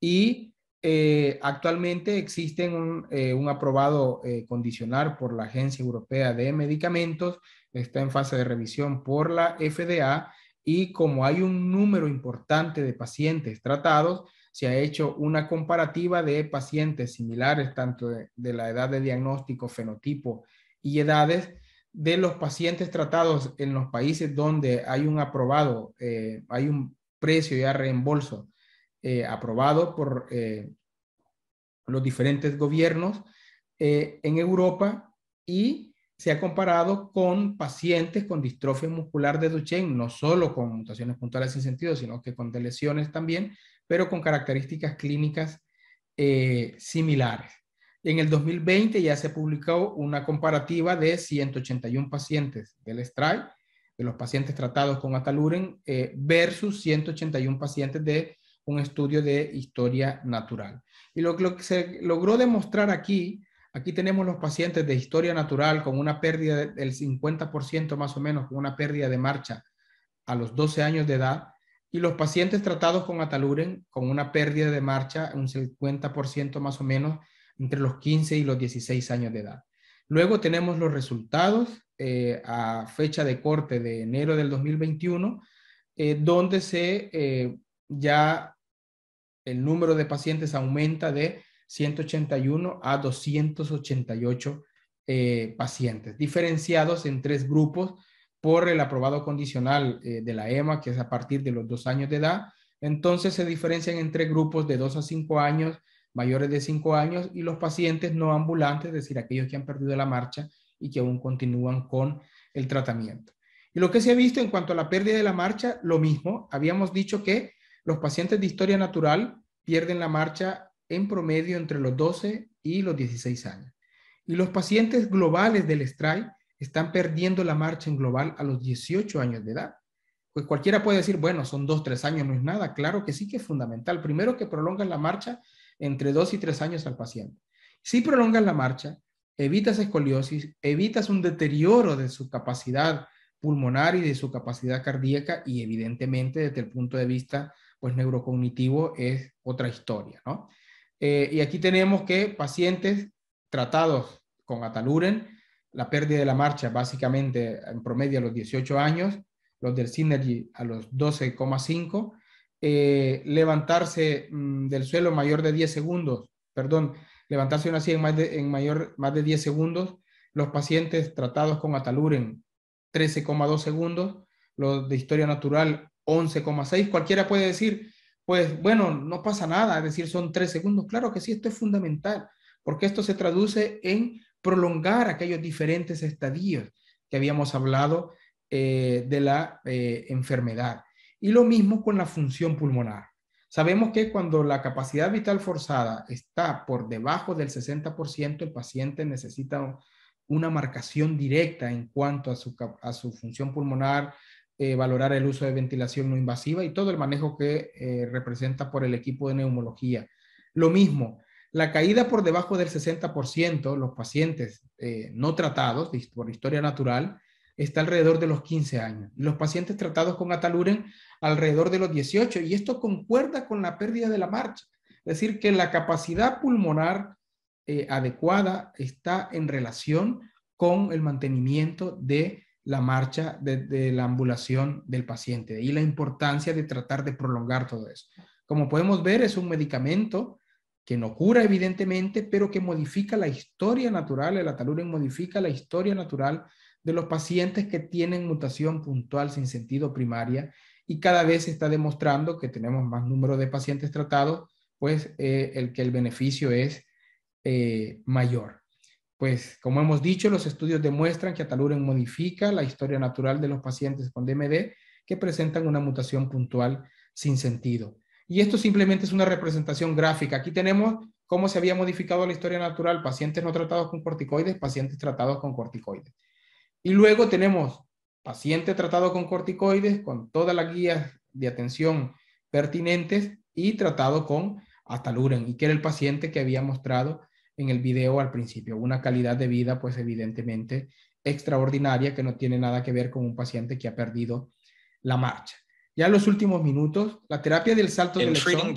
y eh, actualmente existe un, eh, un aprobado condicional por la Agencia Europea de Medicamentos, está en fase de revisión por la FDA y como hay un número importante de pacientes tratados, se ha hecho una comparativa de pacientes similares, tanto de, la edad de diagnóstico, fenotipo y edades, de los pacientes tratados en los países donde hay un aprobado, eh, hay un precio ya reembolso eh, aprobado por eh, los diferentes gobiernos en Europa y se ha comparado con pacientes con distrofia muscular de Duchenne, no solo con mutaciones puntuales sin sentido, sino que con lesiones también, pero con características clínicas eh, similares. En el 2020 ya se publicó una comparativa de 181 pacientes del STRI, de los pacientes tratados con Ataluren, eh, versus 181 pacientes de un estudio de historia natural. Y lo, lo, que se logró demostrar aquí, aquí tenemos los pacientes de historia natural con una pérdida del 50% más o menos, con una pérdida de marcha a los 12 años de edad, y los pacientes tratados con Ataluren, con una pérdida de marcha, un 50% más o menos, entre los 15 y los 16 años de edad. Luego tenemos los resultados eh, a fecha de corte de enero del 2021, eh, donde se eh, ya el número de pacientes aumenta de 181 a 288 pacientes, diferenciados en tres grupos por el aprobado condicional eh, de la EMA, que es a partir de los dos años de edad. Entonces se diferencian entre grupos de dos a cinco años, mayores de cinco años y los pacientes no ambulantes, es decir, aquellos que han perdido la marcha y que aún continúan con el tratamiento. Y lo que se ha visto en cuanto a la pérdida de la marcha, lo mismo. Habíamos dicho que los pacientes de historia natural pierden la marcha en promedio entre los 12 y los 16 años. Y los pacientes globales del STRI están perdiendo la marcha en global a los 18 años de edad. Pues cualquiera puede decir, bueno, son dos, tres años, no es nada. Claro que sí que es fundamental. Primero que prolongan la marcha entre dos y tres años al paciente. Si prolongas la marcha, evitas escoliosis, evitas un deterioro de su capacidad pulmonar y de su capacidad cardíaca y evidentemente desde el punto de vista pues neurocognitivo es otra historia, eh, y aquí tenemos que pacientes tratados con ataluren la pérdida de la marcha básicamente en promedio a los 18 años, los del Synergy a los 12,5, eh, levantarse mm, del suelo mayor de 10 segundos, perdón, levantarse una silla en mayor, más de 10 segundos, los pacientes tratados con Ataluren 13,2 segundos, los de historia natural 11,6, cualquiera puede decir, pues bueno, no pasa nada, es decir, son 3 segundos, claro que sí, esto es fundamental, porque esto se traduce en prolongar aquellos diferentes estadios que habíamos hablado eh, de la eh, enfermedad. Y lo mismo con la función pulmonar. Sabemos que cuando la capacidad vital forzada está por debajo del 60%, el paciente necesita una marcación directa en cuanto a su, función pulmonar, eh, valorar el uso de ventilación no invasiva y todo el manejo que representa por el equipo de neumología. Lo mismo, la caída por debajo del 60%, los pacientes eh, no tratados por historia natural, está alrededor de los 15 años. Los pacientes tratados con ataluren alrededor de los 18. Y esto concuerda con la pérdida de la marcha. Es decir, que la capacidad pulmonar eh, adecuada está en relación con el mantenimiento de la marcha, de, de la ambulación del paciente. Y la importancia de tratar de prolongar todo eso. Como podemos ver, es un medicamento que no cura evidentemente, pero que modifica la historia natural, el ataluren modifica la historia natural de los pacientes que tienen mutación puntual sin sentido primaria y cada vez se está demostrando que tenemos más número de pacientes tratados, pues eh, el que el beneficio es eh, mayor. Pues como hemos dicho, los estudios demuestran que ataluren modifica la historia natural de los pacientes con DMD que presentan una mutación puntual sin sentido. Y esto simplemente es una representación gráfica. Aquí tenemos cómo se había modificado la historia natural, pacientes no tratados con corticoides, pacientes tratados con corticoides. Y luego tenemos paciente tratado con corticoides, con todas las guías de atención pertinentes y tratado con ataluren, y que era el paciente que había mostrado en el video al principio, una calidad de vida pues evidentemente extraordinaria que no tiene nada que ver con un paciente que ha perdido la marcha. Ya en los últimos minutos, la terapia del salto del exón.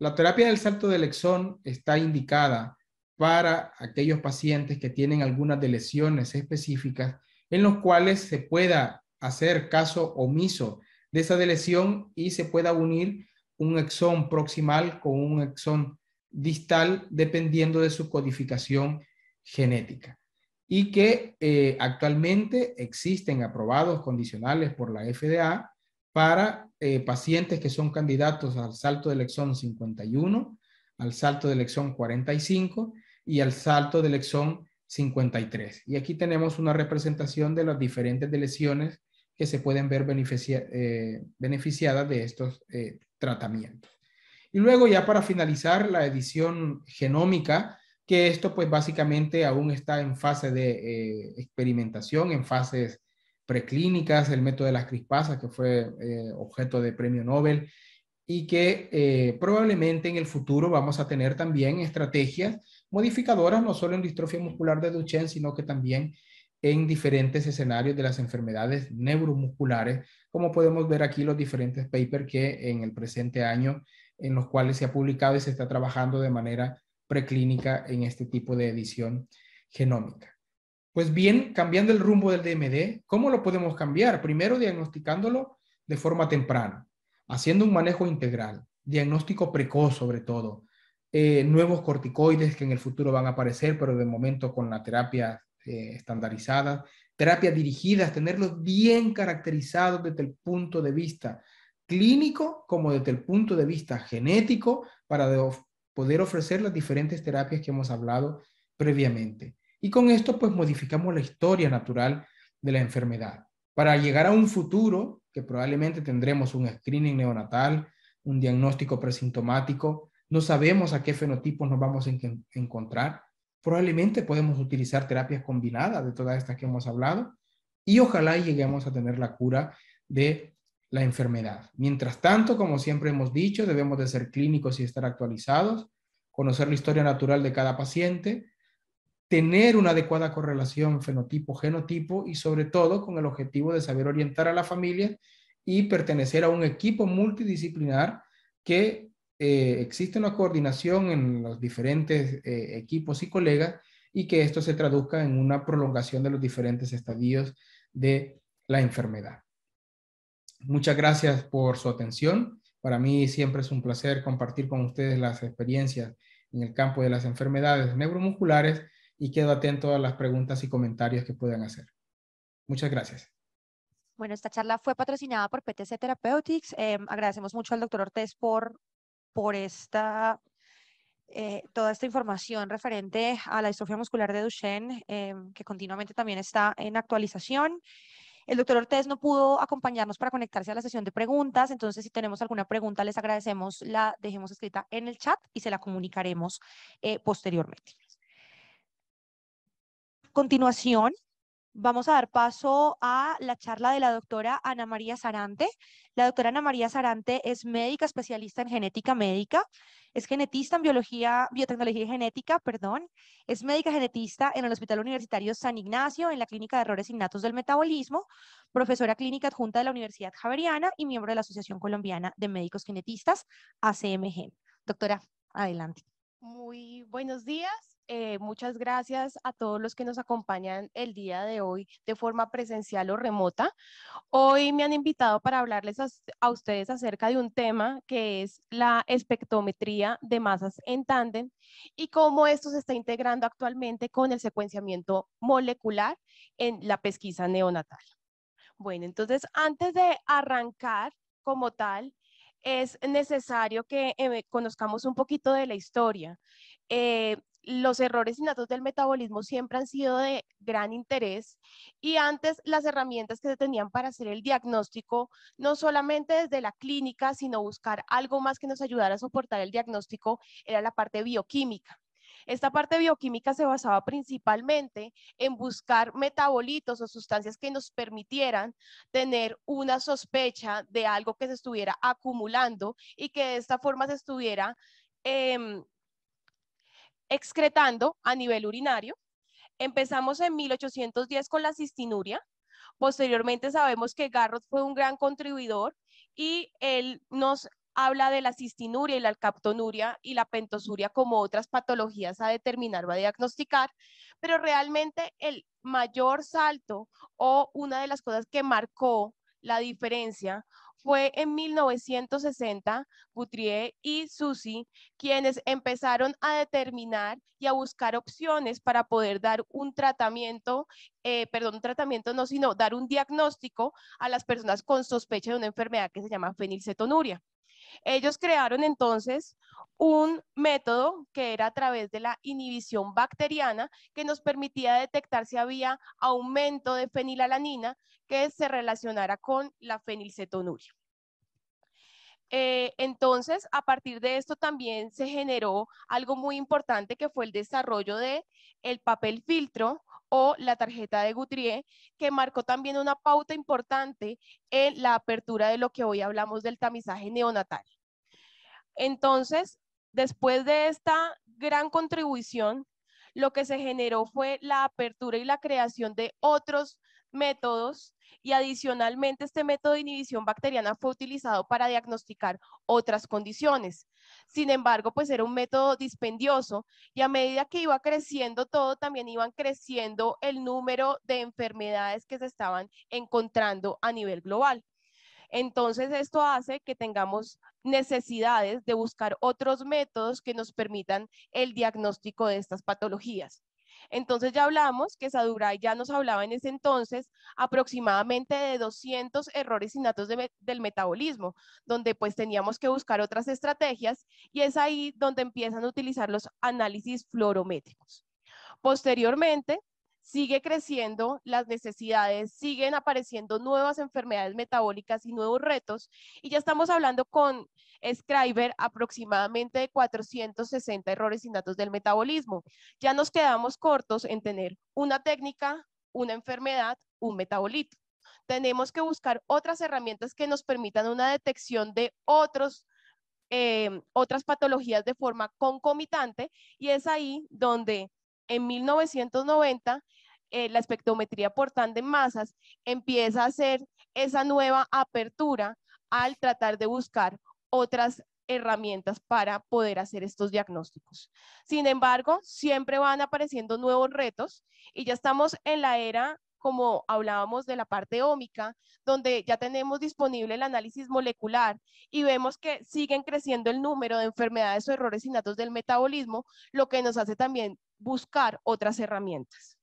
la terapia del salto del exón está indicada para aquellos pacientes que tienen algunas de lesiones específicas en los cuales se pueda hacer caso omiso de esa deleción y se pueda unir un exón proximal con un exón distal dependiendo de su codificación genética y que eh, actualmente existen aprobados condicionales por la FDA para eh, pacientes que son candidatos al salto del exón 51, al salto del exón 45 y al salto del exón 53. Y aquí tenemos una representación de las diferentes lesiones que se pueden ver eh, beneficiadas de estos tratamientos. Y luego ya para finalizar la edición genómica, que esto pues básicamente aún está en fase de eh, experimentación, en fases preclínicas, el método de las crispasas que fue eh, objeto de premio Nobel y que eh, probablemente en el futuro vamos a tener también estrategias modificadoras, no solo en distrofia muscular de Duchenne, sino que también en diferentes escenarios de las enfermedades neuromusculares, como podemos ver aquí los diferentes papers que en el presente año en los cuales se ha publicado y se está trabajando de manera preclínica en este tipo de edición genómica. Pues bien, cambiando el rumbo del DMD, ¿cómo lo podemos cambiar? Primero, diagnosticándolo de forma temprana, haciendo un manejo integral, diagnóstico precoz sobre todo, eh, nuevos corticoides que en el futuro van a aparecer, pero de momento con la terapia eh, estandarizada, terapias dirigidas, tenerlos bien caracterizados desde el punto de vista clínico como desde el punto de vista genético para, de, poder ofrecer las diferentes terapias que hemos hablado previamente. Y con esto pues modificamos la historia natural de la enfermedad para llegar a un futuro que probablemente tendremos un screening neonatal, un diagnóstico presintomático, no sabemos a qué fenotipos nos vamos a encontrar. Probablemente podemos utilizar terapias combinadas de todas estas que hemos hablado y ojalá lleguemos a tener la cura de la enfermedad. Mientras tanto, como siempre hemos dicho, debemos de ser clínicos y estar actualizados, conocer la historia natural de cada paciente, tener una adecuada correlación fenotipo-genotipo y sobre todo con el objetivo de saber orientar a la familia y pertenecer a un equipo multidisciplinar que eh, existe una coordinación en los diferentes eh, equipos y colegas y que esto se traduzca en una prolongación de los diferentes estadios de la enfermedad. Muchas gracias por su atención. Para mí siempre es un placer compartir con ustedes las experiencias en el campo de las enfermedades neuromusculares y quedo atento a las preguntas y comentarios que puedan hacer. Muchas gracias. Bueno, esta charla fue patrocinada por PTC Therapeutics. Eh, agradecemos mucho al doctor Ortiz por, esta, eh, toda esta información referente a la distrofia muscular de Duchenne, eh, que continuamente también está en actualización. El doctor Ortez no pudo acompañarnos para conectarse a la sesión de preguntas, entonces si tenemos alguna pregunta les agradecemos, la dejemos escrita en el chat y se la comunicaremos eh, posteriormente. continuación, vamos a dar paso a la charla de la doctora Ana María Sarante. La doctora Ana María Sarante es médica especialista en genética médica, es genetista en biología, biotecnología y genética, perdón, es médica genetista en el Hospital Universitario San Ignacio, en la Clínica de Errores Innatos del Metabolismo, profesora clínica adjunta de la Universidad Javeriana y miembro de la Asociación Colombiana de Médicos Genetistas, ACMG. Doctora, adelante. Muy buenos días. Eh, muchas gracias a todos los que nos acompañan el día de hoy de forma presencial o remota. Hoy me han invitado para hablarles a, ustedes acerca de un tema que es la espectrometría de masas en tándem y cómo esto se está integrando actualmente con el secuenciamiento molecular en la pesquisa neonatal. Bueno, entonces antes de arrancar como tal, es necesario que eh, conozcamos un poquito de la historia. Eh, los errores innatos del metabolismo siempre han sido de gran interés y antes las herramientas que se tenían para hacer el diagnóstico, no solamente desde la clínica, sino buscar algo más que nos ayudara a soportar el diagnóstico, era la parte bioquímica. Esta parte bioquímica se basaba principalmente en buscar metabolitos o sustancias que nos permitieran tener una sospecha de algo que se estuviera acumulando y que de esta forma se estuviera... Em, excretando a nivel urinario. Empezamos en 1810 con la cistinuria. Posteriormente sabemos que Garrot fue un gran contribuidor y él nos habla de la cistinuria y la alcaptonuria y la pentosuria como otras patologías a determinar o a diagnosticar, pero realmente el mayor salto o una de las cosas que marcó la diferencia fue en 1960 Boutrier y Susi quienes empezaron a determinar y a buscar opciones para poder dar un tratamiento, eh, perdón, un tratamiento no, sino dar un diagnóstico a las personas con sospecha de una enfermedad que se llama fenilcetonuria. Ellos crearon entonces un método que era a través de la inhibición bacteriana que nos permitía detectar si había aumento de fenilalanina que se relacionara con la fenilcetonuria. Eh, entonces, a partir de esto también se generó algo muy importante que fue el desarrollo de el papel filtro o la tarjeta de Guthrie, que marcó también una pauta importante en la apertura de lo que hoy hablamos del tamizaje neonatal. Entonces, después de esta gran contribución, lo que se generó fue la apertura y la creación de otros métodos y adicionalmente este método de inhibición bacteriana fue utilizado para diagnosticar otras condiciones. Sin embargo, pues era un método dispendioso y a medida que iba creciendo todo, también iban creciendo el número de enfermedades que se estaban encontrando a nivel global. Entonces, esto hace que tengamos necesidades de buscar otros métodos que nos permitan el diagnóstico de estas patologías. Entonces ya hablamos que Sadurai ya nos hablaba en ese entonces aproximadamente de 200 errores innatos del metabolismo, donde pues teníamos que buscar otras estrategias y es ahí donde empiezan a utilizar los análisis fluorométricos. Posteriormente, sigue creciendo las necesidades, siguen apareciendo nuevas enfermedades metabólicas y nuevos retos. Y ya estamos hablando con Scriber aproximadamente de 460 errores y datos del metabolismo. Ya nos quedamos cortos en tener una técnica, una enfermedad, un metabolito. Tenemos que buscar otras herramientas que nos permitan una detección de otros em, otras patologías de forma concomitante y es ahí donde en 1990 eh, la espectrometría por en masas empieza a hacer esa nueva apertura al tratar de buscar otras herramientas para poder hacer estos diagnósticos. Sin embargo, siempre van apareciendo nuevos retos y ya estamos en la era como hablábamos de la parte ómica, donde ya tenemos disponible el análisis molecular y vemos que siguen creciendo el número de enfermedades o errores innatos del metabolismo, lo que nos hace también buscar otras herramientas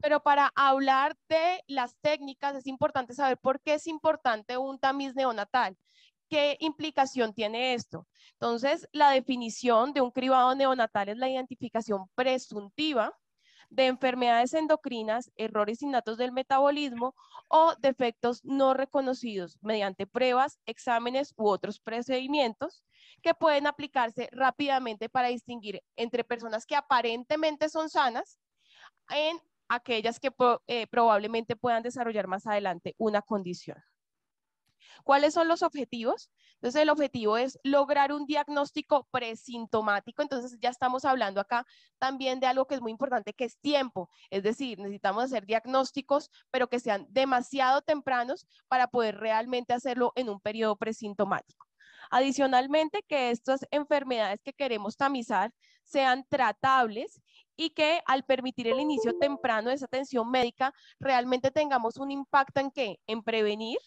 pero para hablar de las técnicas es importante saber por qué es importante un tamiz neonatal. ¿Qué implicación tiene esto? Entonces, la definición de un cribado neonatal es la identificación presuntiva de enfermedades endocrinas, errores innatos del metabolismo o defectos no reconocidos mediante pruebas, exámenes u otros procedimientos que pueden aplicarse rápidamente para distinguir entre personas que aparentemente son sanas en aquellas que eh, probablemente puedan desarrollar más adelante una condición. ¿Cuáles son los objetivos? Entonces, el objetivo es lograr un diagnóstico presintomático. Entonces, ya estamos hablando acá también de algo que es muy importante, que es tiempo. Es decir, necesitamos hacer diagnósticos, pero que sean demasiado tempranos para poder realmente hacerlo en un periodo presintomático. Adicionalmente, que estas enfermedades que queremos tamizar sean tratables y que al permitir el inicio temprano de esa atención médica, realmente tengamos un impacto en qué? En prevenir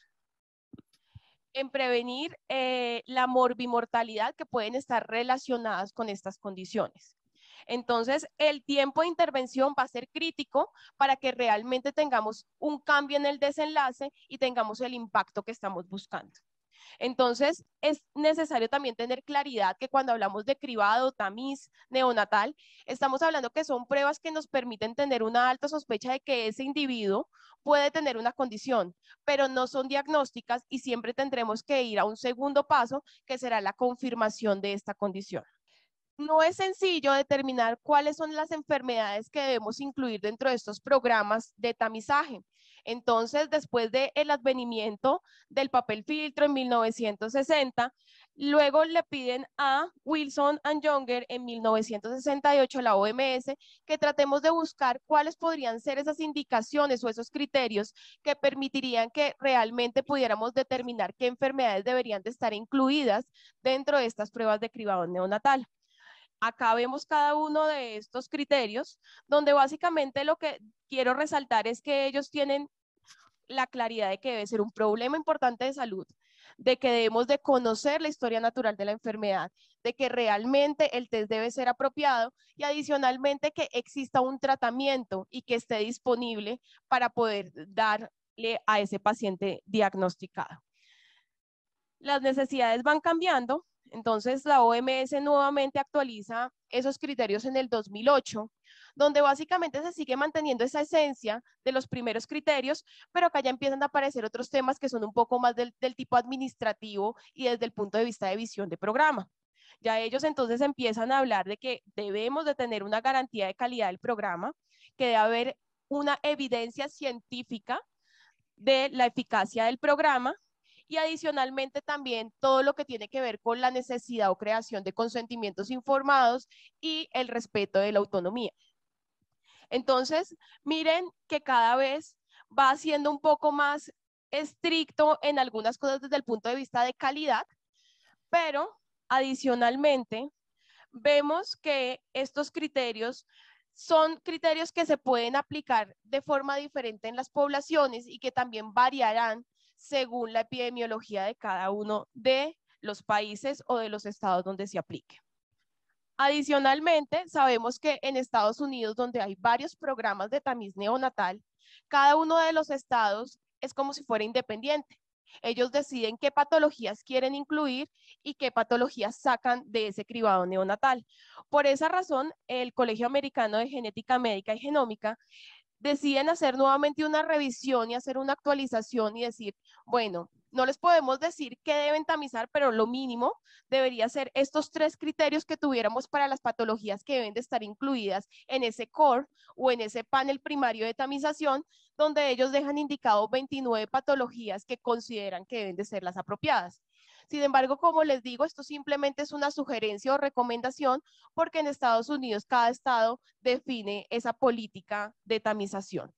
en prevenir eh, la morbimortalidad que pueden estar relacionadas con estas condiciones. Entonces, el tiempo de intervención va a ser crítico para que realmente tengamos un cambio en el desenlace y tengamos el impacto que estamos buscando. Entonces, es necesario también tener claridad que cuando hablamos de cribado, tamiz, neonatal, estamos hablando que son pruebas que nos permiten tener una alta sospecha de que ese individuo puede tener una condición, pero no son diagnósticas y siempre tendremos que ir a un segundo paso, que será la confirmación de esta condición. No es sencillo determinar cuáles son las enfermedades que debemos incluir dentro de estos programas de tamizaje. Entonces, después del advenimiento del papel filtro en 1960, luego le piden a Wilson and Younger en 1968, la OMS, que tratemos de buscar cuáles podrían ser esas indicaciones o esos criterios que permitirían que realmente pudiéramos determinar qué enfermedades deberían de estar incluidas dentro de estas pruebas de cribado neonatal. Acá vemos cada uno de estos criterios, donde básicamente lo que quiero resaltar es que ellos tienen la claridad de que debe ser un problema importante de salud, de que debemos de conocer la historia natural de la enfermedad, de que realmente el test debe ser apropiado y adicionalmente que exista un tratamiento y que esté disponible para poder darle a ese paciente diagnosticado. Las necesidades van cambiando, entonces, la OMS nuevamente actualiza esos criterios en el 2008, donde básicamente se sigue manteniendo esa esencia de los primeros criterios, pero acá ya empiezan a aparecer otros temas que son un poco más del, del tipo administrativo y desde el punto de vista de visión de programa. Ya ellos entonces empiezan a hablar de que debemos de tener una garantía de calidad del programa, que debe haber una evidencia científica de la eficacia del programa y adicionalmente también todo lo que tiene que ver con la necesidad o creación de consentimientos informados y el respeto de la autonomía. Entonces, miren que cada vez va siendo un poco más estricto en algunas cosas desde el punto de vista de calidad, pero adicionalmente vemos que estos criterios son criterios que se pueden aplicar de forma diferente en las poblaciones y que también variarán según la epidemiología de cada uno de los países o de los estados donde se aplique. Adicionalmente, sabemos que en Estados Unidos, donde hay varios programas de tamiz neonatal, cada uno de los estados es como si fuera independiente. Ellos deciden qué patologías quieren incluir y qué patologías sacan de ese cribado neonatal. Por esa razón, el Colegio Americano de Genética Médica y Genómica deciden hacer nuevamente una revisión y hacer una actualización y decir, bueno, no les podemos decir qué deben tamizar, pero lo mínimo debería ser estos tres criterios que tuviéramos para las patologías que deben de estar incluidas en ese core o en ese panel primario de tamización, donde ellos dejan indicado 29 patologías que consideran que deben de ser las apropiadas. Sin embargo, como les digo, esto simplemente es una sugerencia o recomendación porque en Estados Unidos cada estado define esa política de tamización.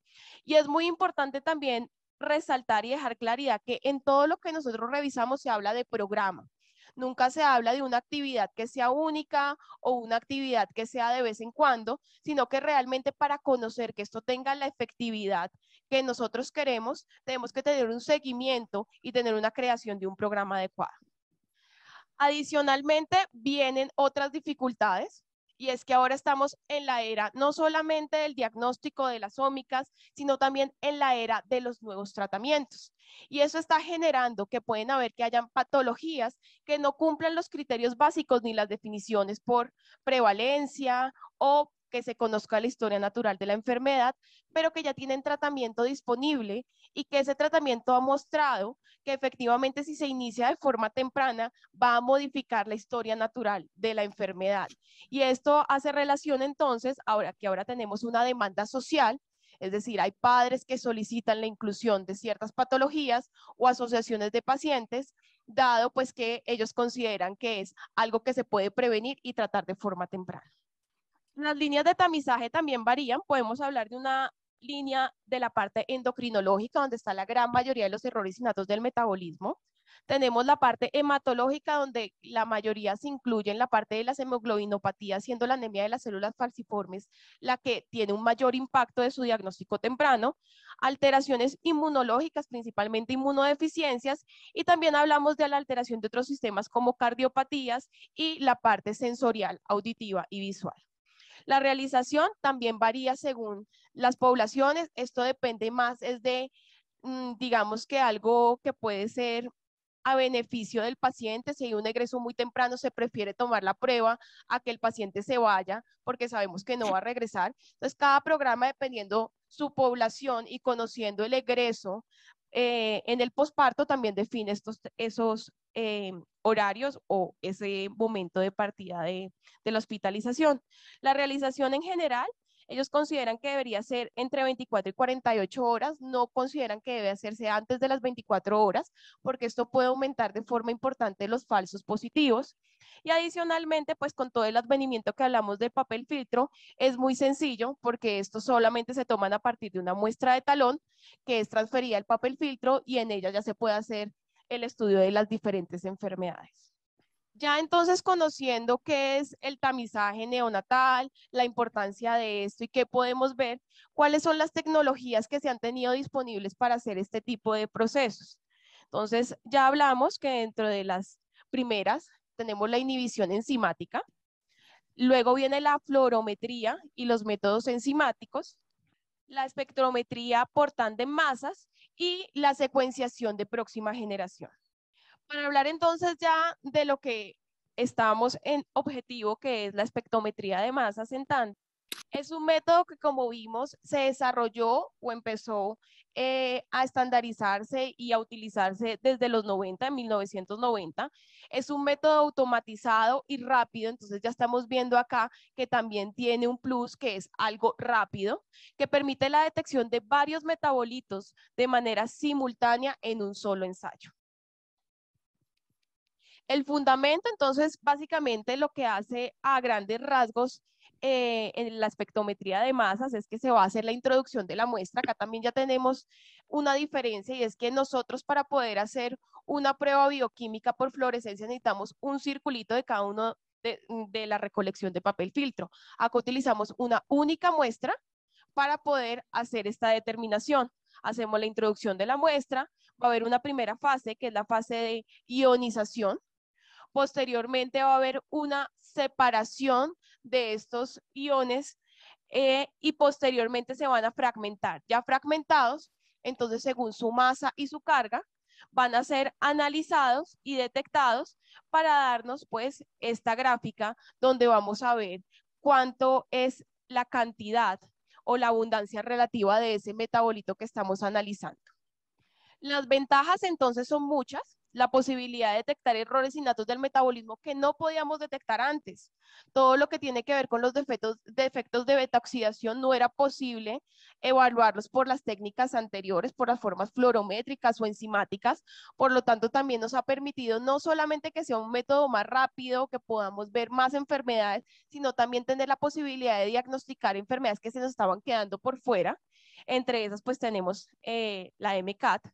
Y es muy importante también resaltar y dejar claridad que en todo lo que nosotros revisamos se habla de programa. Nunca se habla de una actividad que sea única o una actividad que sea de vez en cuando, sino que realmente para conocer que esto tenga la efectividad que nosotros queremos, tenemos que tener un seguimiento y tener una creación de un programa adecuado. Adicionalmente, vienen otras dificultades y es que ahora estamos en la era no solamente del diagnóstico de las ómicas, sino también en la era de los nuevos tratamientos. Y eso está generando que pueden haber que hayan patologías que no cumplan los criterios básicos ni las definiciones por prevalencia o que se conozca la historia natural de la enfermedad, pero que ya tienen tratamiento disponible y que ese tratamiento ha mostrado que efectivamente si se inicia de forma temprana va a modificar la historia natural de la enfermedad. Y esto hace relación entonces, ahora que ahora tenemos una demanda social, es decir, hay padres que solicitan la inclusión de ciertas patologías o asociaciones de pacientes, dado pues que ellos consideran que es algo que se puede prevenir y tratar de forma temprana. Las líneas de tamizaje también varían. Podemos hablar de una línea de la parte endocrinológica, donde está la gran mayoría de los errores innatos del metabolismo. Tenemos la parte hematológica, donde la mayoría se incluye en la parte de las hemoglobinopatías, siendo la anemia de las células falciformes la que tiene un mayor impacto de su diagnóstico temprano. Alteraciones inmunológicas, principalmente inmunodeficiencias, y también hablamos de la alteración de otros sistemas como cardiopatías y la parte sensorial, auditiva y visual. La realización también varía según las poblaciones. Esto depende más, es de, mm, digamos que algo que puede ser a beneficio del paciente. Si hay un egreso muy temprano, se prefiere tomar la prueba a que el paciente se vaya porque sabemos que no va a regresar. Entonces, cada programa, dependiendo su población y conociendo el egreso eh, en el posparto, también define estos, esos eh, horarios o ese momento de partida de, la hospitalización. La realización en general ellos consideran que debería ser entre 24 y 48 horas, no consideran que debe hacerse antes de las 24 horas, porque esto puede aumentar de forma importante los falsos positivos. Y adicionalmente, pues con todo el advenimiento que hablamos del papel filtro, es muy sencillo porque esto solamente se toman a partir de una muestra de talón que es transferida al papel filtro y en ella ya se puede hacer el estudio de las diferentes enfermedades. Ya entonces conociendo qué es el tamizaje neonatal, la importancia de esto y qué podemos ver, cuáles son las tecnologías que se han tenido disponibles para hacer este tipo de procesos. Entonces ya hablamos que dentro de las primeras tenemos la inhibición enzimática, luego viene la fluorometría y los métodos enzimáticos, la espectrometría por tan de masas y la secuenciación de próxima generación. Para hablar entonces ya de lo que estábamos en objetivo, que es la espectrometría de masas en tanto, es un método que, como vimos, se desarrolló o empezó eh, a estandarizarse y a utilizarse desde los 90, en 1990. Es un método automatizado y rápido, entonces ya estamos viendo acá que también tiene un plus que es algo rápido, que permite la detección de varios metabolitos de manera simultánea en un solo ensayo. El fundamento, entonces, básicamente lo que hace a grandes rasgos eh, en la espectrometría de masas es que se va a hacer la introducción de la muestra. Acá también ya tenemos una diferencia y es que nosotros para poder hacer una prueba bioquímica por fluorescencia necesitamos un circulito de cada uno de, de la recolección de papel filtro. Acá utilizamos una única muestra para poder hacer esta determinación. Hacemos la introducción de la muestra, va a haber una primera fase que es la fase de ionización, posteriormente va a haber una separación de estos iones eh, y posteriormente se van a fragmentar. Ya fragmentados, entonces según su masa y su carga, van a ser analizados y detectados para darnos pues esta gráfica donde vamos a ver cuánto es la cantidad o la abundancia relativa de ese metabolito que estamos analizando. Las ventajas entonces son muchas la posibilidad de detectar errores innatos del metabolismo que no podíamos detectar antes. Todo lo que tiene que ver con los defectos, defectos de beta-oxidación no era posible evaluarlos por las técnicas anteriores, por las formas fluorométricas o enzimáticas. Por lo tanto, también nos ha permitido no solamente que sea un método más rápido, que podamos ver más enfermedades, sino también tener la posibilidad de diagnosticar enfermedades que se nos estaban quedando por fuera. Entre esas, pues tenemos eh, la MCAT,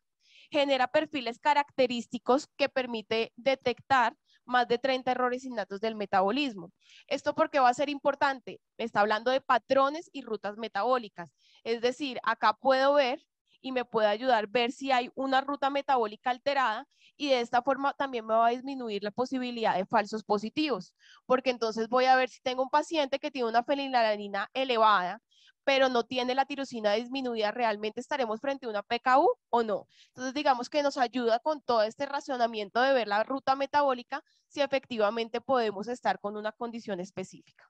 genera perfiles característicos que permite detectar más de 30 errores innatos del metabolismo. Esto porque va a ser importante, está hablando de patrones y rutas metabólicas, es decir, acá puedo ver y me puede ayudar a ver si hay una ruta metabólica alterada y de esta forma también me va a disminuir la posibilidad de falsos positivos, porque entonces voy a ver si tengo un paciente que tiene una fenilalanina elevada, pero no tiene la tirosina disminuida, ¿realmente estaremos frente a una PKU o no? Entonces, digamos que nos ayuda con todo este racionamiento de ver la ruta metabólica si efectivamente podemos estar con una condición específica.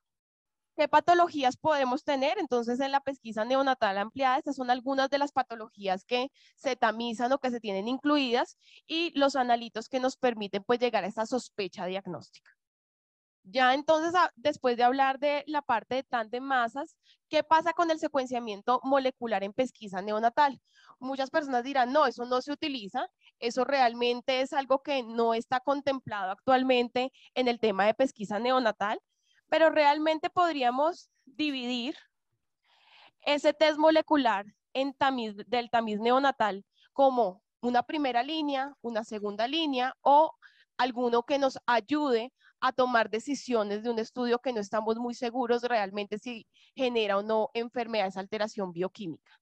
¿Qué patologías podemos tener? Entonces, en la pesquisa neonatal ampliada, estas son algunas de las patologías que se tamizan o que se tienen incluidas y los analitos que nos permiten pues llegar a esta sospecha diagnóstica. Ya entonces, ah, después de hablar de la parte de TAN de masas, ¿qué pasa con el secuenciamiento molecular en pesquisa neonatal? Muchas personas dirán, no, eso no se utiliza, eso realmente es algo que no está contemplado actualmente en el tema de pesquisa neonatal, pero realmente podríamos dividir ese test molecular en del tamiz neonatal como una primera línea, una segunda línea o alguno que nos ayude a tomar decisiones de un estudio que no estamos muy seguros realmente si genera o no enfermedades, alteración bioquímica.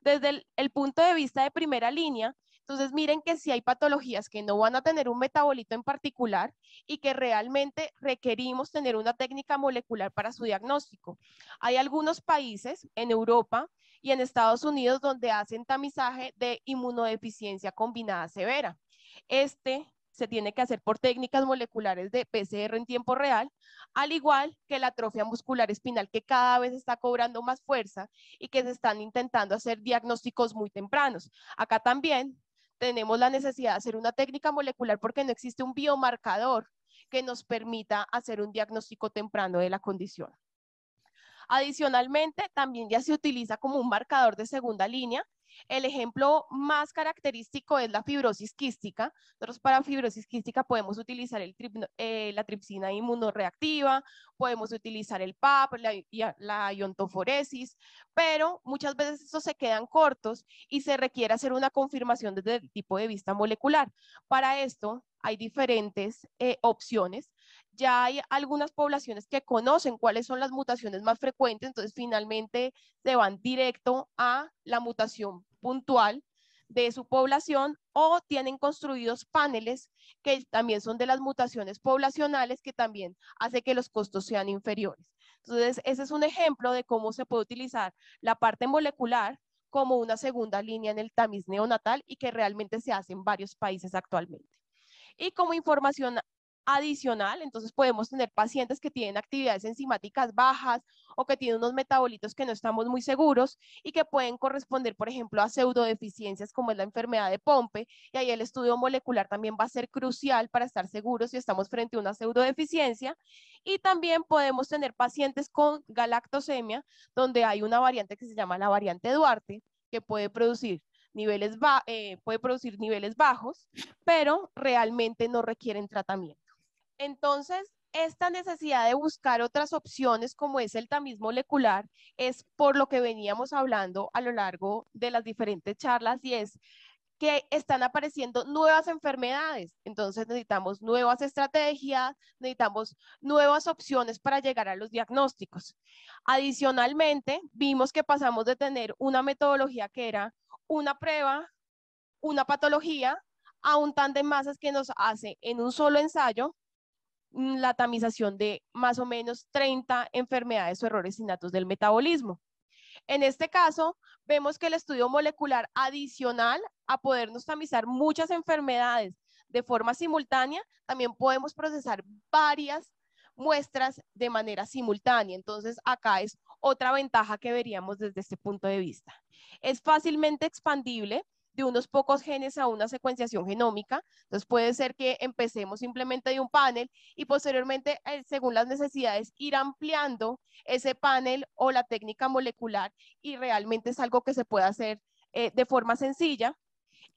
Desde el, punto de vista de primera línea, entonces miren que si hay patologías que no van a tener un metabolito en particular y que realmente requerimos tener una técnica molecular para su diagnóstico. Hay algunos países en Europa y en Estados Unidos donde hacen tamizaje de inmunodeficiencia combinada severa. Este se tiene que hacer por técnicas moleculares de PCR en tiempo real, al igual que la atrofia muscular espinal que cada vez está cobrando más fuerza y que se están intentando hacer diagnósticos muy tempranos. Acá también tenemos la necesidad de hacer una técnica molecular porque no existe un biomarcador que nos permita hacer un diagnóstico temprano de la condición. Adicionalmente, también ya se utiliza como un marcador de segunda línea el ejemplo más característico es la fibrosis quística. Nosotros para fibrosis quística podemos utilizar eh, la tripsina inmunoreactiva, podemos utilizar el PAP, la, la iontoforesis, pero muchas veces estos se quedan cortos y se requiere hacer una confirmación desde el tipo de vista molecular. Para esto hay diferentes eh, opciones ya hay algunas poblaciones que conocen cuáles son las mutaciones más frecuentes, entonces finalmente se van directo a la mutación puntual de su población o tienen construidos paneles que también son de las mutaciones poblacionales que también hace que los costos sean inferiores. Entonces, ese es un ejemplo de cómo se puede utilizar la parte molecular como una segunda línea en el tamiz neonatal y que realmente se hace en varios países actualmente. Y como información adicional, entonces podemos tener pacientes que tienen actividades enzimáticas bajas o que tienen unos metabolitos que no estamos muy seguros y que pueden corresponder, por ejemplo, a pseudodeficiencias como es la enfermedad de Pompe y ahí el estudio molecular también va a ser crucial para estar seguros si estamos frente a una pseudodeficiencia y también podemos tener pacientes con galactosemia donde hay una variante que se llama la variante Duarte que puede producir niveles eh, puede producir niveles bajos, pero realmente no requieren tratamiento. Entonces, esta necesidad de buscar otras opciones como es el tamiz molecular es por lo que veníamos hablando a lo largo de las diferentes charlas y es que están apareciendo nuevas enfermedades. Entonces necesitamos nuevas estrategias, necesitamos nuevas opciones para llegar a los diagnósticos. Adicionalmente, vimos que pasamos de tener una metodología que era una prueba, una patología, a un tan de masas que nos hace en un solo ensayo Mm, la tamización de más o menos 30 enfermedades o errores innatos del metabolismo. En este caso, vemos que el estudio molecular adicional a podernos tamizar muchas enfermedades de forma simultánea, también podemos procesar varias muestras de manera simultánea. Entonces, acá es otra ventaja que veríamos desde este punto de vista. Es fácilmente expandible de unos pocos genes a una secuenciación genómica. Entonces puede ser que empecemos simplemente de un panel y posteriormente, eh, según las necesidades, ir ampliando ese panel o la técnica molecular y realmente es algo que se puede hacer eh, de forma sencilla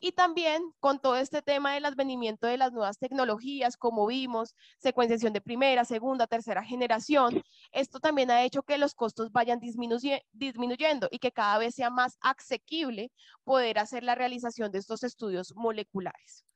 y también con todo este tema del advenimiento de las nuevas tecnologías, como vimos, secuenciación de primera, segunda, tercera generación, esto también ha hecho que los costos vayan disminuyendo y que cada vez sea más asequible poder hacer la realización de estos estudios moleculares.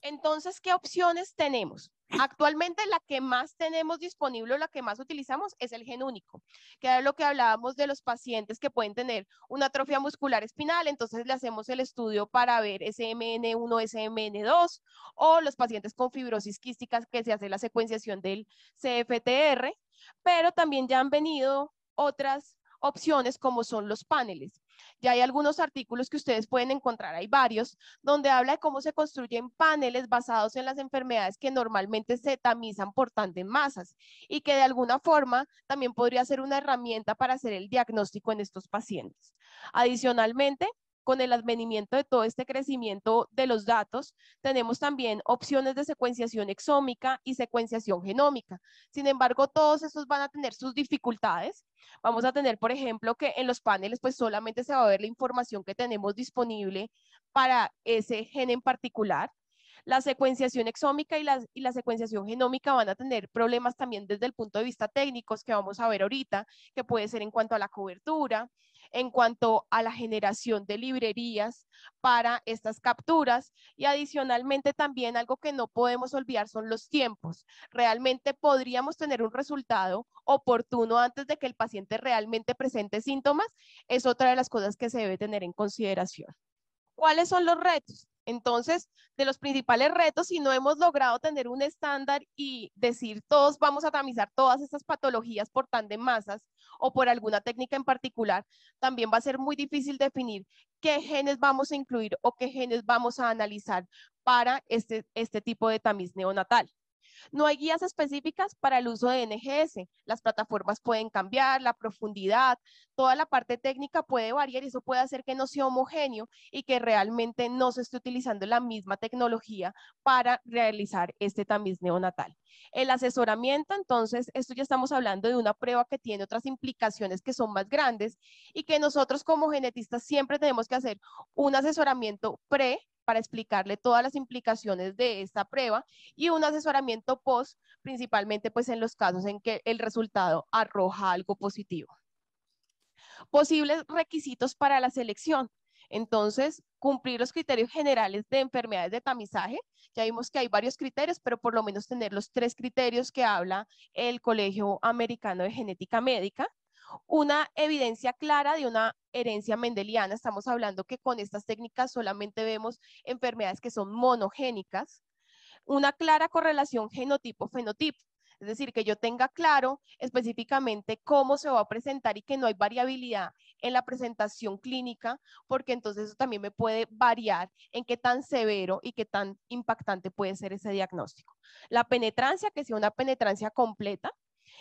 Entonces, ¿qué opciones tenemos? Actualmente la que más tenemos disponible, la que más utilizamos es el gen único, que era lo que hablábamos de los pacientes que pueden tener una atrofia muscular espinal, entonces le hacemos el estudio para ver SMN1, SMN2, o los pacientes con fibrosis quística que se hace la secuenciación del CFTR, pero también ya han venido otras opciones como son los paneles. Ya hay algunos artículos que ustedes pueden encontrar, hay varios, donde habla de cómo se construyen paneles basados en las enfermedades que normalmente se tamizan por tanto masas y que de alguna forma también podría ser una herramienta para hacer el diagnóstico en estos pacientes. Adicionalmente, con el advenimiento de todo este crecimiento de los datos, tenemos también opciones de secuenciación exómica y secuenciación genómica. Sin embargo, todos estos van a tener sus dificultades. Vamos a tener, por ejemplo, que en los paneles pues solamente se va a ver la información que tenemos disponible para ese gen en particular. La secuenciación exómica y la, secuenciación genómica van a tener problemas también desde el punto de vista técnico, que vamos a ver ahorita, que puede ser en cuanto a la cobertura, en cuanto a la generación de librerías para estas capturas y adicionalmente también algo que no podemos olvidar son los tiempos. Realmente podríamos tener un resultado oportuno antes de que el paciente realmente presente síntomas, es otra de las cosas que se debe tener en consideración. ¿Cuáles son los retos? Entonces, de los principales retos, si no hemos logrado tener un estándar y decir todos vamos a tamizar todas estas patologías por tan de masas o por alguna técnica en particular, también va a ser muy difícil definir qué genes vamos a incluir o qué genes vamos a analizar para este, este tipo de tamiz neonatal. No hay guías específicas para el uso de NGS. Las plataformas pueden cambiar, la profundidad, toda la parte técnica puede variar y eso puede hacer que no sea homogéneo y que realmente no se esté utilizando la misma tecnología para realizar este tamiz neonatal. El asesoramiento, entonces, esto ya estamos hablando de una prueba que tiene otras implicaciones que son más grandes y que nosotros como genetistas siempre tenemos que hacer un asesoramiento pre para explicarle todas las implicaciones de esta prueba y un asesoramiento post, principalmente pues en los casos en que el resultado arroja algo positivo. Posibles requisitos para la selección. Entonces, cumplir los criterios generales de enfermedades de tamizaje. Ya vimos que hay varios criterios, pero por lo menos tener los tres criterios que habla el Colegio Americano de Genética Médica una evidencia clara de una herencia mendeliana. Estamos hablando que con estas técnicas solamente vemos enfermedades que son monogénicas, una clara correlación genotipo-fenotipo. Es decir, que yo tenga claro específicamente cómo se va a presentar y que no hay variabilidad en la presentación clínica, porque entonces eso también me puede variar en qué tan severo y qué tan impactante puede ser ese diagnóstico. La penetrancia, que sea una penetrancia completa,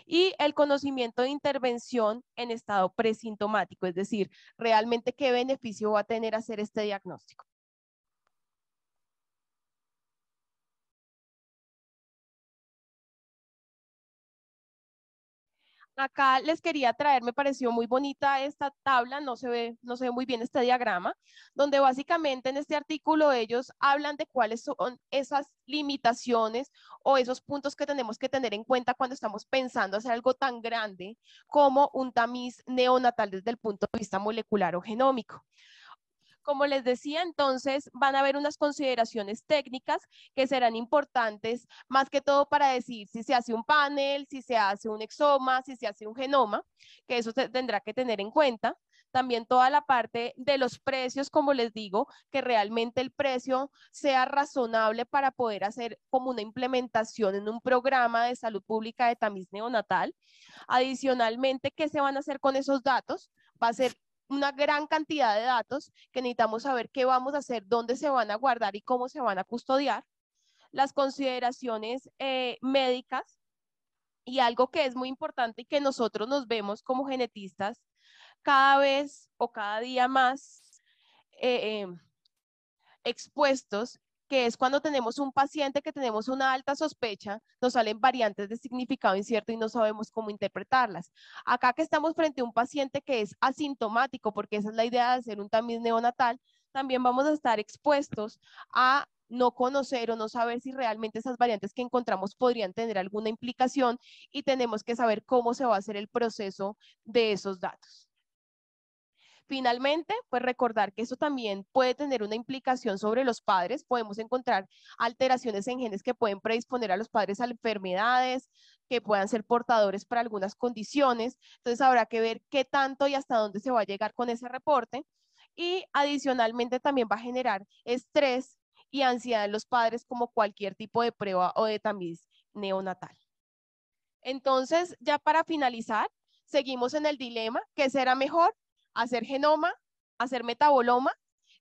y el conocimiento de intervención en estado presintomático, es decir, realmente qué beneficio va a tener hacer este diagnóstico. Acá les quería traer, me pareció muy bonita esta tabla, no se ve, no se muy bien este diagrama, donde básicamente en este artículo ellos hablan de cuáles son esas limitaciones o esos puntos que tenemos que tener en cuenta cuando estamos pensando hacer algo tan grande como un tamiz neonatal desde el punto de vista molecular o genómico. Como les decía, entonces van a haber unas consideraciones técnicas que serán importantes más que todo para decir si se hace un panel, si se hace un exoma, si se hace un genoma, que eso se tendrá que tener en cuenta. También toda la parte de los precios, como les digo, que realmente el precio sea razonable para poder hacer como una implementación en un programa de salud pública de tamiz neonatal. Adicionalmente, ¿qué se van a hacer con esos datos? Va a ser una gran cantidad de datos que necesitamos saber qué vamos a hacer, dónde se van a guardar y cómo se van a custodiar, las consideraciones eh, médicas y algo que es muy importante y que nosotros nos vemos como genetistas cada vez o cada día más eh, eh, expuestos que es cuando tenemos un paciente que tenemos una alta sospecha, nos salen variantes de significado incierto y no sabemos cómo interpretarlas. Acá que estamos frente a un paciente que es asintomático, porque esa es la idea de hacer un tamiz neonatal, también vamos a estar expuestos a no conocer o no saber si realmente esas variantes que encontramos podrían tener alguna implicación y tenemos que saber cómo se va a hacer el proceso de esos datos. Finalmente, pues recordar que eso también puede tener una implicación sobre los padres. Podemos encontrar alteraciones en genes que pueden predisponer a los padres a enfermedades, que puedan ser portadores para algunas condiciones. Entonces habrá que ver qué tanto y hasta dónde se va a llegar con ese reporte. Y adicionalmente también va a generar estrés y ansiedad en los padres como cualquier tipo de prueba o de tamiz neonatal. Entonces, ya para finalizar, seguimos en el dilema, ¿qué será mejor? hacer genoma, hacer metaboloma,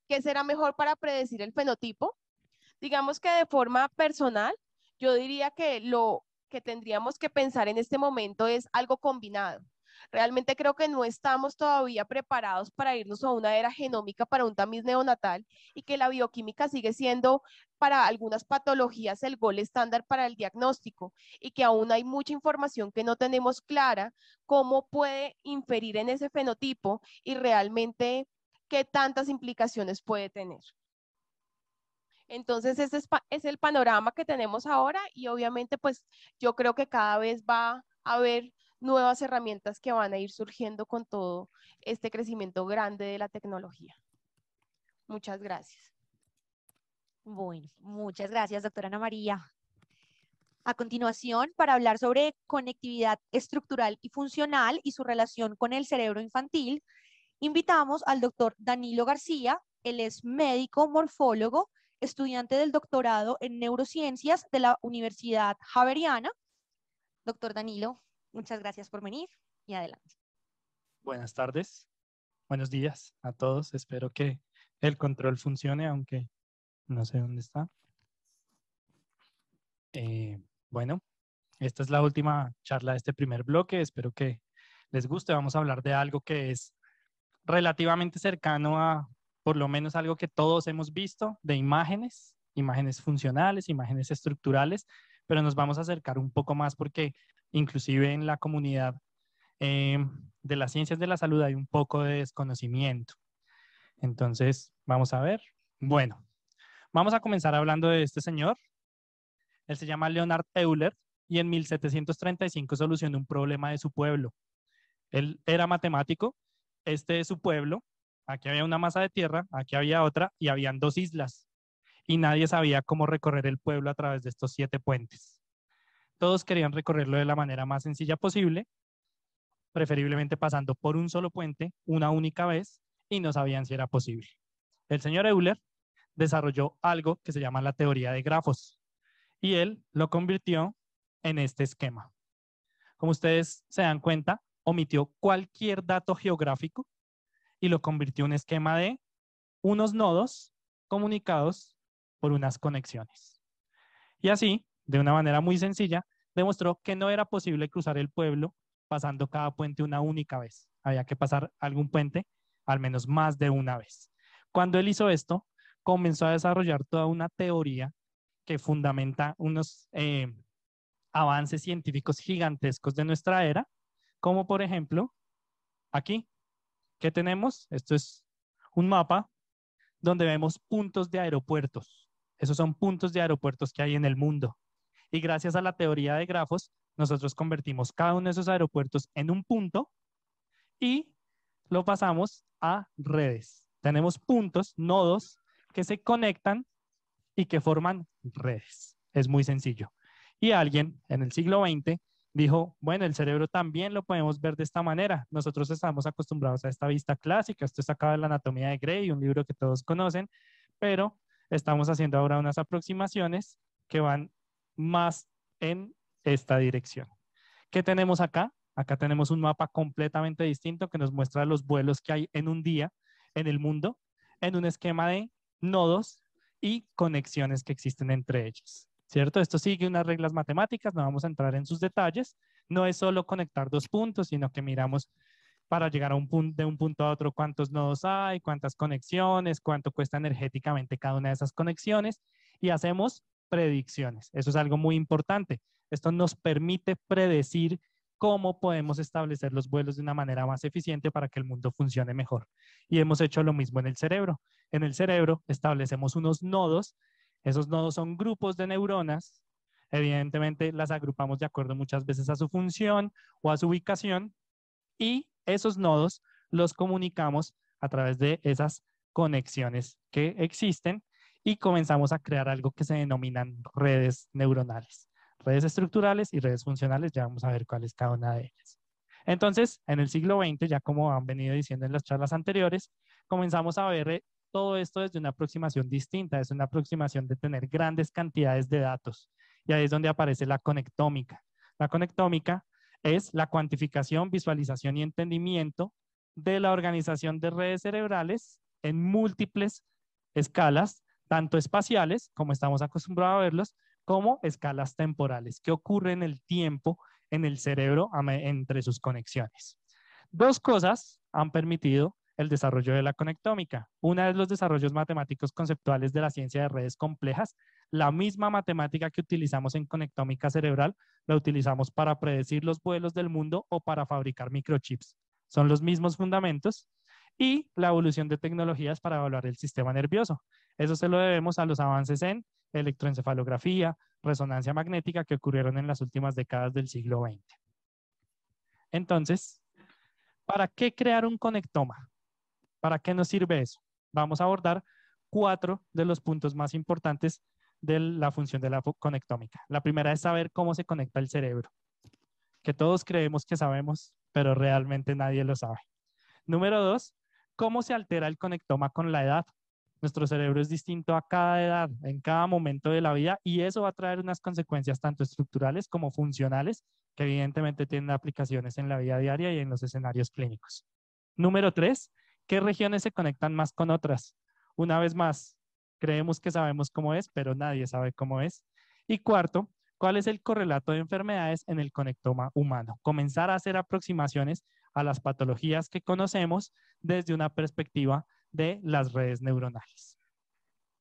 ¿qué será mejor para predecir el fenotipo. Digamos que de forma personal, yo diría que lo que tendríamos que pensar en este momento es algo combinado. Realmente creo que no estamos todavía preparados para irnos a una era genómica para un tamiz neonatal y que la bioquímica sigue siendo para algunas patologías el gol estándar para el diagnóstico y que aún hay mucha información que no tenemos clara cómo puede inferir en ese fenotipo y realmente qué tantas implicaciones puede tener. Entonces, ese es, el panorama que tenemos ahora y obviamente, pues yo creo que cada vez va a haber nuevas herramientas que van a ir surgiendo con todo este crecimiento grande de la tecnología. Muchas gracias. Bueno, muchas gracias, doctora Ana María. A continuación, para hablar sobre conectividad estructural y funcional y su relación con el cerebro infantil, invitamos al doctor Danilo García. Él es médico, morfólogo, estudiante del doctorado en neurociencias de la Universidad Javeriana. Doctor Danilo, Muchas gracias por venir y adelante. Buenas tardes, buenos días a todos. Espero que el control funcione, aunque no sé dónde está. Eh, bueno, esta es la última charla de este primer bloque. Espero que les guste. Vamos a hablar de algo que es relativamente cercano a por lo menos algo que todos hemos visto de imágenes, imágenes funcionales, imágenes estructurales, pero nos vamos a acercar un poco más porque inclusive en la comunidad eh, de las ciencias de la salud hay un poco de desconocimiento. Entonces, vamos a ver. Bueno, vamos a comenzar hablando de este señor. Él se llama Leonard Euler y en 1735 solucionó un problema de su pueblo. Él era matemático, este es su pueblo, aquí había una masa de tierra, aquí había otra y habían dos islas y nadie sabía cómo recorrer el pueblo a través de estos siete puentes. Todos querían recorrerlo de la manera más sencilla posible, preferiblemente pasando por un solo puente una única vez y no sabían si era posible. El señor Euler desarrolló algo que se llama la teoría de grafos y él lo convirtió en este esquema. Como ustedes se dan cuenta, omitió cualquier dato geográfico y lo convirtió en un esquema de unos nodos comunicados por unas conexiones. Y así, de una manera muy sencilla, demostró que no era posible cruzar el pueblo pasando cada puente una única vez. Había que pasar algún puente al menos más de una vez. Cuando él hizo esto, comenzó a desarrollar toda una teoría que fundamenta unos eh, avances científicos gigantescos de nuestra era, como por ejemplo, aquí, ¿qué tenemos? Esto es un mapa donde vemos puntos de aeropuertos. Esos son puntos de aeropuertos que hay en el mundo. Y gracias a la teoría de grafos, nosotros convertimos cada uno de esos aeropuertos en un punto y lo pasamos a redes. Tenemos puntos, nodos, que se conectan y que forman redes. Es muy sencillo. Y alguien en el siglo XX dijo, bueno, el cerebro también lo podemos ver de esta manera. Nosotros estamos acostumbrados a esta vista clásica. Esto es acá de la anatomía de Gray, un libro que todos conocen, pero estamos haciendo ahora unas aproximaciones que van más en esta dirección. ¿Qué tenemos acá? Acá tenemos un mapa completamente distinto que nos muestra los vuelos que hay en un día en el mundo en un esquema de nodos y conexiones que existen entre ellos. ¿Cierto? Esto sigue unas reglas matemáticas, no vamos a entrar en sus detalles. No es solo conectar dos puntos, sino que miramos para llegar a un punto, de un punto a otro, cuántos nodos hay, cuántas conexiones, cuánto cuesta energéticamente cada una de esas conexiones y hacemos predicciones. Eso es algo muy importante. Esto nos permite predecir cómo podemos establecer los vuelos de una manera más eficiente para que el mundo funcione mejor. Y hemos hecho lo mismo en el cerebro. En el cerebro establecemos unos nodos. Esos nodos son grupos de neuronas. Evidentemente las agrupamos de acuerdo muchas veces a su función o a su ubicación y esos nodos los comunicamos a través de esas conexiones que existen y comenzamos a crear algo que se denominan redes neuronales, redes estructurales y redes funcionales, ya vamos a ver cuál es cada una de ellas. Entonces, en el siglo XX, ya como han venido diciendo en las charlas anteriores, comenzamos a ver eh, todo esto desde una aproximación distinta, es una aproximación de tener grandes cantidades de datos. Y ahí es donde aparece la conectómica. La conectómica es la cuantificación, visualización y entendimiento de la organización de redes cerebrales en múltiples escalas, tanto espaciales, como estamos acostumbrados a verlos, como escalas temporales, que ocurre en el tiempo en el cerebro entre sus conexiones. Dos cosas han permitido el desarrollo de la conectómica. Una es los desarrollos matemáticos conceptuales de la ciencia de redes complejas, la misma matemática que utilizamos en conectómica cerebral la utilizamos para predecir los vuelos del mundo o para fabricar microchips. Son los mismos fundamentos. Y la evolución de tecnologías para evaluar el sistema nervioso. Eso se lo debemos a los avances en electroencefalografía, resonancia magnética que ocurrieron en las últimas décadas del siglo XX. Entonces, ¿para qué crear un conectoma? ¿Para qué nos sirve eso? Vamos a abordar cuatro de los puntos más importantes de la función de la conectómica. La primera es saber cómo se conecta el cerebro, que todos creemos que sabemos, pero realmente nadie lo sabe. Número dos, cómo se altera el conectoma con la edad. Nuestro cerebro es distinto a cada edad, en cada momento de la vida, y eso va a traer unas consecuencias tanto estructurales como funcionales, que evidentemente tienen aplicaciones en la vida diaria y en los escenarios clínicos. Número tres, ¿qué regiones se conectan más con otras? Una vez más, Creemos que sabemos cómo es, pero nadie sabe cómo es. Y cuarto, ¿cuál es el correlato de enfermedades en el conectoma humano? Comenzar a hacer aproximaciones a las patologías que conocemos desde una perspectiva de las redes neuronales.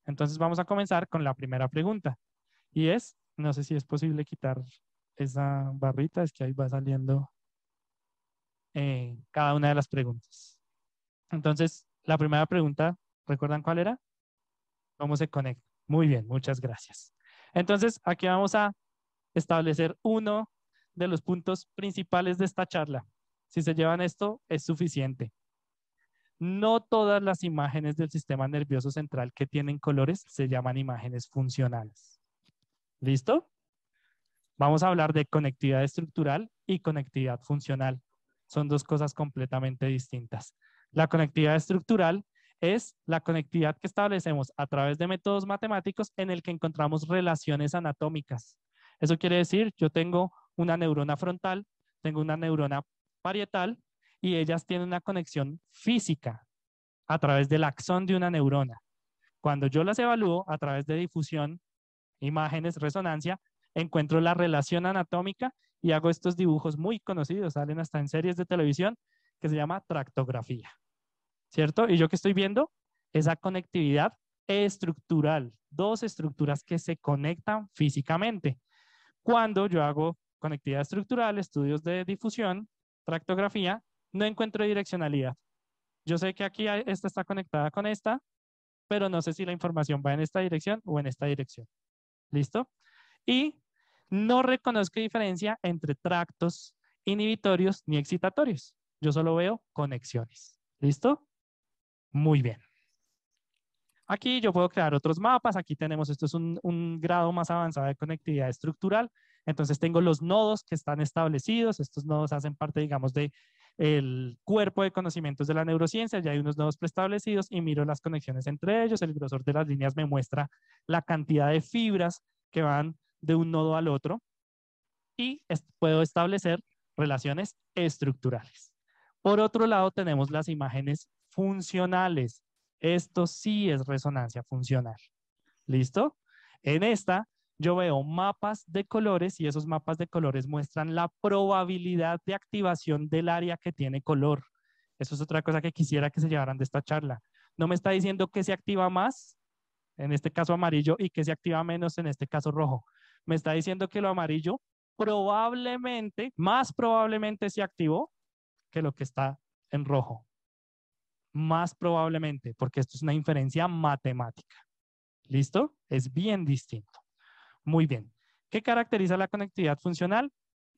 Entonces vamos a comenzar con la primera pregunta. Y es, no sé si es posible quitar esa barrita, es que ahí va saliendo eh, cada una de las preguntas. Entonces, la primera pregunta, ¿recuerdan cuál era? cómo se conecta. Muy bien, muchas gracias. Entonces, aquí vamos a establecer uno de los puntos principales de esta charla. Si se llevan esto, es suficiente. No todas las imágenes del sistema nervioso central que tienen colores se llaman imágenes funcionales. ¿Listo? Vamos a hablar de conectividad estructural y conectividad funcional. Son dos cosas completamente distintas. La conectividad estructural es la conectividad que establecemos a través de métodos matemáticos en el que encontramos relaciones anatómicas. Eso quiere decir, yo tengo una neurona frontal, tengo una neurona parietal y ellas tienen una conexión física a través del axón de una neurona. Cuando yo las evalúo a través de difusión, imágenes, resonancia, encuentro la relación anatómica y hago estos dibujos muy conocidos, salen hasta en series de televisión, que se llama tractografía. ¿cierto? Y yo que estoy viendo esa conectividad estructural, dos estructuras que se conectan físicamente. Cuando yo hago conectividad estructural, estudios de difusión, tractografía, no encuentro direccionalidad. Yo sé que aquí esta está conectada con esta, pero no sé si la información va en esta dirección o en esta dirección. ¿Listo? Y no reconozco diferencia entre tractos inhibitorios ni excitatorios. Yo solo veo conexiones. ¿Listo? Muy bien. Aquí yo puedo crear otros mapas. Aquí tenemos, esto es un, grado más avanzado de conectividad estructural. Entonces tengo los nodos que están establecidos. Estos nodos hacen parte, digamos, de el cuerpo de conocimientos de la neurociencia. Ya hay unos nodos preestablecidos y miro las conexiones entre ellos. El grosor de las líneas me muestra la cantidad de fibras que van de un nodo al otro. Y puedo establecer relaciones estructurales. Por otro lado, tenemos las imágenes funcionales. Esto sí es resonancia funcional. ¿Listo? En esta yo veo mapas de colores y esos mapas de colores muestran la probabilidad de activación del área que tiene color. Eso es otra cosa que quisiera que se llevaran de esta charla. No me está diciendo que se activa más, en este caso amarillo, y que se activa menos, en este caso rojo. Me está diciendo que lo amarillo probablemente, más probablemente se activó que lo que está en rojo más probablemente, porque esto es una inferencia matemática. ¿Listo? Es bien distinto. Muy bien. ¿Qué caracteriza la conectividad funcional?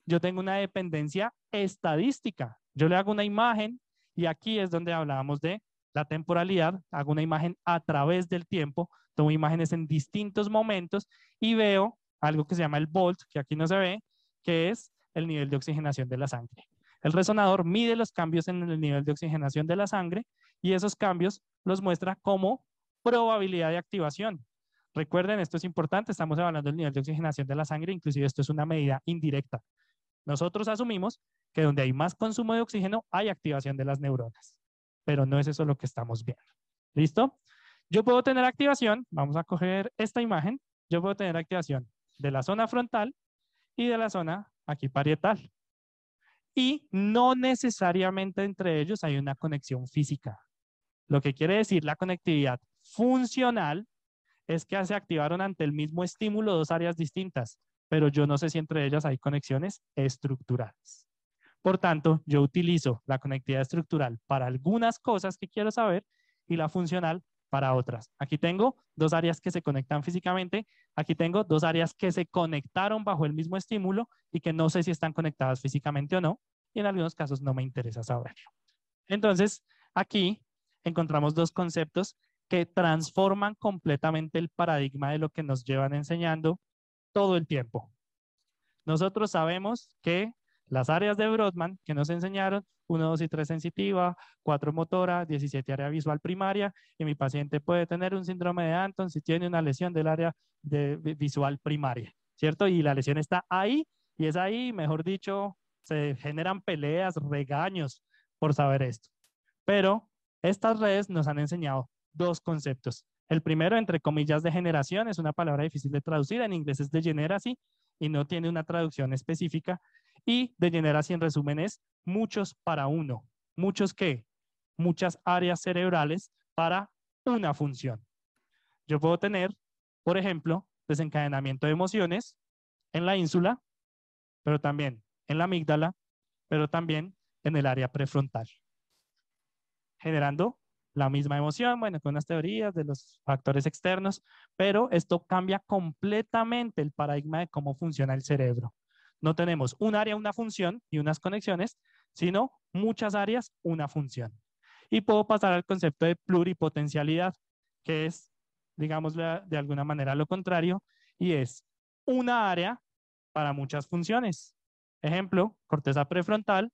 Yo tengo una dependencia estadística. Yo le hago una imagen y aquí es donde hablábamos de la temporalidad. Hago una imagen a través del tiempo. Tomo imágenes en distintos momentos y veo algo que se llama el volt, que aquí no se ve, que es el nivel de oxigenación de la sangre. El resonador mide los cambios en el nivel de oxigenación de la sangre y esos cambios los muestra como probabilidad de activación. Recuerden, esto es importante, estamos hablando el nivel de oxigenación de la sangre, inclusive esto es una medida indirecta. Nosotros asumimos que donde hay más consumo de oxígeno hay activación de las neuronas, pero no es eso lo que estamos viendo. ¿Listo? Yo puedo tener activación, vamos a coger esta imagen, yo puedo tener activación de la zona frontal y de la zona aquí parietal y no necesariamente entre ellos hay una conexión física. Lo que quiere decir la conectividad funcional es que se activaron ante el mismo estímulo dos áreas distintas, pero yo no sé si entre ellas hay conexiones estructurales. Por tanto, yo utilizo la conectividad estructural para algunas cosas que quiero saber y la funcional para otras. Aquí tengo dos áreas que se conectan físicamente, aquí tengo dos áreas que se conectaron bajo el mismo estímulo y que no sé si están conectadas físicamente o no, y en algunos casos no me interesa saberlo. Entonces, aquí encontramos dos conceptos que transforman completamente el paradigma de lo que nos llevan enseñando todo el tiempo. Nosotros sabemos que las áreas de Brodmann que nos enseñaron, 1, 2 y 3 sensitiva, 4 motora, 17 área visual primaria, y mi paciente puede tener un síndrome de Anton si tiene una lesión del área de visual primaria, ¿cierto? Y la lesión está ahí, y es ahí, mejor dicho, se generan peleas, regaños por saber esto. Pero estas redes nos han enseñado dos conceptos. El primero, entre comillas, de generación, es una palabra difícil de traducir, en inglés es de generación, y no tiene una traducción específica. Y de generación resúmenes, muchos para uno. ¿Muchos qué? Muchas áreas cerebrales para una función. Yo puedo tener, por ejemplo, desencadenamiento de emociones en la ínsula, pero también en la amígdala, pero también en el área prefrontal, generando la misma emoción, bueno, con unas teorías de los factores externos, pero esto cambia completamente el paradigma de cómo funciona el cerebro. No tenemos un área, una función y unas conexiones, sino muchas áreas, una función. Y puedo pasar al concepto de pluripotencialidad, que es, digamos de alguna manera, lo contrario, y es una área para muchas funciones. Ejemplo, corteza prefrontal,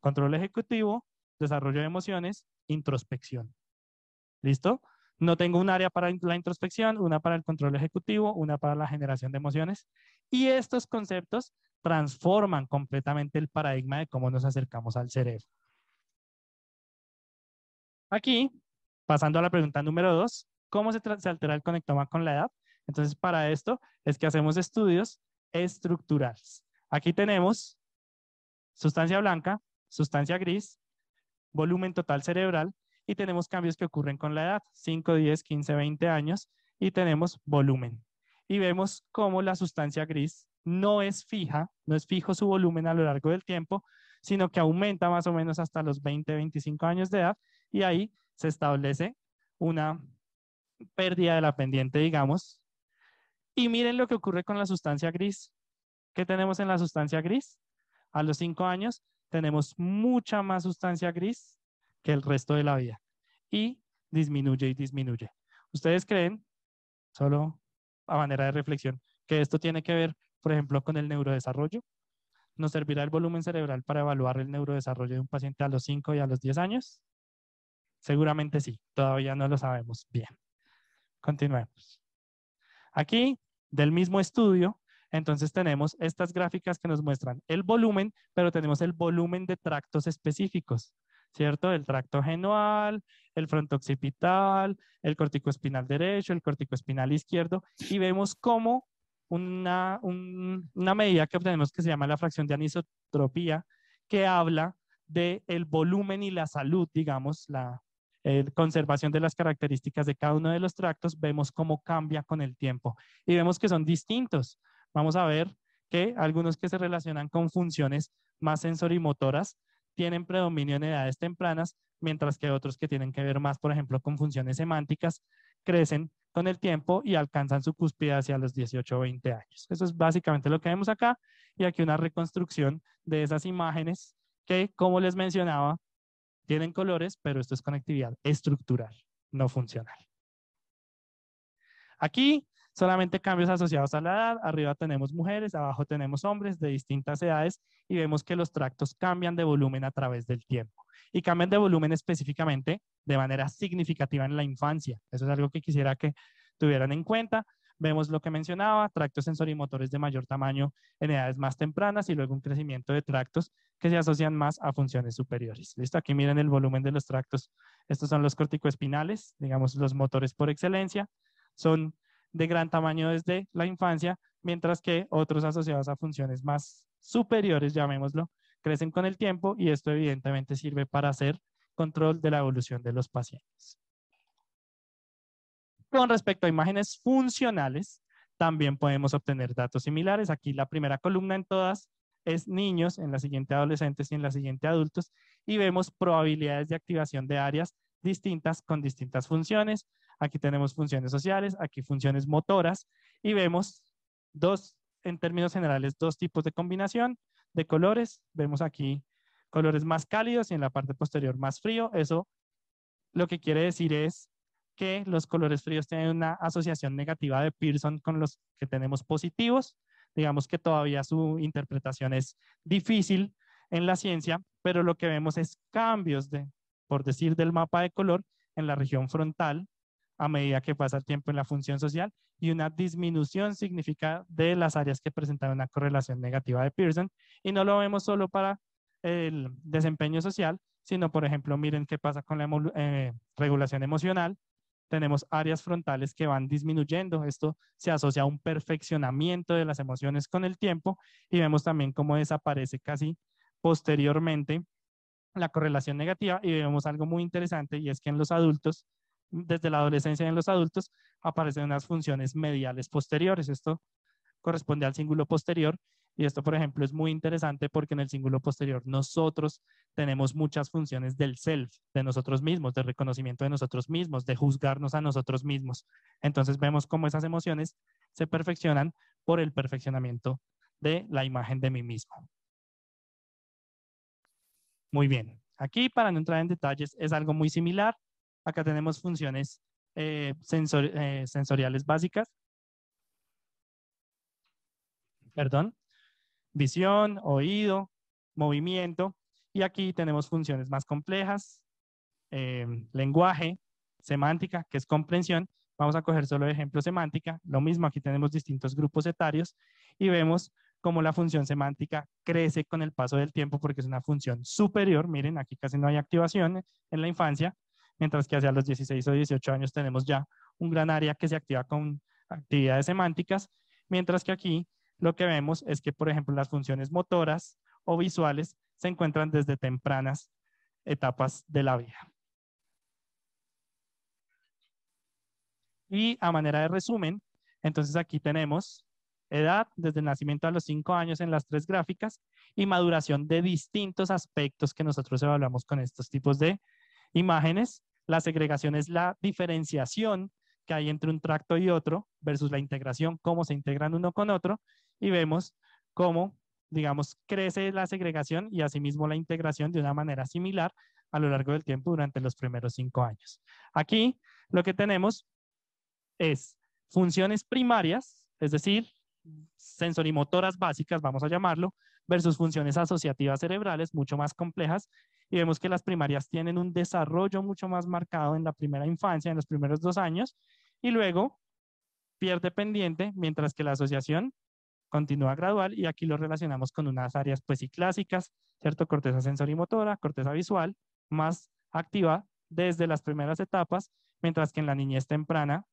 control ejecutivo, desarrollo de emociones, introspección. ¿Listo? No tengo un área para la introspección, una para el control ejecutivo, una para la generación de emociones. Y estos conceptos transforman completamente el paradigma de cómo nos acercamos al cerebro. Aquí, pasando a la pregunta número dos, ¿cómo se, altera el conectoma con la edad? Entonces, para esto es que hacemos estudios estructurales. Aquí tenemos sustancia blanca, sustancia gris, volumen total cerebral, y tenemos cambios que ocurren con la edad, 5, 10, 15, 20 años, y tenemos volumen. Y vemos cómo la sustancia gris no es fija, no es fijo su volumen a lo largo del tiempo, sino que aumenta más o menos hasta los 20, 25 años de edad, y ahí se establece una pérdida de la pendiente, digamos. Y miren lo que ocurre con la sustancia gris. ¿Qué tenemos en la sustancia gris? A los 5 años tenemos mucha más sustancia gris que el resto de la vida. Y disminuye y disminuye. ¿Ustedes creen, solo a manera de reflexión, que esto tiene que ver, por ejemplo, con el neurodesarrollo? ¿Nos servirá el volumen cerebral para evaluar el neurodesarrollo de un paciente a los 5 y a los 10 años? Seguramente sí, todavía no lo sabemos bien. Continuemos. Aquí, del mismo estudio, entonces tenemos estas gráficas que nos muestran el volumen, pero tenemos el volumen de tractos específicos. ¿cierto? El tracto genual, el occipital el corticoespinal derecho, el corticoespinal izquierdo, y vemos cómo una, medida que obtenemos que se llama la fracción de anisotropía, que habla de el volumen y la salud, digamos, la eh, conservación de las características de cada uno de los tractos, vemos cómo cambia con el tiempo. Y vemos que son distintos. Vamos a ver que algunos que se relacionan con funciones más sensorimotoras, tienen predominio en edades tempranas, mientras que otros que tienen que ver más, por ejemplo, con funciones semánticas, crecen con el tiempo y alcanzan su cúspide hacia los 18 o 20 años. Eso es básicamente lo que vemos acá y aquí una reconstrucción de esas imágenes que, como les mencionaba, tienen colores, pero esto es conectividad estructural, no funcional. Aquí solamente cambios asociados a la edad. Arriba tenemos mujeres, abajo tenemos hombres de distintas edades y vemos que los tractos cambian de volumen a través del tiempo y cambian de volumen específicamente de manera significativa en la infancia. Eso es algo que quisiera que tuvieran en cuenta. Vemos lo que mencionaba, tractos sensorimotores de mayor tamaño en edades más tempranas y luego un crecimiento de tractos que se asocian más a funciones superiores. Listo, aquí miren el volumen de los tractos. Estos son los corticoespinales, digamos los motores por excelencia. Son de gran tamaño desde la infancia, mientras que otros asociados a funciones más superiores, llamémoslo, crecen con el tiempo y esto evidentemente sirve para hacer control de la evolución de los pacientes. Con respecto a imágenes funcionales, también podemos obtener datos similares. Aquí la primera columna en todas es niños, en la siguiente adolescentes y en la siguiente adultos, y vemos probabilidades de activación de áreas distintas con distintas funciones, Aquí tenemos funciones sociales, aquí funciones motoras y vemos dos, en términos generales, dos tipos de combinación de colores. Vemos aquí colores más cálidos y en la parte posterior más frío. Eso lo que quiere decir es que los colores fríos tienen una asociación negativa de Pearson con los que tenemos positivos. Digamos que todavía su interpretación es difícil en la ciencia, pero lo que vemos es cambios, de, por decir, del mapa de color en la región frontal a medida que pasa el tiempo en la función social y una disminución significa de las áreas que presentan una correlación negativa de Pearson. Y no lo vemos solo para el desempeño social, sino, por ejemplo, miren qué pasa con la eh, regulación emocional. Tenemos áreas frontales que van disminuyendo. Esto se asocia a un perfeccionamiento de las emociones con el tiempo y vemos también cómo desaparece casi posteriormente la correlación negativa y vemos algo muy interesante y es que en los adultos desde la adolescencia y en los adultos aparecen unas funciones mediales posteriores. Esto corresponde al cíngulo posterior y esto, por ejemplo, es muy interesante porque en el cíngulo posterior nosotros tenemos muchas funciones del self, de nosotros mismos, de reconocimiento de nosotros mismos, de juzgarnos a nosotros mismos. Entonces vemos cómo esas emociones se perfeccionan por el perfeccionamiento de la imagen de mí mismo. Muy bien. Aquí, para no entrar en detalles, es algo muy similar. Acá tenemos funciones eh, eh, sensoriales básicas. Perdón. Visión, oído, movimiento. Y aquí tenemos funciones más complejas. Eh, lenguaje, semántica, que es comprensión. Vamos a coger solo ejemplo semántica. Lo mismo, aquí tenemos distintos grupos etarios y vemos cómo la función semántica crece con el paso del tiempo porque es una función superior. Miren, aquí casi no hay activación en la infancia, mientras que hacia los 16 o 18 años tenemos ya un gran área que se activa con actividades semánticas, mientras que aquí lo que vemos es que, por ejemplo, las funciones motoras o visuales se encuentran desde tempranas etapas de la vida. Y a manera de resumen, entonces aquí tenemos edad desde el nacimiento a los 5 años en las tres gráficas y maduración de distintos aspectos que nosotros evaluamos con estos tipos de imágenes. La segregación es la diferenciación que hay entre un tracto y otro versus la integración, cómo se integran uno con otro y vemos cómo, digamos, crece la segregación y asimismo la integración de una manera similar a lo largo del tiempo durante los primeros cinco años. Aquí lo que tenemos es funciones primarias, es decir, sensorimotoras básicas, vamos a llamarlo, versus funciones asociativas cerebrales mucho más complejas y vemos que las primarias tienen un desarrollo mucho más marcado en la primera infancia, en los primeros dos años, y luego pierde pendiente, mientras que la asociación continúa gradual y aquí lo relacionamos con unas áreas pues y clásicas, ¿cierto? Corteza sensorimotora, corteza visual, más activa desde las primeras etapas, mientras que en la niñez temprana,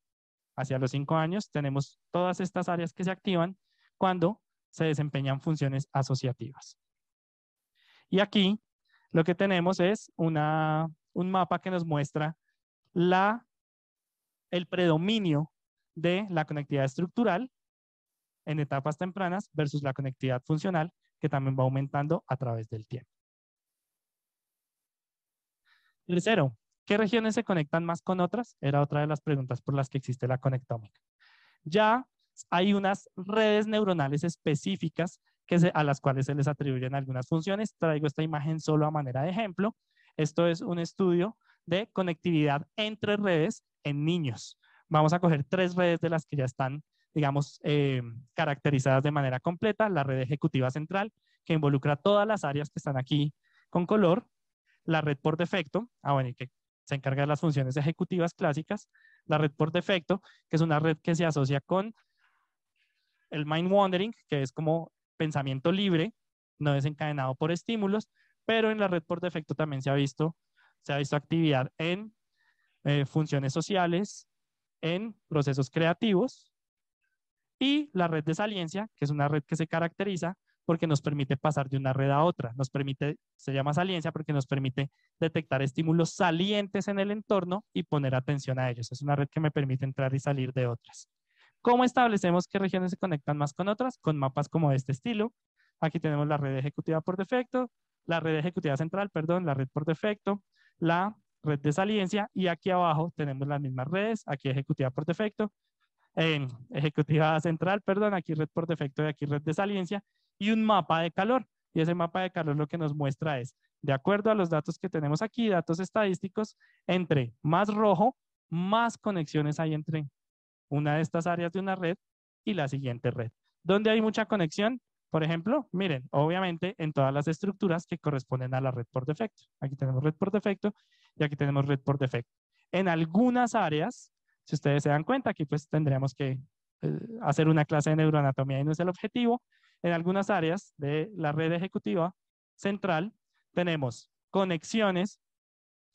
hacia los cinco años, tenemos todas estas áreas que se activan cuando se desempeñan funciones asociativas. Y aquí lo que tenemos es una, un mapa que nos muestra la, el predominio de la conectividad estructural en etapas tempranas versus la conectividad funcional que también va aumentando a través del tiempo. Tercero, ¿qué regiones se conectan más con otras? Era otra de las preguntas por las que existe la conectómica. Ya hay unas redes neuronales específicas que a las cuales se les atribuyen algunas funciones. Traigo esta imagen solo a manera de ejemplo. Esto es un estudio de conectividad entre redes en niños. Vamos a coger tres redes de las que ya están, digamos, eh, caracterizadas de manera completa. La red ejecutiva central, que involucra todas las áreas que están aquí con color. La red por defecto, ah, bueno, que se encarga de las funciones ejecutivas clásicas. La red por defecto, que es una red que se asocia con el mind wandering, que es como pensamiento libre, no desencadenado por estímulos, pero en la red por defecto también se ha visto, se ha visto actividad en eh, funciones sociales, en procesos creativos y la red de saliencia, que es una red que se caracteriza porque nos permite pasar de una red a otra, nos permite, se llama saliencia porque nos permite detectar estímulos salientes en el entorno y poner atención a ellos. Es una red que me permite entrar y salir de otras. ¿Cómo establecemos qué regiones se conectan más con otras? Con mapas como este estilo. Aquí tenemos la red ejecutiva por defecto, la red ejecutiva central, perdón, la red por defecto, la red de saliencia y aquí abajo tenemos las mismas redes, aquí ejecutiva por defecto, en ejecutiva central, perdón, aquí red por defecto y aquí red de saliencia y un mapa de calor. Y ese mapa de calor lo que nos muestra es, de acuerdo a los datos que tenemos aquí, datos estadísticos, entre más rojo, más conexiones hay entre una de estas áreas de una red y la siguiente red. Donde hay mucha conexión, por ejemplo, miren, obviamente en todas las estructuras que corresponden a la red por defecto. Aquí tenemos red por defecto y aquí tenemos red por defecto. En algunas áreas, si ustedes se dan cuenta, aquí pues tendríamos que eh, hacer una clase de neuroanatomía y no es el objetivo. En algunas áreas de la red ejecutiva central tenemos conexiones,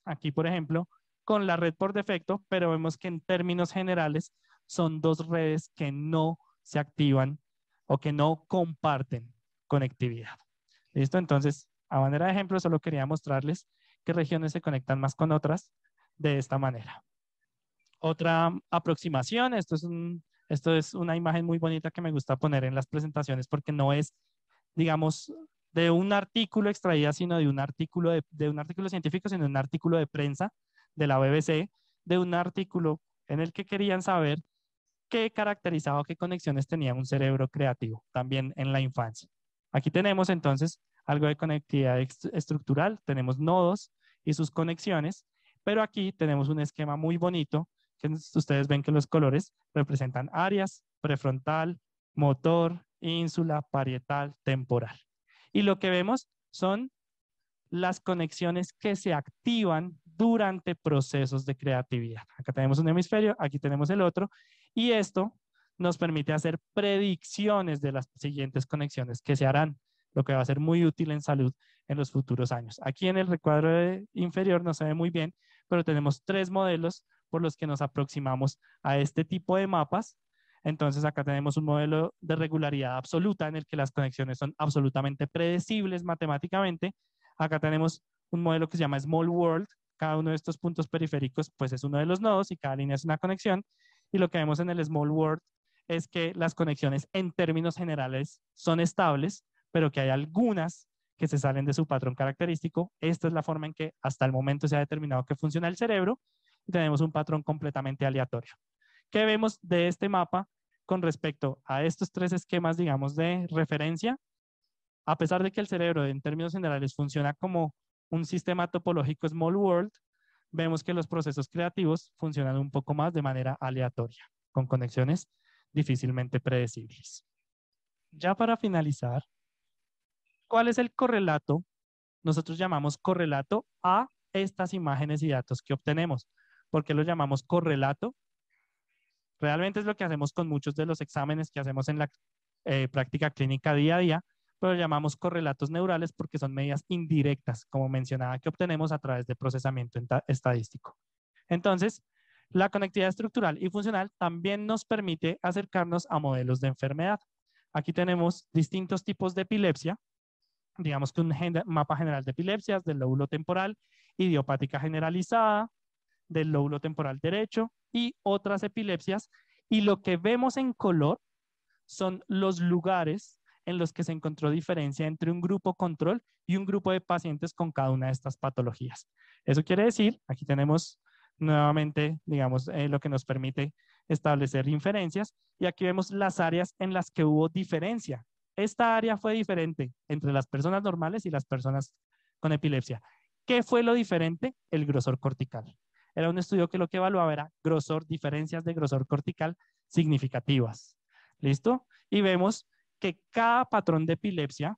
aquí por ejemplo, con la red por defecto, pero vemos que en términos generales son dos redes que no se activan o que no comparten conectividad. ¿Listo? Entonces, a manera de ejemplo, solo quería mostrarles qué regiones se conectan más con otras de esta manera. Otra aproximación, esto es, una imagen muy bonita que me gusta poner en las presentaciones porque no es, digamos, de un artículo extraída, sino de un artículo, de, de un artículo científico, sino de un artículo de prensa de la BBC, de un artículo en el que querían saber qué caracterizaba qué conexiones tenía un cerebro creativo también en la infancia. Aquí tenemos entonces algo de conectividad estructural, tenemos nodos y sus conexiones, pero aquí tenemos un esquema muy bonito, que ustedes ven que los colores representan áreas, prefrontal, motor, ínsula, parietal, temporal. Y lo que vemos son las conexiones que se activan durante procesos de creatividad. Acá tenemos un hemisferio, aquí tenemos el otro, y esto nos permite hacer predicciones de las siguientes conexiones que se harán, lo que va a ser muy útil en salud en los futuros años. Aquí en el recuadro inferior no se ve muy bien, pero tenemos tres modelos por los que nos aproximamos a este tipo de mapas. Entonces acá tenemos un modelo de regularidad absoluta en el que las conexiones son absolutamente predecibles matemáticamente. Acá tenemos un modelo que se llama Small World. Cada uno de estos puntos periféricos pues es uno de los nodos y cada línea es una conexión y lo que vemos en el Small World es que las conexiones en términos generales son estables, pero que hay algunas que se salen de su patrón característico. Esta es la forma en que hasta el momento se ha determinado que funciona el cerebro tenemos un patrón completamente aleatorio. ¿Qué vemos de este mapa con respecto a estos tres esquemas, digamos, de referencia? A pesar de que el cerebro en términos generales funciona como un sistema topológico small world, vemos que los procesos creativos funcionan un poco más de manera aleatoria, con conexiones difícilmente predecibles. Ya para finalizar, ¿cuál es el correlato? Nosotros llamamos correlato a estas imágenes y datos que obtenemos. ¿Por qué lo llamamos correlato? Realmente es lo que hacemos con muchos de los exámenes que hacemos en la eh, práctica clínica día a día pero llamamos correlatos neurales porque son medidas indirectas, como mencionaba, que obtenemos a través de procesamiento estadístico. Entonces, la conectividad estructural y funcional también nos permite acercarnos a modelos de enfermedad. Aquí tenemos distintos tipos de epilepsia, digamos que un mapa general de epilepsias del lóbulo temporal, idiopática generalizada, del lóbulo temporal derecho y otras epilepsias. Y lo que vemos en color son los lugares en los que se encontró diferencia entre un grupo control y un grupo de pacientes con cada una de estas patologías. Eso quiere decir, aquí tenemos nuevamente, digamos, eh, lo que nos permite establecer inferencias y aquí vemos las áreas en las que hubo diferencia. Esta área fue diferente entre las personas normales y las personas con epilepsia. ¿Qué fue lo diferente? El grosor cortical. Era un estudio que lo que evaluaba era grosor, diferencias de grosor cortical significativas. ¿Listo? Y vemos que cada patrón de epilepsia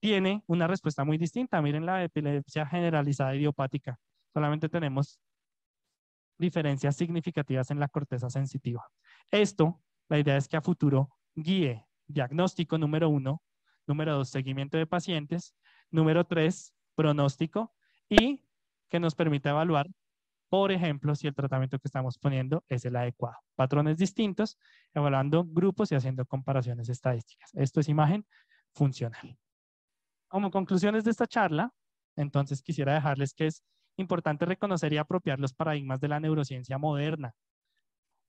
tiene una respuesta muy distinta. Miren la epilepsia generalizada idiopática. Solamente tenemos diferencias significativas en la corteza sensitiva. Esto, la idea es que a futuro guíe diagnóstico número uno, número dos, seguimiento de pacientes, número tres, pronóstico y que nos permita evaluar por ejemplo, si el tratamiento que estamos poniendo es el adecuado. Patrones distintos, evaluando grupos y haciendo comparaciones estadísticas. Esto es imagen funcional. Como conclusiones de esta charla, entonces quisiera dejarles que es importante reconocer y apropiar los paradigmas de la neurociencia moderna.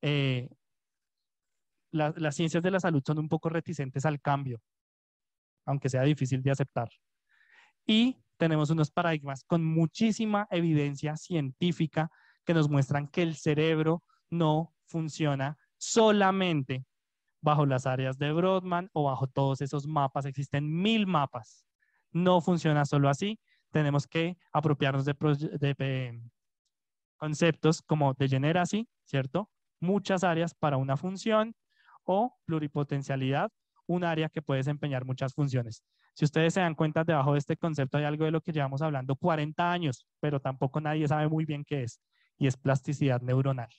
Eh, las ciencias de la salud son un poco reticentes al cambio, aunque sea difícil de aceptar. Y tenemos unos paradigmas con muchísima evidencia científica que nos muestran que el cerebro no funciona solamente bajo las áreas de Brodmann o bajo todos esos mapas. Existen mil mapas. No funciona solo así. Tenemos que apropiarnos de, eh, conceptos como degeneracy, ¿cierto? Muchas áreas para una función o pluripotencialidad un área que puede desempeñar muchas funciones. Si ustedes se dan cuenta, debajo de este concepto hay algo de lo que llevamos hablando 40 años, pero tampoco nadie sabe muy bien qué es, y es plasticidad neuronal.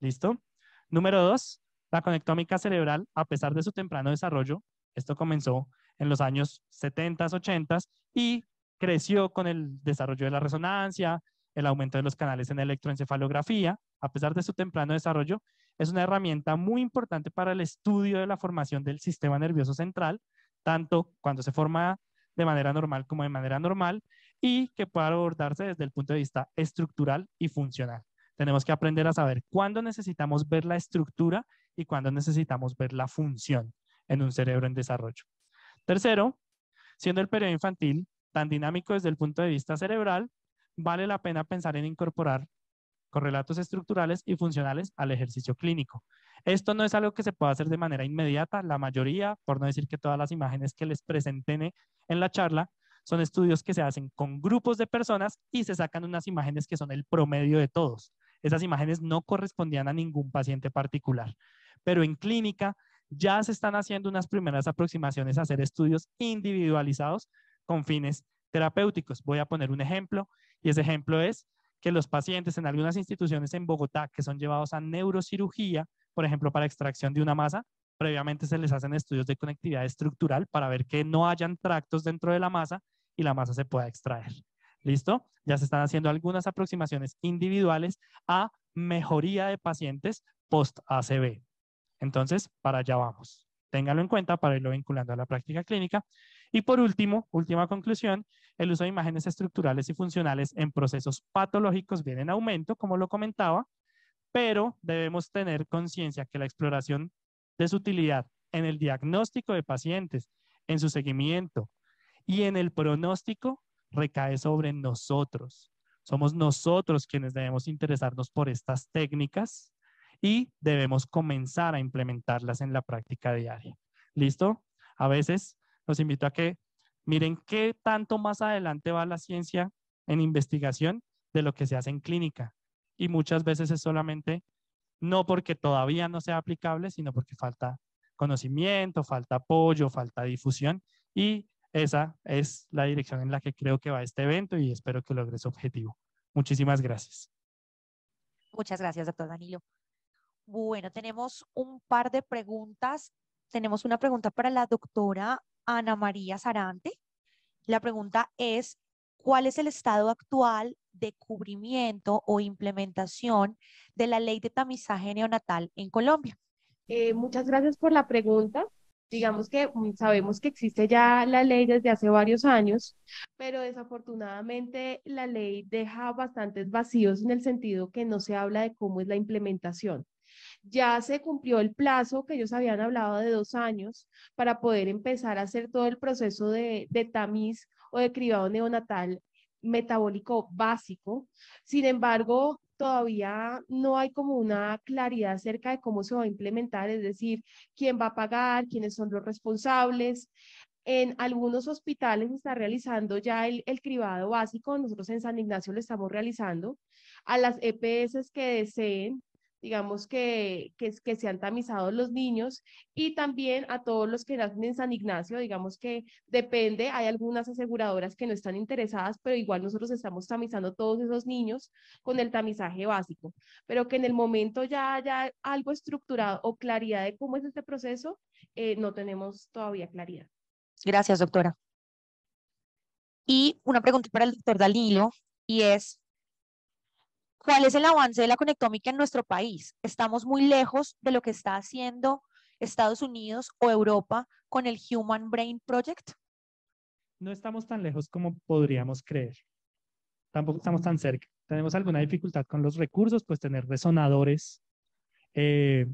¿Listo? Número dos, la conectómica cerebral, a pesar de su temprano desarrollo, esto comenzó en los años 70, 80 y creció con el desarrollo de la resonancia, el aumento de los canales en electroencefalografía, a pesar de su temprano desarrollo, es una herramienta muy importante para el estudio de la formación del sistema nervioso central, tanto cuando se forma de manera normal como de manera normal, y que pueda abordarse desde el punto de vista estructural y funcional. Tenemos que aprender a saber cuándo necesitamos ver la estructura y cuándo necesitamos ver la función en un cerebro en desarrollo. Tercero, siendo el periodo infantil tan dinámico desde el punto de vista cerebral, vale la pena pensar en incorporar correlatos estructurales y funcionales al ejercicio clínico. Esto no es algo que se pueda hacer de manera inmediata. La mayoría, por no decir que todas las imágenes que les presenté en la charla, son estudios que se hacen con grupos de personas y se sacan unas imágenes que son el promedio de todos. Esas imágenes no correspondían a ningún paciente particular. Pero en clínica ya se están haciendo unas primeras aproximaciones a hacer estudios individualizados con fines terapéuticos. Voy a poner un ejemplo y ese ejemplo es que los pacientes en algunas instituciones en Bogotá que son llevados a neurocirugía, por ejemplo, para extracción de una masa, previamente se les hacen estudios de conectividad estructural para ver que no hayan tractos dentro de la masa y la masa se pueda extraer. ¿Listo? Ya se están haciendo algunas aproximaciones individuales a mejoría de pacientes post-ACB. Entonces, para allá vamos. Téngalo en cuenta para irlo vinculando a la práctica clínica. Y por último, última conclusión, el uso de imágenes estructurales y funcionales en procesos patológicos viene en aumento, como lo comentaba, pero debemos tener conciencia que la exploración de su utilidad en el diagnóstico de pacientes, en su seguimiento y en el pronóstico recae sobre nosotros. Somos nosotros quienes debemos interesarnos por estas técnicas y debemos comenzar a implementarlas en la práctica diaria. ¿Listo? A veces los invito a que miren qué tanto más adelante va la ciencia en investigación de lo que se hace en clínica. Y muchas veces es solamente no porque todavía no sea aplicable, sino porque falta conocimiento, falta apoyo, falta difusión y esa es la dirección en la que creo que va este evento y espero que logre su objetivo. Muchísimas gracias. Muchas gracias, doctor Danilo. Bueno, tenemos un par de preguntas. Tenemos una pregunta para la doctora Ana María Sarante. La pregunta es, ¿cuál es el estado actual de cubrimiento o implementación de la ley de tamizaje neonatal en Colombia? Eh, muchas gracias por la pregunta. Digamos que mm, sabemos que existe ya la ley desde hace varios años, pero desafortunadamente la ley deja bastantes vacíos en el sentido que no se habla de cómo es la implementación ya se cumplió el plazo que ellos habían hablado de dos años para poder empezar a hacer todo el proceso de, tamiz o de cribado neonatal metabólico básico. Sin embargo, todavía no hay como una claridad acerca de cómo se va a implementar, es decir, quién va a pagar, quiénes son los responsables. En algunos hospitales se está realizando ya el, el, cribado básico, nosotros en San Ignacio lo estamos realizando. A las EPS que deseen digamos que, que, que tamizado tamizado los niños y también a todos los que nacen en San Ignacio, digamos que depende, hay algunas aseguradoras que no están interesadas, pero igual nosotros estamos tamizando todos esos niños con el tamizaje básico, pero que en el momento ya haya algo estructurado o claridad de cómo es este proceso, eh, no tenemos todavía claridad. Gracias, doctora. Y una pregunta para el doctor Dalilo y es, ¿Cuál es el avance de la conectómica en nuestro país? Estamos muy lejos de lo que está haciendo Estados Unidos o Europa con el Human Brain Project. No estamos tan lejos como podríamos creer. Tampoco estamos tan cerca. Tenemos alguna dificultad con los recursos, pues tener resonadores eh,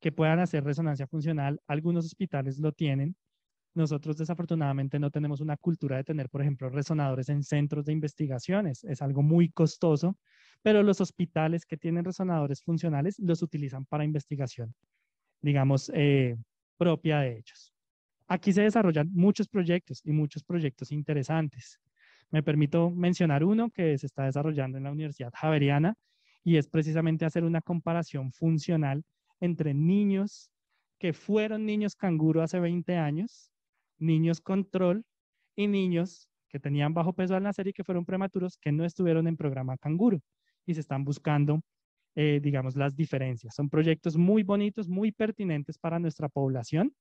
que puedan hacer resonancia funcional. Algunos hospitales lo tienen, nosotros desafortunadamente no tenemos una cultura de tener, por ejemplo, resonadores en centros de investigaciones. Es algo muy costoso, pero los hospitales que tienen resonadores funcionales los utilizan para investigación, digamos, eh, propia de ellos. Aquí se desarrollan muchos proyectos y muchos proyectos interesantes. Me permito mencionar uno que se está desarrollando en la Universidad Javeriana y es precisamente hacer una comparación funcional entre niños que fueron niños canguro hace 20 años niños control y niños que tenían bajo peso al nacer y que fueron prematuros que no estuvieron en programa canguro y se están buscando, eh, digamos, las diferencias. Son proyectos muy bonitos, muy pertinentes para nuestra población,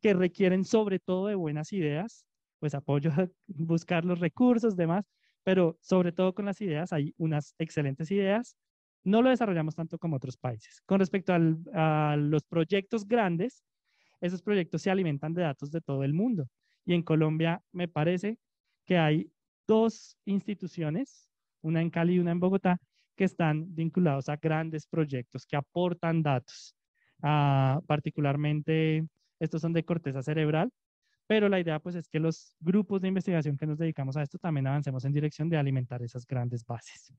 que requieren sobre todo de buenas ideas, pues apoyo a [laughs] buscar los recursos, demás, pero sobre todo con las ideas, hay unas excelentes ideas. No lo desarrollamos tanto como otros países. Con respecto a los proyectos grandes, esos proyectos se alimentan de datos de todo el mundo. Y en Colombia me parece que hay dos instituciones, una en Cali y una en Bogotá, que están vinculados a grandes proyectos que aportan datos. Ah, particularmente, estos son de corteza cerebral, pero la idea pues es que los grupos de investigación que nos dedicamos a esto también avancemos en dirección de alimentar esas grandes bases.